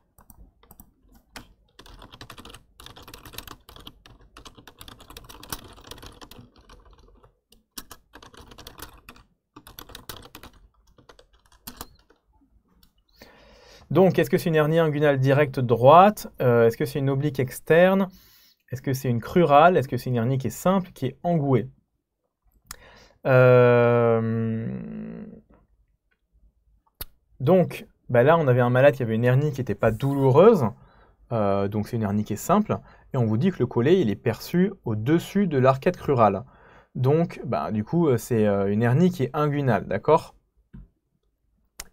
Donc, est-ce que c'est une hernie inguinale directe droite euh, Est-ce que c'est une oblique externe Est-ce que c'est une crurale Est-ce que c'est une hernie qui est simple, qui est engouée euh, Donc, bah là, on avait un malade qui avait une hernie qui n'était pas douloureuse. Euh, donc, c'est une hernie qui est simple. Et on vous dit que le collet, il est perçu au-dessus de l'arcade crurale. Donc, bah, du coup, c'est une hernie qui est inguinale, d'accord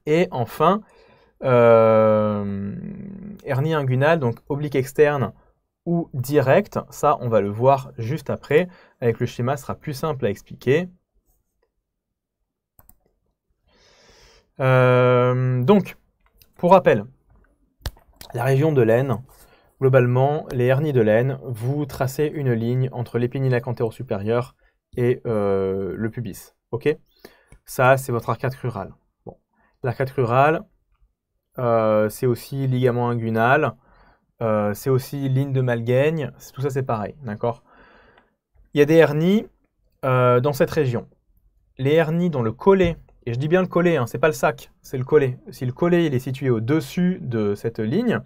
Et enfin, hernie euh, inguinale, donc oblique externe ou directe, ça on va le voir juste après, avec le schéma ce sera plus simple à expliquer. Euh, donc, pour rappel, la région de l'aine, globalement, les hernies de l'aine, vous tracez une ligne entre l'épinille lacantéro supérieure et euh, le pubis. Ok Ça, c'est votre arcade crurale. Bon. L'arcade crurale, euh, c'est aussi ligament inguinal, euh, c'est aussi ligne de Malgaigne, tout ça c'est pareil, d'accord Il y a des hernies euh, dans cette région. Les hernies dont le collet, et je dis bien le collet, hein, c'est pas le sac, c'est le collet. Si le collet il est situé au-dessus de cette ligne,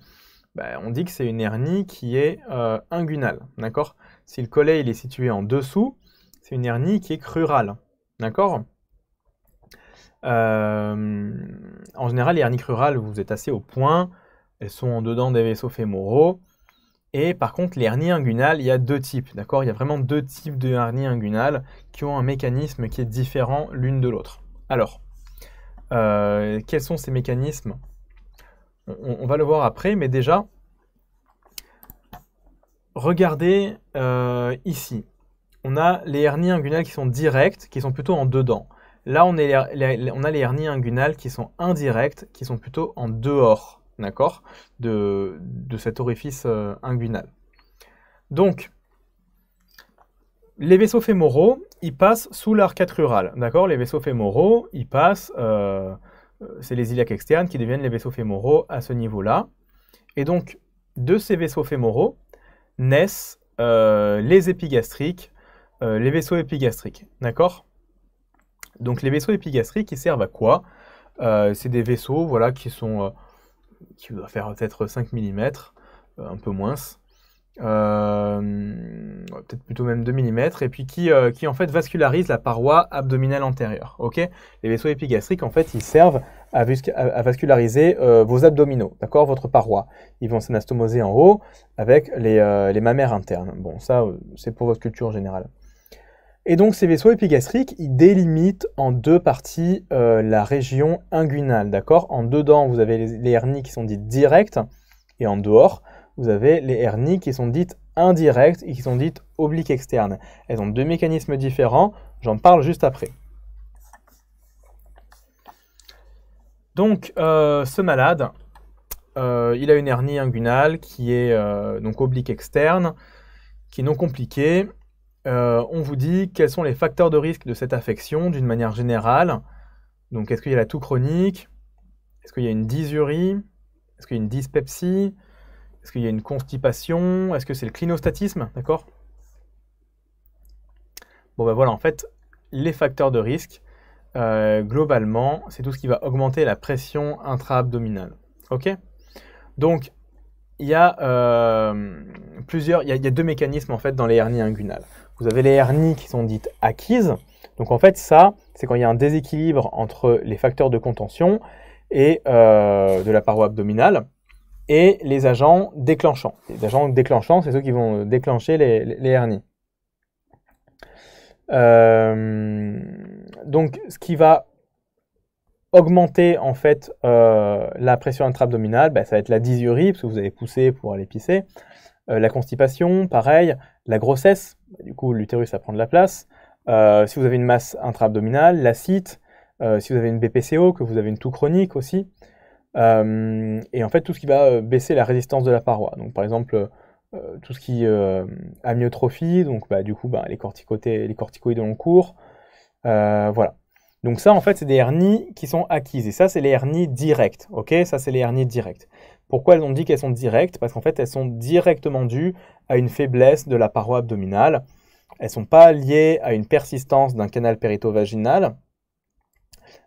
bah, on dit que c'est une hernie qui est euh, inguinale, d'accord Si le collet il est situé en dessous, c'est une hernie qui est crurale, d'accord euh, en général, les hernies rurales, vous êtes assez au point. Elles sont en dedans des vaisseaux fémoraux. Et par contre, les hernies inguinales, il y a deux types, d'accord Il y a vraiment deux types de hernies inguinales qui ont un mécanisme qui est différent l'une de l'autre. Alors, euh, quels sont ces mécanismes on, va le voir après, mais déjà, regardez euh, ici. On a les hernies inguinales qui sont directes, qui sont plutôt en dedans. Là, on, a les hernies inguinales qui sont indirectes, qui sont plutôt en dehors, d'accord, de, cet orifice euh, inguinal. Donc, les vaisseaux fémoraux, ils passent sous l'arcade rurale, d'accord Les vaisseaux fémoraux, ils passent, euh, euh, c'est les iliaques externes qui deviennent les vaisseaux fémoraux à ce niveau-là. Et donc, de ces vaisseaux fémoraux naissent les épigastriques, les vaisseaux épigastriques, d'accord donc les vaisseaux épigastriques, ils servent à quoi euh, C'est des vaisseaux voilà, qui sont... Euh, qui doivent faire peut-être 5 mm, euh, un peu moins. peut-être plutôt même 2 mm, et puis qui, qui, en fait vascularisent la paroi abdominale antérieure. ok les vaisseaux épigastriques, en fait, ils servent à, vasculariser vos abdominaux, d'accord, votre paroi. Ils vont s'anastomoser en haut avec les, les mammaires internes. Bon, ça, c'est pour votre culture générale. Et donc ces vaisseaux épigastriques, ils délimitent en deux parties euh, la région inguinale, d'accord En dedans, vous avez les, hernies qui sont dites directes, et en dehors, vous avez les hernies qui sont dites indirectes et qui sont dites obliques externes. Elles ont deux mécanismes différents, j'en parle juste après. Donc euh, ce malade, euh, il a une hernie inguinale qui est donc oblique externe, qui est non compliquée. Euh, on vous dit quels sont les facteurs de risque de cette affection d'une manière générale. Donc, est-ce qu'il y a la toux chronique Est-ce qu'il y a une dysurie Est-ce qu'il y a une dyspepsie Est-ce qu'il y a une constipation Est-ce que c'est le clinostatisme D'accord Bon, ben voilà, en fait, les facteurs de risque, euh, globalement, c'est tout ce qui va augmenter la pression intra-abdominale. OK Donc, il y a euh, plusieurs, il y a, deux mécanismes en fait dans les hernies inguinales. Vous avez les hernies qui sont dites acquises. Donc en fait, ça, c'est quand il y a un déséquilibre entre les facteurs de contention et euh, de la paroi abdominale et les agents déclenchants. Les agents déclenchants, c'est ceux qui vont déclencher les, hernies. Euh, donc, ce qui va augmenter en fait euh, la pression intra-abdominale, ben, ça va être la dysurie, parce que vous avez poussé pour aller pisser, la constipation, pareil, la grossesse, bah, du coup, l'utérus à prendre la place. Euh, si vous avez une masse intra-abdominale, l'acide, euh, si vous avez une BPCO, que vous avez une toux chronique aussi, euh, et en fait tout ce qui va baisser la résistance de la paroi. Donc par exemple, tout ce qui amyotrophie, donc bah, du coup bah, les, les corticoïdes long cours, voilà. Donc ça en fait c'est des hernies qui sont acquises, et ça c'est les hernies directes, ok Ça c'est les hernies directes. Pourquoi elles ont dit qu'elles sont directes Parce qu'en fait, elles sont directement dues à une faiblesse de la paroi abdominale. Elles ne sont pas liées à une persistance d'un canal péritovaginal.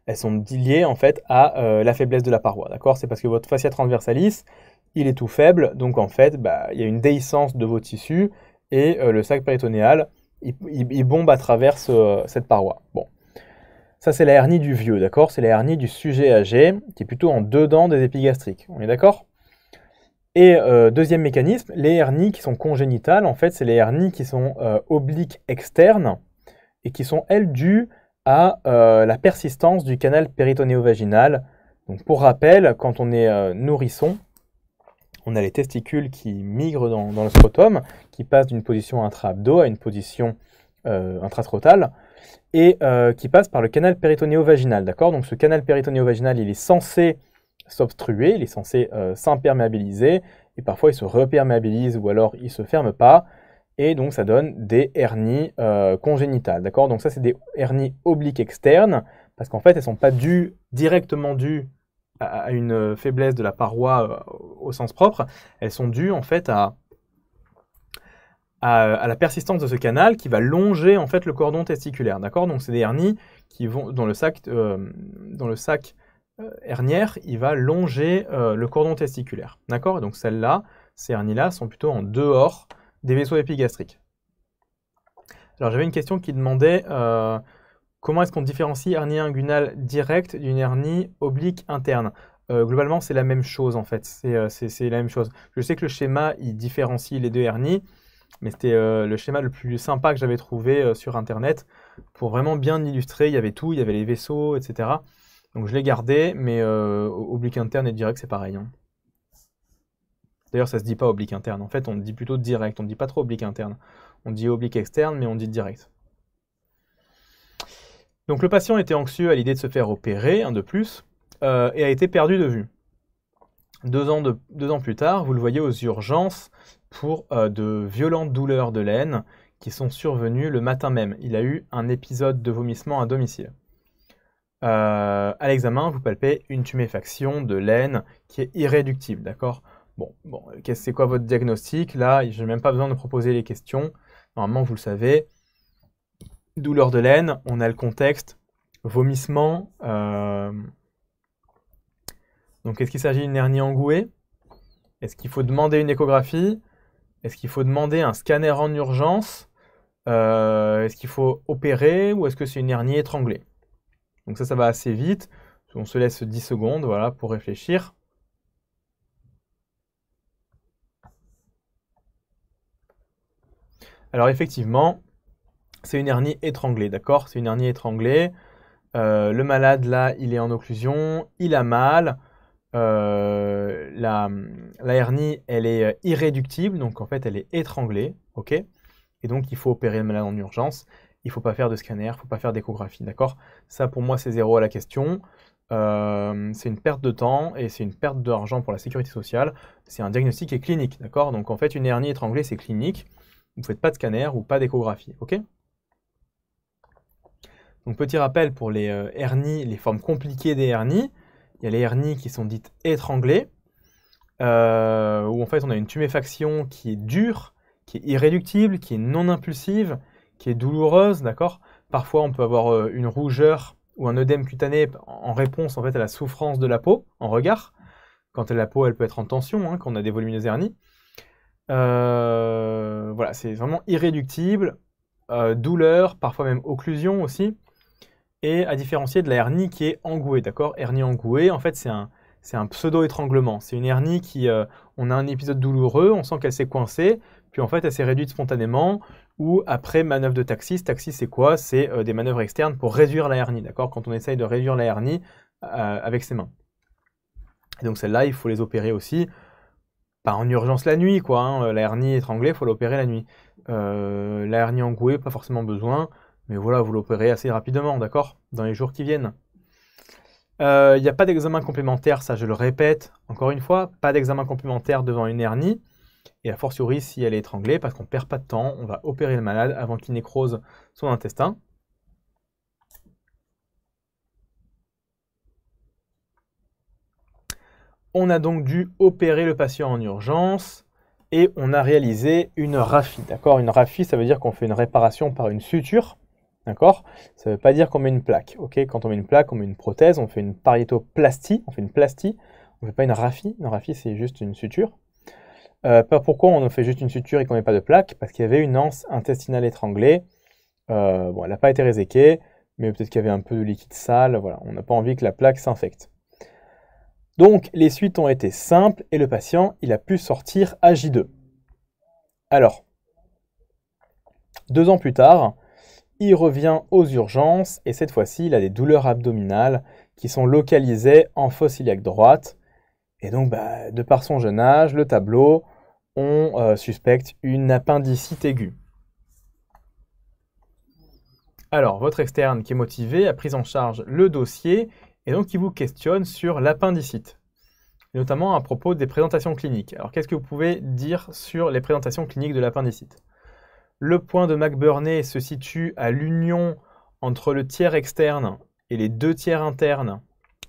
Elles sont liées en fait à euh, la faiblesse de la paroi. D'accord C'est parce que votre fascia transversalis, il est tout faible, donc en fait, bah, il y a une déhiscence de vos tissus et euh, le sac péritonéal, il, bombe à travers cette paroi. Bon. Ça, c'est la hernie du vieux, d'accord C'est la hernie du sujet âgé, qui est plutôt en dedans des épigastriques. On est d'accord et euh, deuxième mécanisme, les hernies qui sont congénitales, en fait, c'est les hernies qui sont euh, obliques externes et qui sont, elles, dues à euh, la persistance du canal péritonéo-vaginal. Donc, pour rappel, quand on est nourrisson, on a les testicules qui migrent dans, le scrotum, qui passent d'une position intra-abdo à une position intra-scrotale et qui passent par le canal péritonéo-vaginal, d'accord Donc, ce canal péritonéo-vaginal, il est censé s'obstruer, il est censé euh, s'imperméabiliser, et parfois il se reperméabilise ou alors il se ferme pas, et donc ça donne des hernies euh, congénitales, d'accord Donc ça c'est des hernies obliques externes, parce qu'en fait elles sont pas dues, directement dues à, une euh, faiblesse de la paroi au sens propre, elles sont dues en fait à, à, la persistance de ce canal qui va longer en fait le cordon testiculaire, d'accord Donc c'est des hernies qui vont dans le sac, dans le sac euh, hernière, il va longer euh, le cordon testiculaire. D'accord Donc celles-là, ces hernies-là, sont plutôt en dehors des vaisseaux épigastriques. Alors j'avais une question qui demandait euh, comment est-ce qu'on différencie hernie inguinale directe d'une hernie oblique interne Globalement, c'est la même chose en fait. C'est la même chose. Je sais que le schéma, il différencie les deux hernies, mais c'était le schéma le plus sympa que j'avais trouvé sur Internet pour vraiment bien illustrer. Il y avait tout, il y avait les vaisseaux, etc. Donc je l'ai gardé, mais euh, oblique interne et direct, c'est pareil. Hein. D'ailleurs, ça se dit pas oblique interne. En fait, on dit plutôt direct. On ne dit pas trop oblique interne. On dit oblique externe, mais on dit direct. Donc le patient était anxieux à l'idée de se faire opérer, un de plus, euh, et a été perdu de vue. Deux ans, plus tard, vous le voyez aux urgences pour euh, de violentes douleurs de laine qui sont survenues le matin même. Il a eu un épisode de vomissement à domicile. Euh, à l'examen, vous palpez une tuméfaction de laine qui est irréductible, d'accord Bon, bon c'est quoi votre diagnostic Là, je n'ai même pas besoin de proposer les questions. Normalement, vous le savez. Douleur de laine, on a le contexte, vomissement. Euh, donc, est-ce qu'il s'agit d'une hernie engouée Est-ce qu'il faut demander une échographie Est-ce qu'il faut demander un scanner en urgence euh, Est-ce qu'il faut opérer ou est-ce que c'est une hernie étranglée donc ça, ça va assez vite. On se laisse 10 secondes voilà, pour réfléchir. Alors effectivement, c'est une hernie étranglée, d'accord C'est une hernie étranglée. Euh, le malade, là, il est en occlusion, il a mal. Euh, la, hernie, elle est euh, irréductible, donc en fait, elle est étranglée, ok Et donc, il faut opérer le malade en urgence il faut pas faire de scanner, il faut pas faire d'échographie, d'accord Ça, pour moi, c'est zéro à la question. Euh, c'est une perte de temps et c'est une perte d'argent pour la sécurité sociale. C'est un diagnostic qui est clinique, d'accord Donc, en fait, une hernie étranglée, c'est clinique. Vous ne faites pas de scanner ou pas d'échographie, ok Donc, petit rappel pour les euh, hernies, les formes compliquées des hernies. Il y a les hernies qui sont dites étranglées, euh, où en fait, on a une tuméfaction qui est dure, qui est irréductible, qui est non impulsive, qui est douloureuse, d'accord Parfois, on peut avoir euh, une rougeur ou un œdème cutané en réponse en fait à la souffrance de la peau, en regard. Quand la peau, elle peut être en tension, hein, quand on a des volumineuses hernies. Euh, voilà, c'est vraiment irréductible. Euh, douleur, parfois même occlusion aussi. Et à différencier de la hernie qui est engouée, d'accord Hernie engouée, en fait, c'est un, pseudo-étranglement. C'est une hernie qui, on a un épisode douloureux, on sent qu'elle s'est coincée, en fait elle s'est réduite spontanément, ou après manœuvre de taxi. taxi c'est quoi C'est euh, des manœuvres externes pour réduire la hernie, d'accord Quand on essaye de réduire la hernie euh, avec ses mains. donc celle là il faut les opérer aussi, pas en urgence la nuit, quoi. Hein. Euh, la hernie étranglée, il faut l'opérer la nuit. la hernie engouée, pas forcément besoin, mais voilà, vous l'opérez assez rapidement, d'accord Dans les jours qui viennent. Il n'y a pas d'examen complémentaire, ça je le répète encore une fois, pas d'examen complémentaire devant une hernie. Et a fortiori si elle est étranglée, parce qu'on ne perd pas de temps, on va opérer le malade avant qu'il nécrose son intestin. On a donc dû opérer le patient en urgence et on a réalisé une raffie. D'accord Une raffie, ça veut dire qu'on fait une réparation par une suture. D'accord Ça ne veut pas dire qu'on met une plaque. Ok Quand on met une plaque, on met une prothèse, on fait une pariétoplastie, on fait une plastie. On ne fait pas une raffie. Une raffie, c'est juste une suture. Euh, pas pourquoi on a fait juste une suture et qu'on n'ait pas de plaque Parce qu'il y avait une anse intestinale étranglée. Euh, bon, elle n'a pas été réséquée, mais peut-être qu'il y avait un peu de liquide sale. Voilà, on n'a pas envie que la plaque s'infecte. Donc, les suites ont été simples et le patient, il a pu sortir à J2. Alors, deux ans plus tard, il revient aux urgences et cette fois-ci, il a des douleurs abdominales qui sont localisées en fosse iliaque droite. Et donc, bah, de par son jeune âge, le tableau, on euh, suspecte une appendicite aiguë. Alors, votre externe qui est motivé a pris en charge le dossier et donc il vous questionne sur l'appendicite, notamment à propos des présentations cliniques. Alors, qu'est-ce que vous pouvez dire sur les présentations cliniques de l'appendicite Le point de McBurney se situe à l'union entre le tiers externe et les deux tiers internes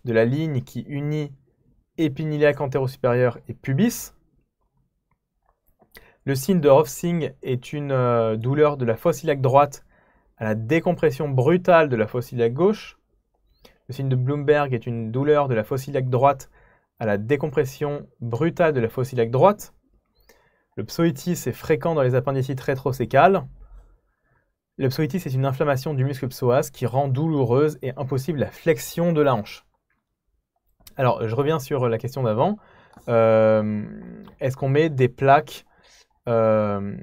de la ligne qui unit épinilliaque antéro-supérieur et pubis. Le signe de Rovsing est une euh, douleur de la fosse droite à la décompression brutale de la fosse gauche. Le signe de Bloomberg est une douleur de la fosse droite à la décompression brutale de la fosse droite. Le psoitis est fréquent dans les appendicites rétro-sécales. Le psoitis est une inflammation du muscle psoas qui rend douloureuse et impossible la flexion de la hanche. Alors, je reviens sur euh, la question d'avant. Euh, est-ce qu'on met des plaques euh,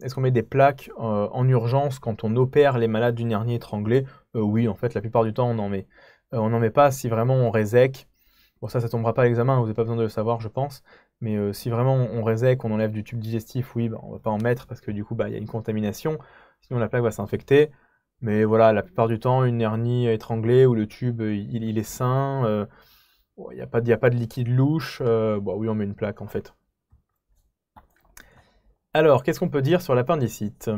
Est-ce qu'on met des plaques en urgence quand on opère les malades d'une hernie étranglée Oui, en fait, la plupart du temps, on en met. on n'en met pas si vraiment on résèque. Bon, ça, ça tombera pas à l'examen, vous n'avez pas besoin de le savoir, je pense. Mais si vraiment on résèque, on enlève du tube digestif, oui, bah, on va pas en mettre parce que du coup, bah, il y a une contamination. Sinon, la plaque va s'infecter. Mais voilà, la plupart du temps, une hernie étranglée où le tube, il est sain il n'y a, pas de, liquide louche. Euh, oui, on met une plaque en fait. Alors, qu'est-ce qu'on peut dire sur l'appendicite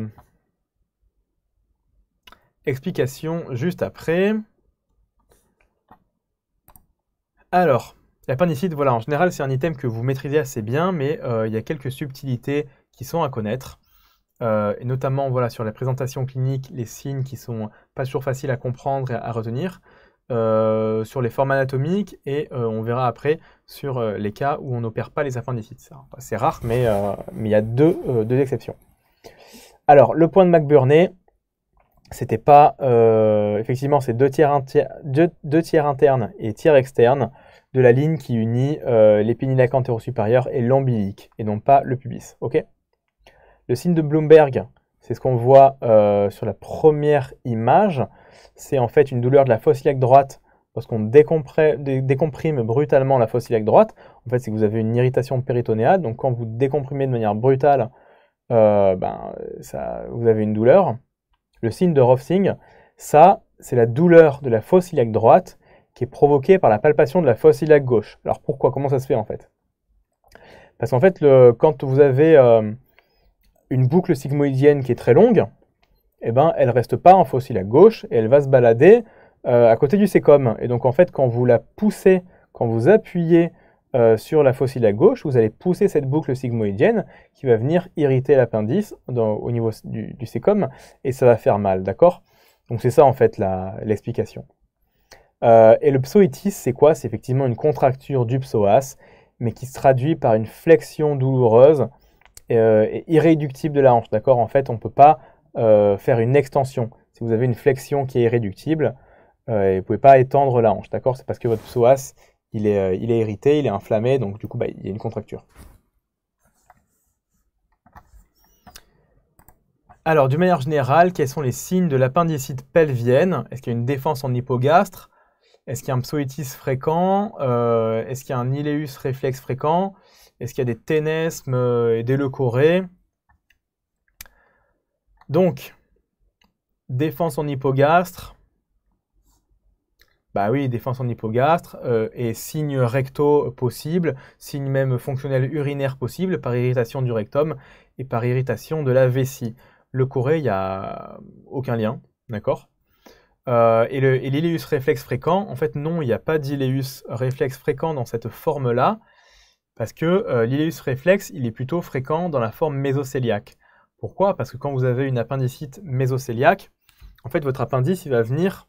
Explication juste après. Alors, l'appendicite, voilà, en général, c'est un item que vous maîtrisez assez bien, mais euh, il y a quelques subtilités qui sont à connaître. Euh, et notamment voilà, sur la présentation clinique, les signes qui sont pas toujours faciles à comprendre et à retenir. Euh, sur les formes anatomiques et euh, on verra après sur euh, les cas où on n'opère pas les appendicites. C'est rare, mais il y a deux, exceptions. Alors, le point de McBurney, c'était pas. effectivement, c'est deux tiers, internes et tiers externes de la ligne qui unit l'épinilac antéro-supérieur et l'ombilique, et non pas le pubis. ok le signe de Bloomberg, c'est ce qu'on voit sur la première image c'est en fait une douleur de la fosse iliaque droite parce qu'on décomprime brutalement la fosse iliaque droite. En fait, c'est que vous avez une irritation péritonéale. Donc, quand vous décomprimez de manière brutale, euh, ben, vous avez une douleur. Le signe de Rofsing, ça, c'est la douleur de la fosse iliaque droite qui est provoquée par la palpation de la fosse iliaque gauche. Alors, pourquoi Comment ça se fait en fait Parce qu'en fait, quand vous avez euh, une boucle sigmoïdienne qui est très longue, elle eh ben, elle reste pas en fossile à gauche et elle va se balader euh, à côté du sécom. Et donc, en fait, quand vous la poussez, quand vous appuyez euh, sur la fossile à gauche, vous allez pousser cette boucle sigmoïdienne qui va venir irriter l'appendice au niveau du, sécom et ça va faire mal, d'accord Donc, c'est ça, en fait, l'explication. Euh, et le psoitis, c'est quoi C'est effectivement une contracture du psoas, mais qui se traduit par une flexion douloureuse et irréductible de la hanche, d'accord En fait, on ne peut pas euh, faire une extension. Si vous avez une flexion qui est irréductible, euh, vous ne pouvez pas étendre la hanche, d'accord C'est parce que votre psoas, il est, euh, il est irrité, il est inflammé, donc du coup, bah, il y a une contracture. Alors, d'une manière générale, quels sont les signes de l'appendicite pelvienne Est-ce qu'il y a une défense en hypogastre Est-ce qu'il y a un psoitis fréquent Est-ce qu'il y a un ileus réflexe fréquent Est-ce qu'il y a des ténesmes et des leucorées donc, défense en hypogastre. Bah oui, défense en hypogastre euh, et signe recto possible, signe même fonctionnel urinaire possible par irritation du rectum et par irritation de la vessie. Le coré, il n'y a aucun lien, d'accord euh, et, l'ileus réflexe fréquent, en fait, non, il n'y a pas d'ileus réflexe fréquent dans cette forme-là, parce que euh, l'ileus réflexe, il est plutôt fréquent dans la forme mésocéliaque. Pourquoi Parce que quand vous avez une appendicite mésocéliaque, en fait, votre appendice, il va venir,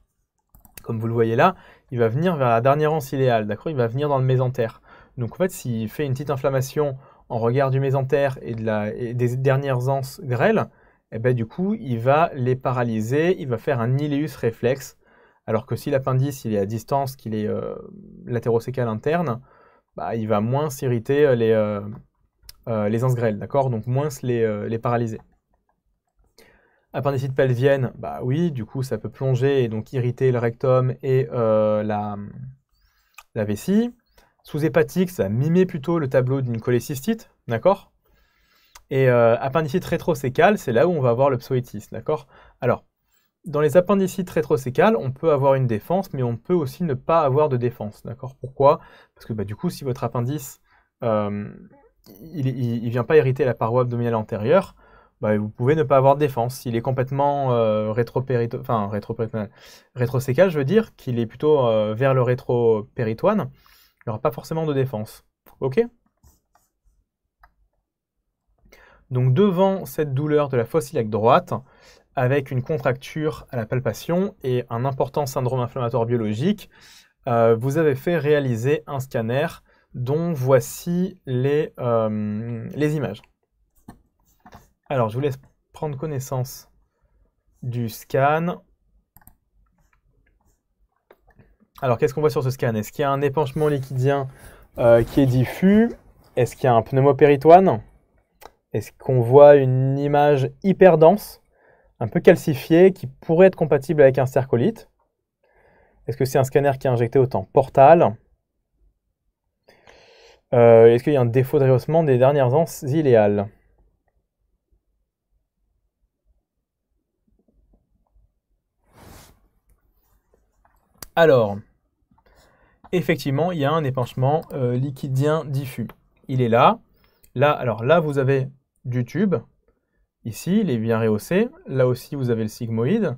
comme vous le voyez là, il va venir vers la dernière anse iléale, d'accord Il va venir dans le mésentère. Donc, en fait, s'il fait une petite inflammation en regard du mésentère et, de la, des dernières anses grêles, eh ben, du coup, il va les paralyser, il va faire un ileus réflexe. Alors que si l'appendice il est à distance, qu'il est euh, interne, bah, il va moins s'irriter euh, les, euh, euh, les insgrelles, d'accord Donc moins les, euh, les Appendicite pelvienne, bah oui, du coup ça peut plonger et donc irriter le rectum et euh, la, vessie. Sous-hépatique, ça mimait plutôt le tableau d'une cholécystite, d'accord Et appendicite rétro-sécale, c'est là où on va avoir le psoétisme, d'accord Alors, dans les appendicites rétro-sécales, on peut avoir une défense, mais on peut aussi ne pas avoir de défense. D'accord Pourquoi Parce que bah, du coup, si votre appendice il ne vient pas hériter la paroi abdominale antérieure, bah, vous pouvez ne pas avoir de défense. Il est complètement euh, rétro enfin, rétro je veux dire, qu'il est plutôt euh, vers le rétro-péritoine. Il n'y aura pas forcément de défense. Ok Donc devant cette douleur de la fosse iliaque droite, avec une contracture à la palpation et un important syndrome inflammatoire biologique, euh, vous avez fait réaliser un scanner dont voici euh, les, images. Alors, je vous laisse prendre connaissance du scan. Alors, qu'est-ce qu'on voit sur ce scan Est-ce qu'il y a un épanchement liquidien euh, qui est diffus Est-ce qu'il y a un pneumopéritoine Est-ce qu'on voit une image hyper dense, un peu calcifiée, qui pourrait être compatible avec un cercolite Est-ce que c'est un scanner qui est injecté au temps portal euh, est-ce qu'il y a un défaut de rehaussement des dernières ans idéales Alors, effectivement, il y a un épanchement euh, liquidien diffus. Il est là. Là, alors là, vous avez du tube. Ici, il est bien rehaussé. Là aussi, vous avez le sigmoïde.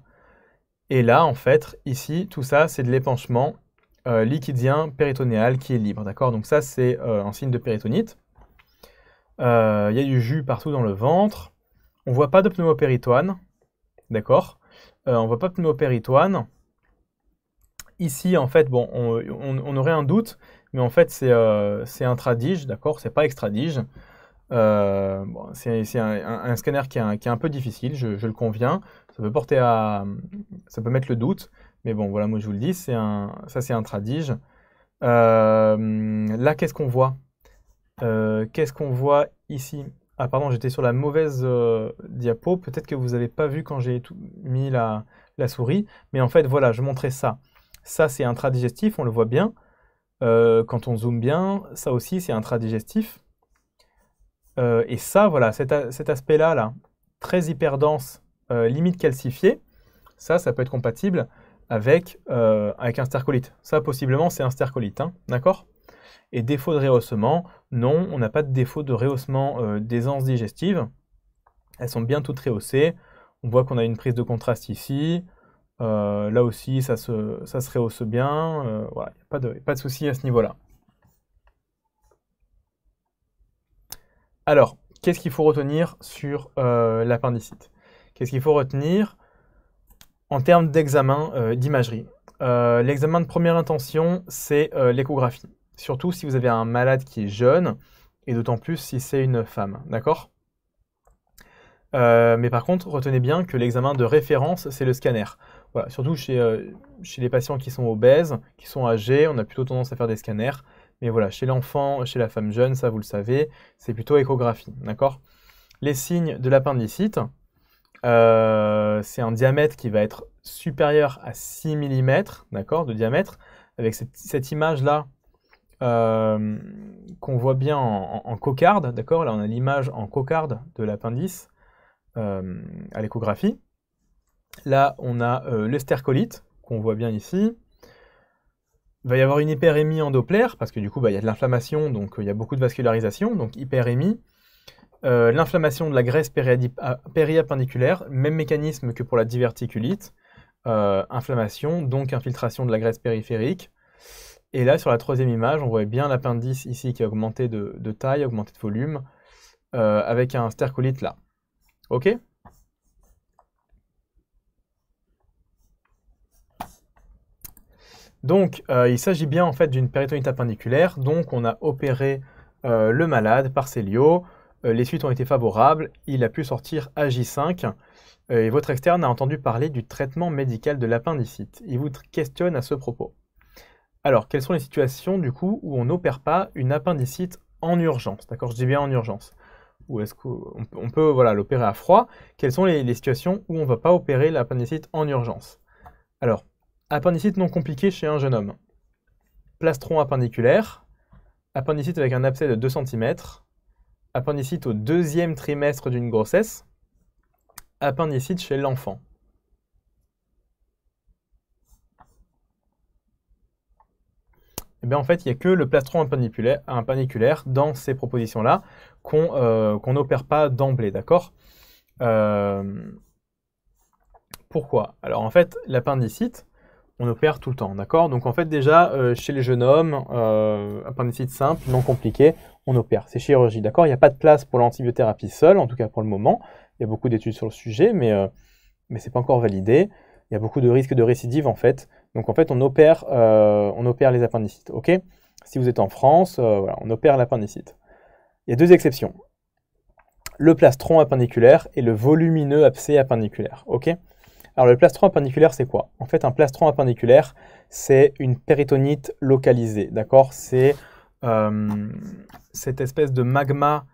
Et là, en fait, ici, tout ça, c'est de l'épanchement euh, liquidien péritonéal qui est libre. D'accord Donc ça, c'est euh, un signe de péritonite. Euh, il y a du jus partout dans le ventre. On ne voit pas de pneumopéritoine. D'accord On ne voit pas de pneumopéritoine. Ici, en fait, bon, on, aurait un doute, mais en fait, c'est intradige, d'accord C'est pas extradige. c'est un, scanner qui est un, peu difficile, je, je, le conviens. Ça peut porter à... ça peut mettre le doute. Mais bon, voilà, moi je vous le dis, ça c'est un tradige. Euh, là, qu'est-ce qu'on voit euh, Qu'est-ce qu'on voit ici Ah pardon, j'étais sur la mauvaise euh, diapo. Peut-être que vous n'avez pas vu quand j'ai mis la, souris. Mais en fait, voilà, je montrais ça. Ça, c'est intradigestif, on le voit bien. quand on zoome bien, ça aussi, c'est intradigestif. et ça, voilà, cet, aspect-là, là, hyper dense, limite calcifié, ça, ça peut être compatible euh, avec, un stercolite. Ça, possiblement, c'est un stercolite, hein, d'accord Et défaut de rehaussement, non, on n'a pas de défaut de rehaussement euh, des anses digestives. Elles sont bien toutes rehaussées. On voit qu'on a une prise de contraste ici. Euh, là aussi, ça se, ça rehausse bien. voilà, pas de, pas de souci à ce niveau-là. Alors, qu'est-ce qu'il faut retenir sur l'appendicite Qu'est-ce qu'il faut retenir en termes d'examen euh, d'imagerie. Euh, l'examen de première intention, c'est euh, l'échographie. Surtout si vous avez un malade qui est jeune, et d'autant plus si c'est une femme, d'accord Mais par contre, retenez bien que l'examen de référence, c'est le scanner. surtout chez, les patients qui sont obèses, qui sont âgés, on a plutôt tendance à faire des scanners. Mais voilà, chez l'enfant, chez la femme jeune, ça vous le savez, c'est plutôt échographie, d'accord Les signes de l'appendicite, euh, c'est un diamètre qui va être supérieur à 6 mm, d'accord, de diamètre. Avec cette, image-là, euh, qu'on voit bien en, cocarde, d'accord Là, on a l'image en cocarde de l'appendice euh, à l'échographie. Là, on a le stercolite, qu'on voit bien ici. Il va y avoir une hyperémie en Doppler, parce que du coup, bah, il y a de l'inflammation, donc il y a beaucoup de vascularisation, donc hyperémie. Euh, l'inflammation de la graisse euh, périapendiculaire, même mécanisme que pour la diverticulite. Euh, inflammation, donc infiltration de la graisse périphérique. Et là, sur la troisième image, on voit bien l'appendice ici qui a augmenté de, taille, augmenté de volume, avec un stercolite là. OK Donc, il s'agit bien en fait d'une péritonite appendiculaire. Donc, on a opéré le malade par Célio euh, les suites ont été favorables, il a pu sortir à J5 euh, et votre externe a entendu parler du traitement médical de l'appendicite. Il vous questionne à ce propos. Alors, quelles sont les situations du coup où on n'opère pas une appendicite en urgence D'accord, je dis bien en urgence. Ou est-ce qu'on peut voilà, l'opérer à froid Quelles sont les, situations où on ne va pas opérer l'appendicite en urgence Alors, appendicite non compliquée chez un jeune homme. Plastron appendiculaire, appendicite avec un abcès de 2 cm, appendicite au deuxième trimestre d'une grossesse, appendicite chez l'enfant. Eh bien, en fait, il n'y a que le plastron appendiculaire dans ces propositions-là euh, qu'on n'opère pas d'emblée, d'accord euh, Pourquoi Alors, en fait, l'appendicite, on opère tout le temps, d'accord Donc en fait déjà, euh, chez les jeunes hommes, euh, appendicite simple, non compliqué, on opère, c'est chirurgie, d'accord Il n'y a pas de place pour l'antibiothérapie seule, en tout cas pour le moment. Il y a beaucoup d'études sur le sujet, mais, euh, mais ce n'est pas encore validé. Il y a beaucoup de risques de récidive en fait. Donc en fait, on opère, on opère les appendicites, ok Si vous êtes en France, on opère l'appendicite. Il y a deux exceptions. Le plastron appendiculaire et le volumineux abcès appendiculaire, ok alors le plastron appendiculaire, c'est quoi En fait, un plastron appendiculaire, c'est une péritonite localisée, d'accord C'est euh, cette espèce de magma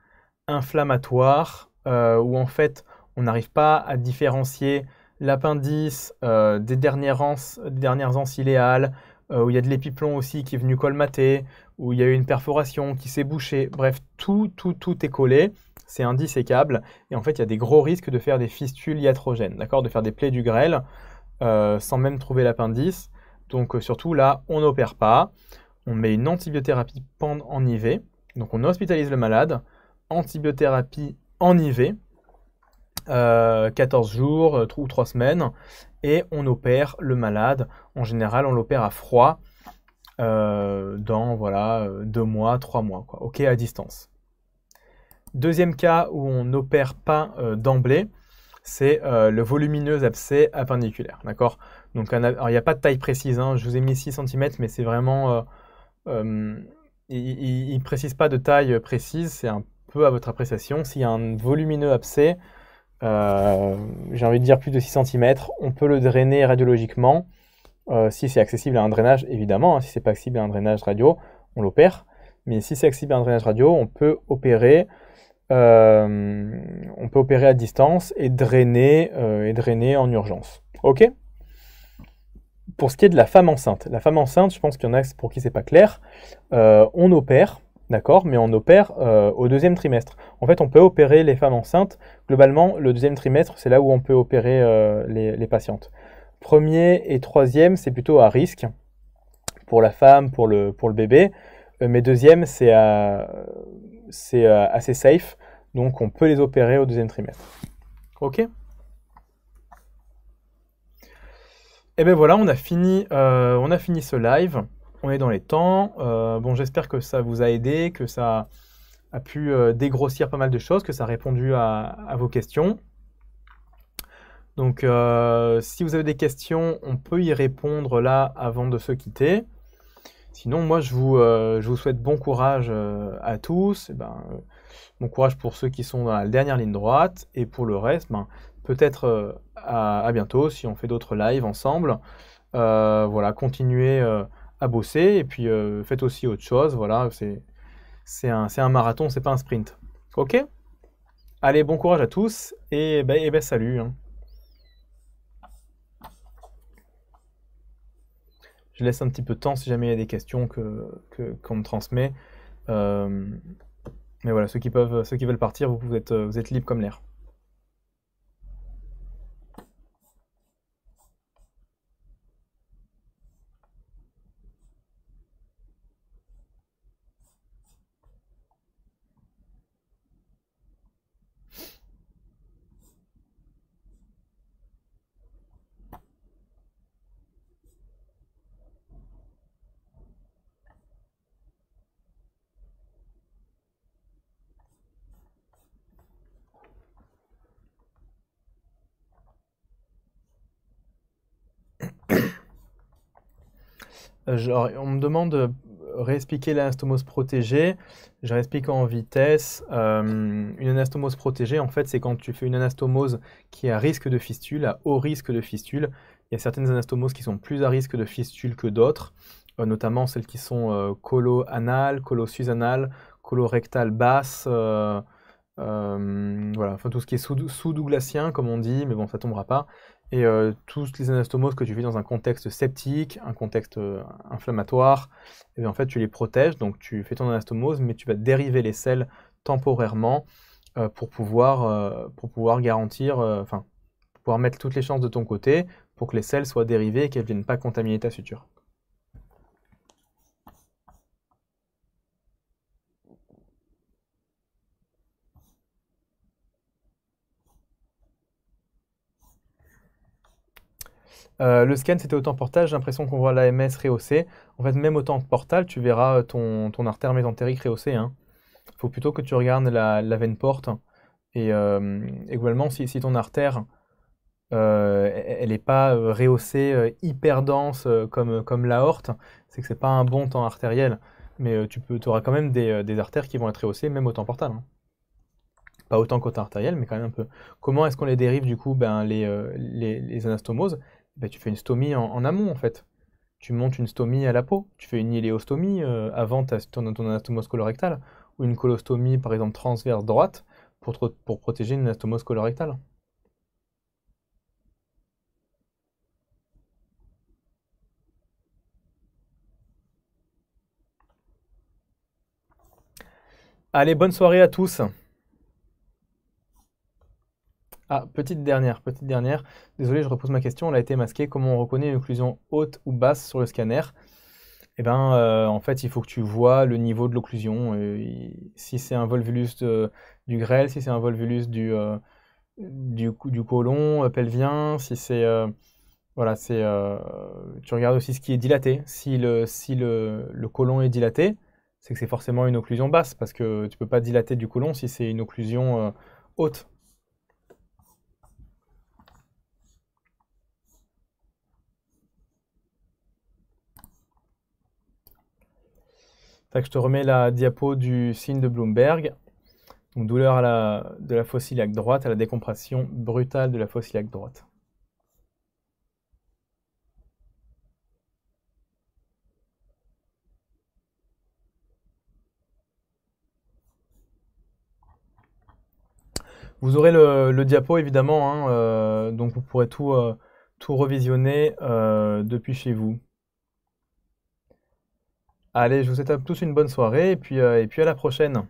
inflammatoire euh, où en fait, on n'arrive pas à différencier l'appendice euh, des, dernières anses, dernières où il y a de l'épiplomb aussi qui est venu colmater, où il y a eu une perforation qui s'est bouchée. Bref, tout, tout, tout est collé c'est indissécable. Et en fait, il y a des gros risques de faire des fistules iatrogènes, d'accord De faire des plaies du grêle euh, sans même trouver l'appendice. Donc euh, surtout là, on n'opère pas. On met une antibiothérapie en IV. Donc on hospitalise le malade. Antibiothérapie en IV. 14 euh, jours ou 3, semaines. Et on opère le malade. En général, on l'opère à froid. dans voilà, 2 mois, 3 mois. OK à distance. Deuxième cas où on n'opère pas euh, d'emblée, c'est euh, le volumineux abcès appendiculaire. D'accord Donc, il n'y a pas de taille précise. Hein. je vous ai mis 6 cm, mais c'est vraiment. Euh, il ne précise pas de taille précise. C'est un peu à votre appréciation. S'il y a un volumineux abcès, j'ai envie de dire plus de 6 cm, on peut le drainer radiologiquement. si c'est accessible à un drainage, évidemment. si hein. si c'est pas accessible à un drainage radio, on l'opère. Mais si c'est accessible à un drainage radio, on peut opérer euh, on peut opérer à distance et drainer, euh, et drainer en urgence. OK Pour ce qui est de la femme enceinte, la femme enceinte, je pense qu'il y en a pour qui c'est pas clair, euh, on opère, d'accord, mais on opère au deuxième trimestre. En fait, on peut opérer les femmes enceintes. Globalement, le deuxième trimestre, c'est là où on peut opérer les, les, patientes. Premier et troisième, c'est plutôt à risque pour la femme, pour le, pour le bébé. mais deuxième, c'est à c'est euh, assez safe, donc on peut les opérer au deuxième trimestre. Ok Et eh bien voilà, on a fini, euh, on a fini ce live. On est dans les temps. Euh, bon, j'espère que ça vous a aidé, que ça a pu dégrossir pas mal de choses, que ça a répondu à vos questions. Donc, si vous avez des questions, on peut y répondre là avant de se quitter. Sinon, moi, euh, je vous, souhaite bon courage euh, à tous. Eh ben, euh, bon courage pour ceux qui sont dans la dernière ligne droite. Et pour le reste, ben, peut-être à, bientôt si on fait d'autres lives ensemble. voilà, continuez à bosser et puis faites aussi autre chose. Voilà, c'est, un, marathon, c'est pas un sprint. Ok Allez, bon courage à tous et, ben, salut. Hein. je laisse un petit peu de temps si jamais il y a des questions qu'on que, qu'on me transmet. Euh, mais voilà, ceux qui, peuvent, ceux qui veulent partir, vous, êtes, vous êtes euh, libre comme l'air. Euh, on me demande de réexpliquer l'anastomose protégée. Je réexplique en vitesse. Euh, une anastomose protégée, en fait, c'est quand tu fais une anastomose qui est à risque de fistule, à haut risque de fistule. Il y a certaines anastomoses qui sont plus à risque de fistule que d'autres, euh, notamment celles qui sont colo anal colo-susanales, basse. basses. voilà, enfin tout ce qui est sous douglacien comme on dit, mais bon, ça tombera pas. Et euh, toutes les anastomoses que tu vis dans un contexte sceptique, un contexte euh, inflammatoire, eh en fait tu les protèges, donc tu fais ton anastomose, mais tu vas dériver les selles temporairement euh, pour, pouvoir, pour pouvoir garantir, enfin, pouvoir mettre toutes les chances de ton côté pour que les selles soient dérivées et qu'elles ne viennent pas contaminer ta suture. Euh, le scan, c'était au temps portal. J'ai l'impression qu'on voit l'AMS rehaussée. En fait, même au temps portal, tu verras euh, ton, artère mésentérique rehaussée. Hein. Il faut plutôt que tu regardes la, veine porte. Et, euh, également, si, ton artère, elle n'est pas rehaussée, hyper dense comme, l'aorte, c'est que ce n'est pas un bon temps artériel. Mais tu peux, auras quand même des, artères qui vont être rehaussées, même au temps portal. Hein. pas autant qu'au temps artériel, mais quand même un peu. Comment est-ce qu'on les dérive du coup ben, les anastomoses ben, tu fais une stomie en, amont en fait. Tu montes une stomie à la peau, tu fais une iléostomie euh, avant ton, anastomose colorectale, ou une colostomie par exemple transverse droite pour, pour protéger une anastomose colorectale. Allez, bonne soirée à tous ah, petite dernière, petite dernière. Désolé, je repose ma question. Elle a été masquée. Comment on reconnaît une occlusion haute ou basse sur le scanner Eh bien, euh, en fait, il faut que tu vois le niveau de l'occlusion. Euh, si c'est un volvulus du grêle, si c'est un volvulus du, euh, du, du, côlon pelvien, si c'est. voilà, c'est. tu regardes aussi ce qui est dilaté. Si le, si le côlon est dilaté, c'est que c'est forcément une occlusion basse parce que tu ne peux pas dilater du côlon si c'est une occlusion haute. je te remets la diapo du signe de Bloomberg. douleur de la fosse iliaque droite à la décompression brutale de la fosse iliaque droite. Vous aurez le, diapo évidemment, hein, euh, donc vous pourrez tout, euh, tout revisionner euh, depuis chez vous. Allez, je vous souhaite à tous une bonne soirée et puis, euh, et puis à la prochaine.